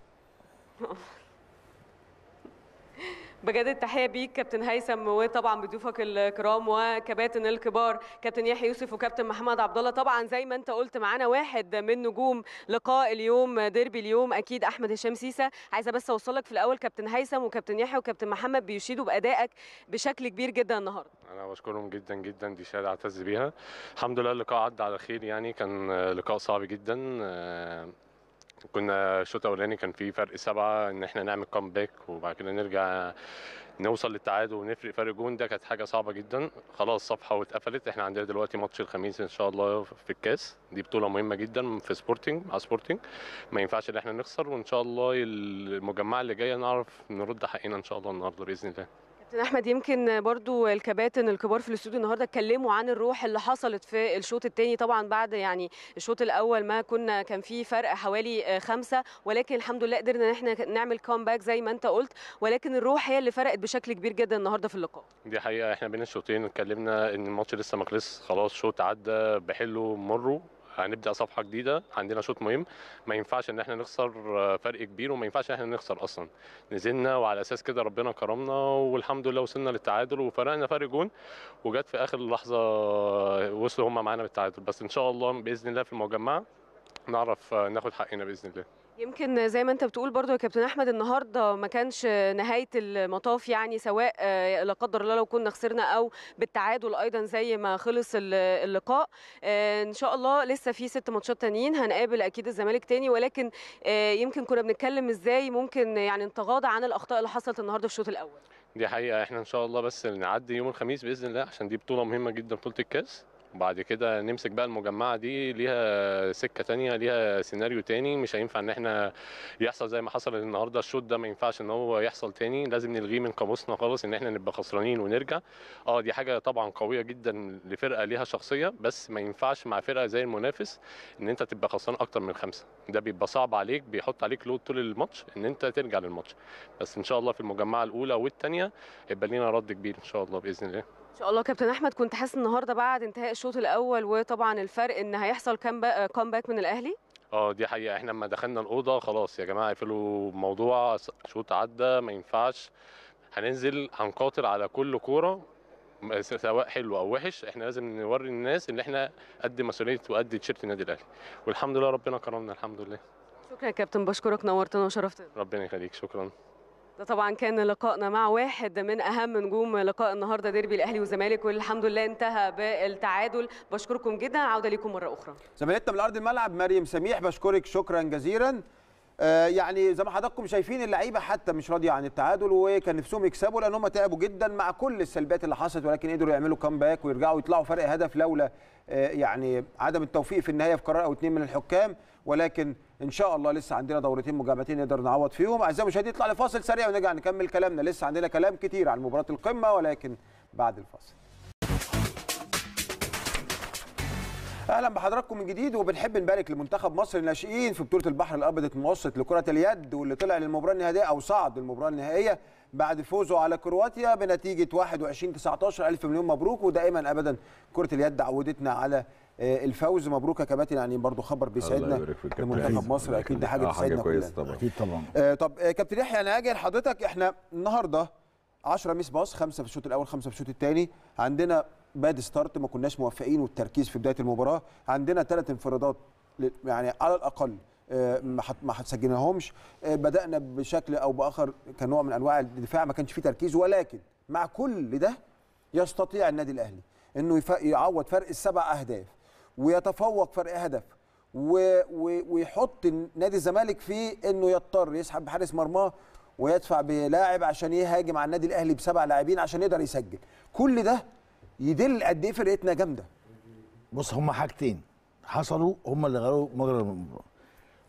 بجد التحيه بيك كابتن هيثم وطبعا بضيوفك الكرام وكباتن الكبار كابتن يحيى يوسف وكابتن محمد عبد الله طبعا زي ما انت قلت معانا واحد من نجوم لقاء اليوم ديربي اليوم اكيد احمد هشام سيسه عايزه بس اوصلك في الاول كابتن هيثم وكابتن يحيى وكابتن محمد بيشيدوا بادائك بشكل كبير جدا النهارده انا بشكرهم جدا جدا دي شهاده اعتز بيها الحمد لله اللقاء عدى على خير يعني كان لقاء صعب جدا وكنا الشوط الاولاني كان في فرق سبعه ان احنا نعمل كومباك وبعد كده نرجع نوصل للتعادل ونفرق فرق جون ده كانت حاجه صعبه جدا خلاص صفحه واتقفلت احنا عندنا دلوقتي ماتش الخميس ان شاء الله في الكاس دي بطوله مهمه جدا في سبورتنج مع سبورتنج ما ينفعش ان احنا نخسر وان شاء الله المجمعه اللي جايه نعرف نرد حقنا ان شاء الله النهارده باذن الله كابتن احمد يمكن برضو الكباتن الكبار في الاستوديو النهارده اتكلموا عن الروح اللي حصلت في الشوط الثاني طبعا بعد يعني الشوط الاول ما كنا كان في فرق حوالي آه، خمسة ولكن الحمد لله قدرنا ان احنا نعمل كومباك زي ما انت قلت ولكن الروح هي اللي فرقت بشكل كبير جدا النهارده في اللقاء دي حقيقه احنا بين الشوطين اتكلمنا ان الماتش لسه ما خلاص شوط عدى بحله مره هنبدا صفحه جديده عندنا شوط مهم ما ينفعش ان احنا نخسر آه، فرق كبير وما ينفعش ان احنا نخسر اصلا نزلنا وعلى اساس كده ربنا كرمنا والحمد لله وصلنا للتعادل وفرقنا فرق جون وجت في اخر لحظه آه، وصلوا هم معانا بالتعادل بس ان شاء الله باذن الله في المجمع نعرف ناخد حقنا باذن الله يمكن زي ما انت بتقول برضو يا كابتن احمد النهارده ما كانش نهايه المطاف يعني سواء آه، لا قدر الله لو كنا خسرنا او بالتعادل ايضا زي ما خلص اللقاء آه، ان شاء الله لسه في ست ماتشات تانيين هنقابل اكيد الزمالك تاني ولكن آه، يمكن كنا بنتكلم ازاي ممكن يعني نتغاضى عن الاخطاء اللي حصلت النهارده في الشوط الاول دي حقيقه احنا ان شاء الله بس نعدي يوم الخميس باذن الله عشان دي بطوله مهمه جدا بطوله الكاس وبعد كده نمسك بقى المجمعه دي ليها سكه تانية ليها سيناريو تاني مش هينفع ان احنا يحصل زي ما حصل النهارده الشوط ده ما ينفعش ان هو يحصل تاني لازم نلغيه من قاموسنا خالص ان احنا نبقى خسرانين ونرجع اه دي حاجه طبعا قويه جدا لفرقه ليها شخصيه بس ما ينفعش مع فرقه زي المنافس ان انت تبقى خسران اكتر من خمسه ده بيبقى صعب عليك بيحط عليك لود طول الماتش ان انت ترجع للماتش بس ان شاء الله في المجمعه الاولى والثانيه يبقى لينا رد كبير ان شاء الله باذن الله ان شاء الله كابتن احمد كنت حاسس النهارده بعد انتهاء الشوط الاول وطبعا الفرق ان هيحصل كام باك من الاهلي اه دي حقيقه احنا لما دخلنا الاوضه خلاص يا جماعه اقفلوا الموضوع شوط عدى ما ينفعش هننزل هنقاتل على كل كوره سواء حلو او وحش احنا لازم نوري الناس ان احنا قد مسؤوليه وقد تيشيرت النادي الاهلي والحمد لله ربنا كرمنا الحمد لله شكرا يا كابتن بشكرك نورتنا وشرفتنا ربنا يخليك شكرا ده طبعا كان لقائنا مع واحد من اهم نجوم لقاء النهارده ديربي الاهلي والزمالك والحمد لله انتهى بالتعادل بشكركم جدا عوده ليكم مره اخرى زميلتنا من ارض الملعب مريم سميح بشكرك شكرا جزيلا آه يعني زي ما حضراتكم شايفين اللعيبه حتى مش راضيه عن التعادل وكان نفسهم يكسبوا لان هم تعبوا جدا مع كل السلبيات اللي حصلت ولكن قدروا يعملوا كامباك ويرجعوا يطلعوا فرق هدف لولا آه يعني عدم التوفيق في النهايه في قرار او اتنين من الحكام ولكن ان شاء الله لسه عندنا دورتين مجامعتين نقدر نعوض فيهم اعزائي المشاهدين نطلع لفاصل سريع ونرجع نكمل كلامنا لسه عندنا كلام كتير عن مباراه القمه ولكن بعد الفاصل اهلا بحضراتكم من جديد وبنحب نبارك لمنتخب مصر الناشئين في بطوله البحر الابيض المتوسط لكره اليد واللي طلع للمباراه النهائيه او صعد للمباراه النهائيه بعد فوزه على كرواتيا بنتيجه 21 19 الف مليون مبروك ودائما ابدا كره اليد عودتنا على آه، الفوز مبروك يا كباتن يعني برضو خبر بيسعدنا لمنتخب مصر اكيد ده حاجه بتسعدنا آه، كويسه طبعا اكيد طبعا آه طب آه، كابتن يحيى أنا أجي لحضرتك احنا النهارده 10 ميس باص خمسه في الشوط الاول خمسه في الشوط الثاني عندنا باد ستارت ما كناش موفقين والتركيز في بدايه المباراه عندنا ثلاث انفرادات يعني على الاقل آه، ما سجلناهمش آه، بدانا بشكل او باخر كنوع من انواع الدفاع ما كانش فيه تركيز ولكن مع كل ده يستطيع النادي الاهلي انه يعوض فرق السبع اهداف ويتفوق فرق هدف ويحط نادي الزمالك في انه يضطر يسحب بحارس مرماه ويدفع بلاعب عشان يهاجم على النادي الاهلي بسبع لاعبين عشان يقدر يسجل كل ده يدل قد ايه فرقتنا جامده بص هما حاجتين حصلوا هما اللي غيروا مجرى المباراه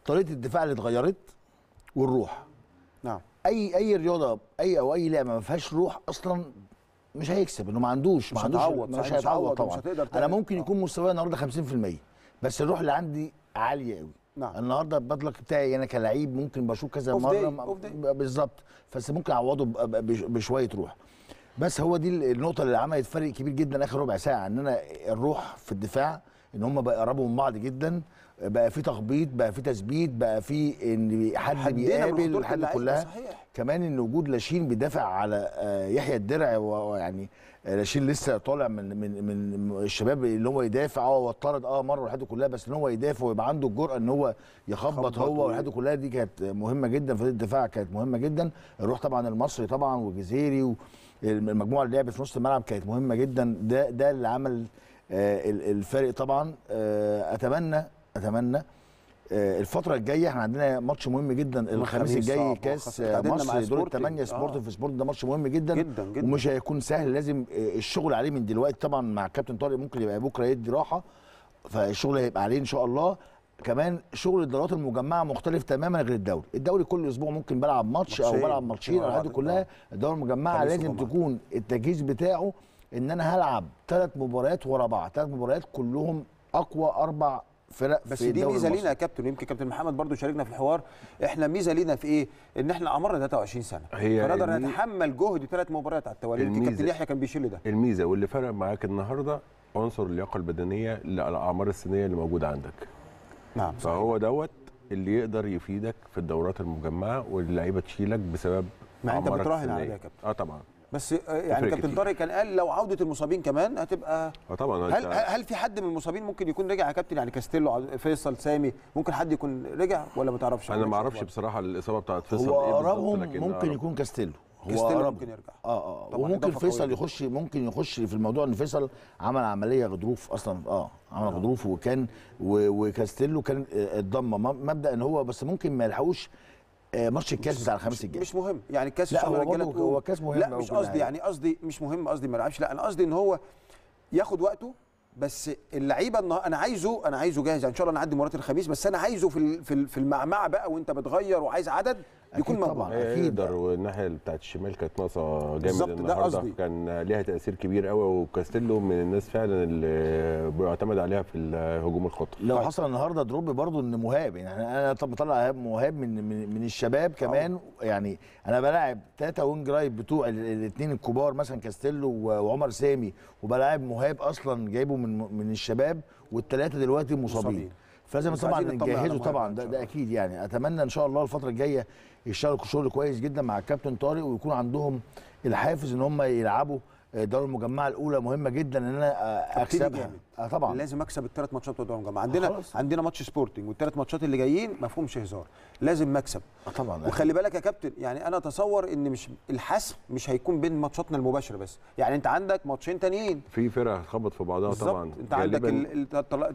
طريقه الدفاع اللي اتغيرت والروح نعم اي اي رياضه اي او اي لعبه ما فيهاش روح اصلا مش هيكسب انه ما عندوش ما عندوش مش هيتعوض طبعا مش هتقدر انا ممكن نعم. يكون مستواي النهارده 50% بس الروح اللي عندي عاليه قوي نعم النهارده البادلك بتاعي انا كلاعب ممكن بشوف كذا مره بالظبط بس ممكن اعوضه بشويه روح بس هو دي النقطه اللي عملت فرق كبير جدا اخر ربع ساعه ان انا الروح في الدفاع ان هم بقربوا يقربوا من بعض جدا بقى في تخبيط بقى في تثبيت بقى في ان حد بيقابل دي كلها صحيح. كمان ان وجود لاشين بيدافع على آه، يحيى الدرع ويعني لاشين لسه طالع من من من الشباب اللي هو يدافع اه هو اه مره والحاجات كلها بس ان هو يدافع ويبقى عنده الجرأه ان هو يخبط هو والحاجات كلها دي كانت مهمه جدا في الدفاع كانت مهمه جدا الروح طبعا المصري طبعا والجزيري المجموعه اللي لعبت في نص الملعب كانت مهمه جدا ده ده اللي عمل آه، الفرق طبعا آه، اتمنى اتمنى آه، الفترة الجاية احنا عندنا ماتش مهم جدا الخميس الجاي كاس مصر دور الثمانية آه. سبورت في سبورت ده ماتش مهم جدا, جدا, جدا ومش هيكون سهل لازم آه، الشغل عليه من دلوقتي طبعا مع كابتن طارق ممكن يبقى بكره يدي راحة فالشغل هيبقى عليه ان شاء الله كمان شغل الدورات المجمعه مختلف تماما غير الدوري، الدوري كل اسبوع ممكن بلعب ماتش او بلعب ماتشين الحاجات دي كلها، الدورة المجمعه لازم تكون التجهيز بتاعه ان انا هلعب ثلاث مباريات ورا بعض، ثلاث مباريات كلهم اقوى اربع فرق بس في دي ميزه لينا يا كابتن يمكن كابتن محمد برضو شاركنا في الحوار احنا ميزه لينا في ايه ان احنا عمرنا 23 سنه هي فنقدر المي... نتحمل جهد ثلاث مباريات على التوالي يمكن كابتن يحيى كان بيشيل ده الميزه واللي فرق معاك النهارده عنصر اللياقه البدنيه للاعمار السنيه اللي موجوده عندك نعم صحيح. فهو دوت اللي يقدر يفيدك في الدورات المجمعه واللعيبه تشيلك بسبب ما انت بتراهن عليه يا كابتن اه طبعا بس آه، يعني كابتن طارق كان قال لو عوده المصابين كمان هتبقى آه، طبعا هل آه. هل في حد من المصابين ممكن يكون رجع يا كابتن يعني كاستيلو فيصل سامي ممكن حد يكون رجع ولا ما تعرفش انا ما اعرفش بصراحه الاصابه بتاعت فيصل إيه هو اقربهم إيه ممكن يكون كاستيلو هو كاستيلو ممكن يرجع اه اه وممكن فيصل يخش ممكن يخش في الموضوع ان فيصل عمل عمليه غضروف اصلا اه عمل غضروف وكان وكاستيلو كان اتضم مبدا ان هو بس ممكن ما يلحقوش آه، ماتش الكاس بتاع الخميس الجاي مش مهم يعني الكاس لا هو, هو كاس مهم لا مش قصدي يعني قصدي مش مهم قصدي ما يلعبش لا انا قصدي ان هو ياخد وقته بس اللعيبه انا عايزه انا عايزه جاهز يعني ان شاء الله نعدي مباراه الخميس بس انا عايزه في في المعمعه بقى وانت بتغير وعايز عدد يكون طبعا يقدر والناحيه بتاعت الشمال كانت ناقصه جامد النهارده كان ليها تاثير كبير قوي وكاستيلو من الناس فعلا اللي بيعتمد عليها في الهجوم الخطر لو حصل النهارده دروب برضو ان مهاب يعني انا طب بطلع مهاب من من, الشباب كمان أوه. يعني انا بلاعب تاتا وينج رايت بتوع الاثنين الكبار مثلا كاستيلو وعمر سامي وبلاعب مهاب اصلا جايبه من من الشباب والثلاثه دلوقتي مصابين. مصابين. فلازم طبعا نجهزه طبعا ده, ده اكيد يعني اتمنى ان شاء الله الفتره الجايه يشتغلوا شغل كويس جدا مع الكابتن طارق ويكون عندهم الحافز ان هم يلعبوا الدوري المجمعه الاولى مهمه جدا ان انا اكسبها آه طبعا لازم اكسب الثلاث ماتشات بتوع الدوري المجمعه عندنا آه، خلص. عندنا ماتش سبورتنج والثلاث ماتشات اللي جايين ما فيهمش هزار لازم مكسب آه طبعا وخلي بالك يا كابتن يعني انا اتصور ان مش الحسم مش هيكون بين ماتشاتنا المباشره بس يعني انت عندك ماتشين تانيين في فرق هتخبط في بعضها طبعا انت عندك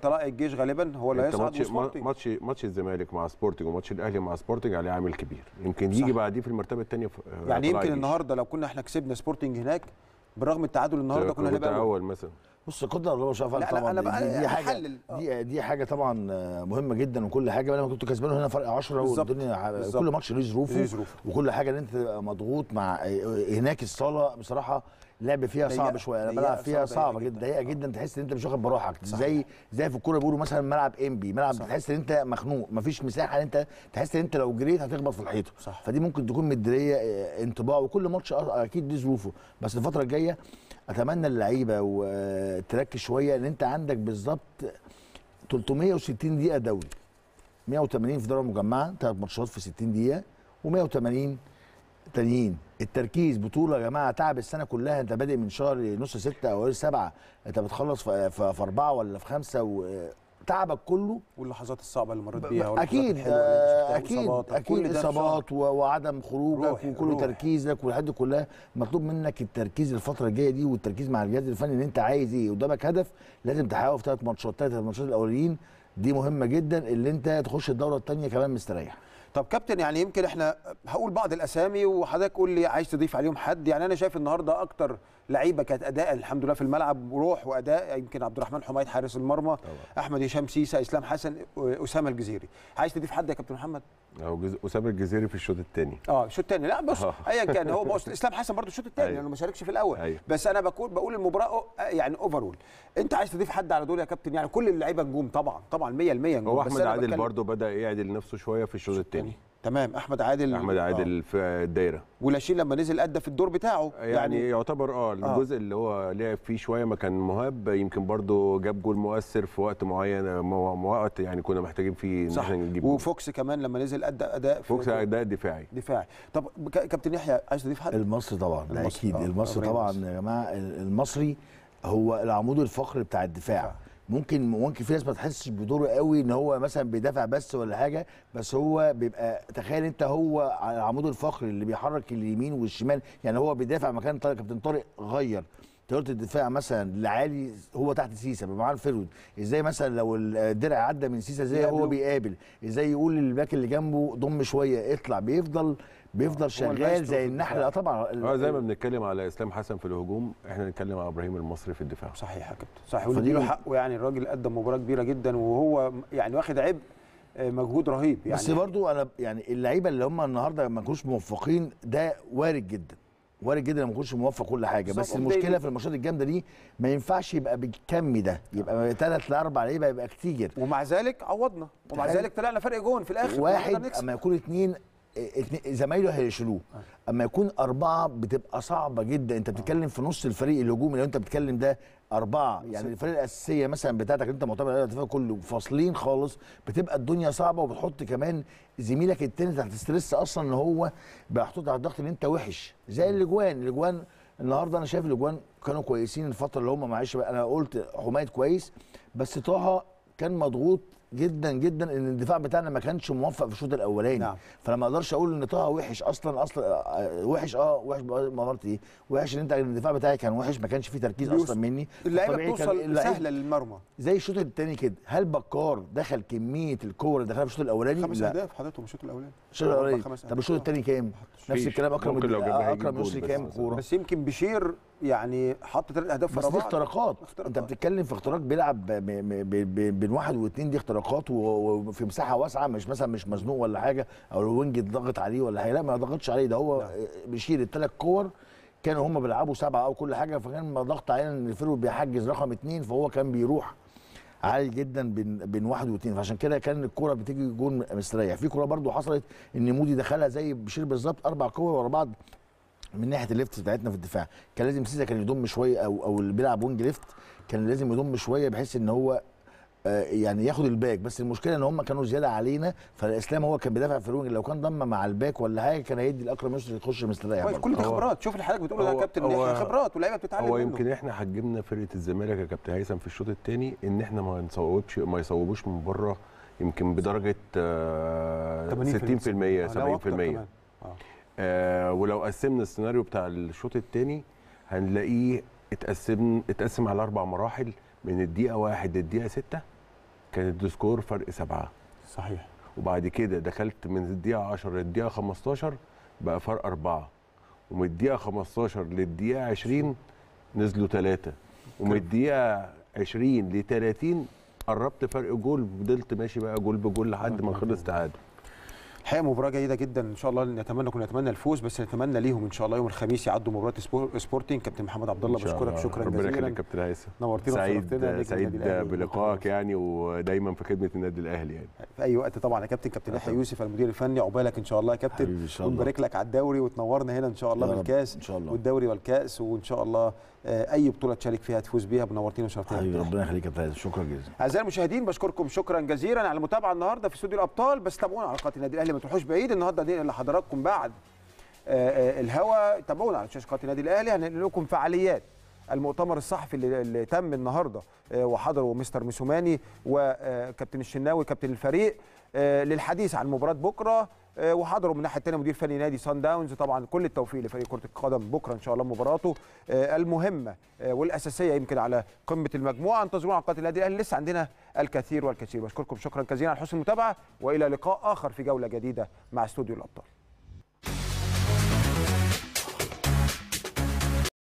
طلائع الجيش غالبا هو اللي هيصعد ماتش ماتش ماتش الزمالك مع سبورتنج وماتش الاهلي مع سبورتنج عليه عامل كبير يمكن يجي بعديه في المرتبه الثانيه يعني يمكن النهارده لو كنا احنا كسبنا سبورتنج هناك بالرغم التعادل النهارده كنا هنبقى اول مثلا بص قدر الله ما شاء فعل طبعا أنا دي, دي حاجه دي, دي حاجه طبعا مهمه جدا وكل حاجه انا كنت كسبان هنا فرق 10 والدنيا كل ماتش ليه ظروفه وكل حاجه ان انت مضغوط مع هناك الصاله بصراحه لعب فيها صعب شويه انا بلعب فيها صعبه جدا ضيقه جدا آه. تحس ان انت مش واخد براحتك زي زي في الكوره بيقولوا مثلا ملعب انبي ملعب تحس ان انت مخنوق مفيش مساحه ان انت تحس ان انت لو جريت هتخبط في الحيطه فدي ممكن تكون مدريه آه، انطباع وكل ماتش اكيد ليه ظروفه بس الفتره الجايه اتمنى اللعيبه وتركز شويه ان انت عندك بالظبط 360 دقيقه دوري 180 في دوري مجمعه ثلاث ماتشات في 60 دقيقه و180 تانيين التركيز بطوله يا جماعه تعب السنه كلها انت بادئ من شهر نص ستة او سبعة انت بتخلص في, في اربعه ولا في خمسه و تعبك كله واللحظات الصعبه اللي مريت بيها اكيد اكيد اكيد اصابات وعدم خروجك وكل تركيزك والحاجات دي كلها مطلوب منك التركيز الفتره الجايه دي والتركيز مع الجهاز الفني ان انت عايز ايه قدامك هدف لازم تحققه في ثلاث ماتشات ثلاث ماتشات الاولين دي مهمه جدا اللي انت تخش الدوره الثانيه كمان مستريح طب كابتن يعني يمكن احنا هقول بعض الاسامي وحضرتك قول لي عايز تضيف عليهم حد يعني انا شايف النهارده اكتر لعيبه كانت اداء الحمد لله في الملعب وروح واداء يمكن عبد الرحمن حميد حارس المرمى طبعا. احمد هشام سيسا اسلام حسن اسامه الجزيري عايز تضيف حد يا كابتن محمد هو اسامه الجزيري في الشوط الثاني اه الشوط الثاني لا بص آه. ايا كان هو <laughs> بص اسلام حسن برضه الشوط الثاني أيوه. لانه ما شاركش في الاول أي. أيوه. بس انا بقول بقول المباراه يعني اوفرول انت عايز تضيف حد على دول يا كابتن يعني كل اللعيبه نجوم طبعا طبعا 100% نجوم هو احمد عادل برضه بدا يعدل نفسه شويه في الشوط الثاني تمام احمد عادل احمد عادل آه. في الدايره ولاشين لما نزل ادى في الدور بتاعه يعني, يعني يعتبر اه, آه. الجزء آه. اللي هو لعب فيه شويه ما كان مهاب يمكن برضه جاب جول مؤثر في وقت معين آه، وقت يعني كنا محتاجين فيه صح. ان احنا نجيب وفوكس كمان لما نزل ادى اداء فوكس اداء دفاعي دفاعي طب كابتن يحيى عايز تضيف حاجه المصري طبعا المصري اكيد آه. المصري طبعا يا جماعه المصري هو العمود الفقري بتاع الدفاع آه. ممكن ممكن في ناس ما تحسش بدوره قوي ان هو مثلا بيدافع بس ولا حاجه بس هو بيبقى تخيل انت هو على العمود الفقري اللي بيحرك اليمين والشمال يعني هو بيدافع مكان طارق كابتن طارق غير طريقه الدفاع مثلا لعالي هو تحت سيسا بمعاه الفرود ازاي مثلا لو الدرع عدى من سيسا زي هو بيقابل ازاي يقول للباك اللي جنبه ضم شويه اطلع بيفضل بيفضل شغال زي النحله طبعا اه زي ما بنتكلم على اسلام حسن في الهجوم احنا نتكلم على ابراهيم المصري في الدفاع صحيح يا كابتن صحيح ودي له حقه يعني الراجل قدم مباراه كبيره جدا وهو يعني واخد عبء آه، مجهود رهيب يعني بس برضو انا يعني اللعيبه اللي هم النهارده ما كانوش موفقين ده وارد جدا وارد جدا ما يكونش موفق كل حاجه بس المشكله في الماتشات الجامده دي ما ينفعش يبقى بالكم ده يبقى ثلاث لاربع لعيبه يبقى كتير ومع ذلك عوضنا ومع ذلك طلعنا فرق جون في الاخر واحد اما يكون اثنين زمايله هيشيلوه اما يكون اربعه بتبقى صعبه جدا انت بتتكلم في نص الفريق الهجومي لو انت بتتكلم ده اربعه يعني الفريق الاساسيه مثلا بتاعتك انت معتمد عليها الدفاع كله فاصلين خالص بتبقى الدنيا صعبه وبتحط كمان زميلك التاني تحت ستريس اصلا ان هو محطوط على الضغط ان انت وحش زي الاجوان الاجوان النهارده انا شايف الاجوان كانوا كويسين الفتره اللي هم معلش انا قلت حمايد كويس بس طه كان مضغوط جدا جدا ان الدفاع بتاعنا ما كانش موفق في الشوط الاولاني نعم. فلما اقدرش اقول ان طه وحش اصلا اصلا آه، وحش اه وحش مرارتي ايه وحش ان انت الدفاع بتاعي كان وحش ما كانش فيه تركيز اصلا مني اللعيبه بتوصل سهله للمرمى زي الشوط الثاني كده هل بكار دخل كميه الكور اللي دخلها في الشوط الاولاني خمس اهداف حضرتهم الشوط الاولاني الشوط الاولاني طب الشوط الثاني كام نفس الكلام اكرم اكرم يسري كام كوره بس يمكن بشير يعني حط تلات اهداف بس دي اختراقات انت بتتكلم في اختراق بيلعب بين واحد واثنين دي اختراقات وفي مساحه واسعه مش مثلا مش مزنوق ولا حاجه او الوينج ضغط عليه ولا حاجه لا ما ضغطش عليه ده هو نعم. بيشيل الثلاث كور كانوا هم بيلعبوا سبعه او كل حاجه فكان ضغط علينا ان الفيرو بيحجز رقم اثنين فهو كان بيروح عالي جدا بين بين واحد واثنين فعشان كده كان الكوره بتيجي جون مستريح في كوره برده حصلت ان مودي دخلها زي بشير بالظبط اربع كور ورا بعض من ناحيه الليفت بتاعتنا في الدفاع كان لازم سيزا كان يضم شويه او او اللي بيلعب وينج ليفت كان لازم يضم شويه بحيث ان هو آه، يعني ياخد الباك بس المشكله ان هم كانوا زياده علينا فالاسلام هو كان بيدافع في الوينج لو كان ضم مع الباك ولا حاجه كان هيدي الاكرم يوسف يخش مستريح كل دي خبرات شوف اللي حضرتك بتقوله يا كابتن هو خبرات واللعيبه بتتعلم هو يمكن منه. احنا حجمنا فرقه الزمالك يا كابتن هيثم في الشوط الثاني ان احنا ما نصوبش ما يصوبوش من بره يمكن بدرجه 60% آه، 70% آه ولو قسمنا السيناريو بتاع الشوط الثاني هنلاقيه اتقسم اتقسم على اربع مراحل من الدقيقه واحد للدقيقه سته كان السكور فرق سبعه صحيح وبعد كده دخلت من الدقيقه 10 للدقيقه 15 بقى فرق اربعه ومن الدقيقه 15 للدقيقه 20 نزلوا ثلاثه ومن الدقيقه 20 ل 30 قربت فرق جول وفضلت ماشي بقى جول بجول لحد ما خلص تعادل الحقيقه مباراه جيده جدا ان شاء الله نتمنى كنا نتمنى الفوز بس نتمنى ليهم ان شاء الله يوم الخميس يعدوا مباراه سبورتنج كابتن محمد عبد الله بشكرك شكرا جزيلا ربنا يخليك كابتن هيثم نورتنا سعيد سعيد بلقائك يعني ودايما في خدمه النادي الاهلي يعني في اي وقت طبعا يا كابتن كابتن يحيى يوسف المدير الفني عقبالك ان شاء الله يا كابتن ونبارك لك على الدوري وتنورنا هنا ان شاء الله بالكاس والدوري والكاس وان شاء الله آه، اي بطوله تشارك فيها تفوز بيها بنورتينا وشرفتنا حبيبي ربنا يخليك يا شكرا جزيلا اعزائي المشاهدين بشكركم شكرا جزيلا على المتابعه النهارده في استوديو الابطال بس تابعونا على قناه النادي الاهلي ما تروحوش بعيد النهارده اللي لحضراتكم بعد آه، آه، الهوا تابعونا على شاشه قناه النادي الاهلي هننقل لكم فعاليات المؤتمر الصحفي اللي, تم النهارده وحضره مستر ميسوماني وكابتن الشناوي كابتن الفريق للحديث عن مباراه بكره آه، وحضروا من الناحيه الثانيه مدير فني نادي سان داونز طبعا كل التوفيق لفريق كره القدم بكره ان شاء الله مباراته آه، المهمه آه، والاساسيه يمكن على قمه المجموعه انتظرونا على قناه النادي الاهلي لسه عندنا الكثير والكثير بشكركم شكرا جزيلا على حسن المتابعه والى لقاء اخر في جوله جديده مع استوديو الابطال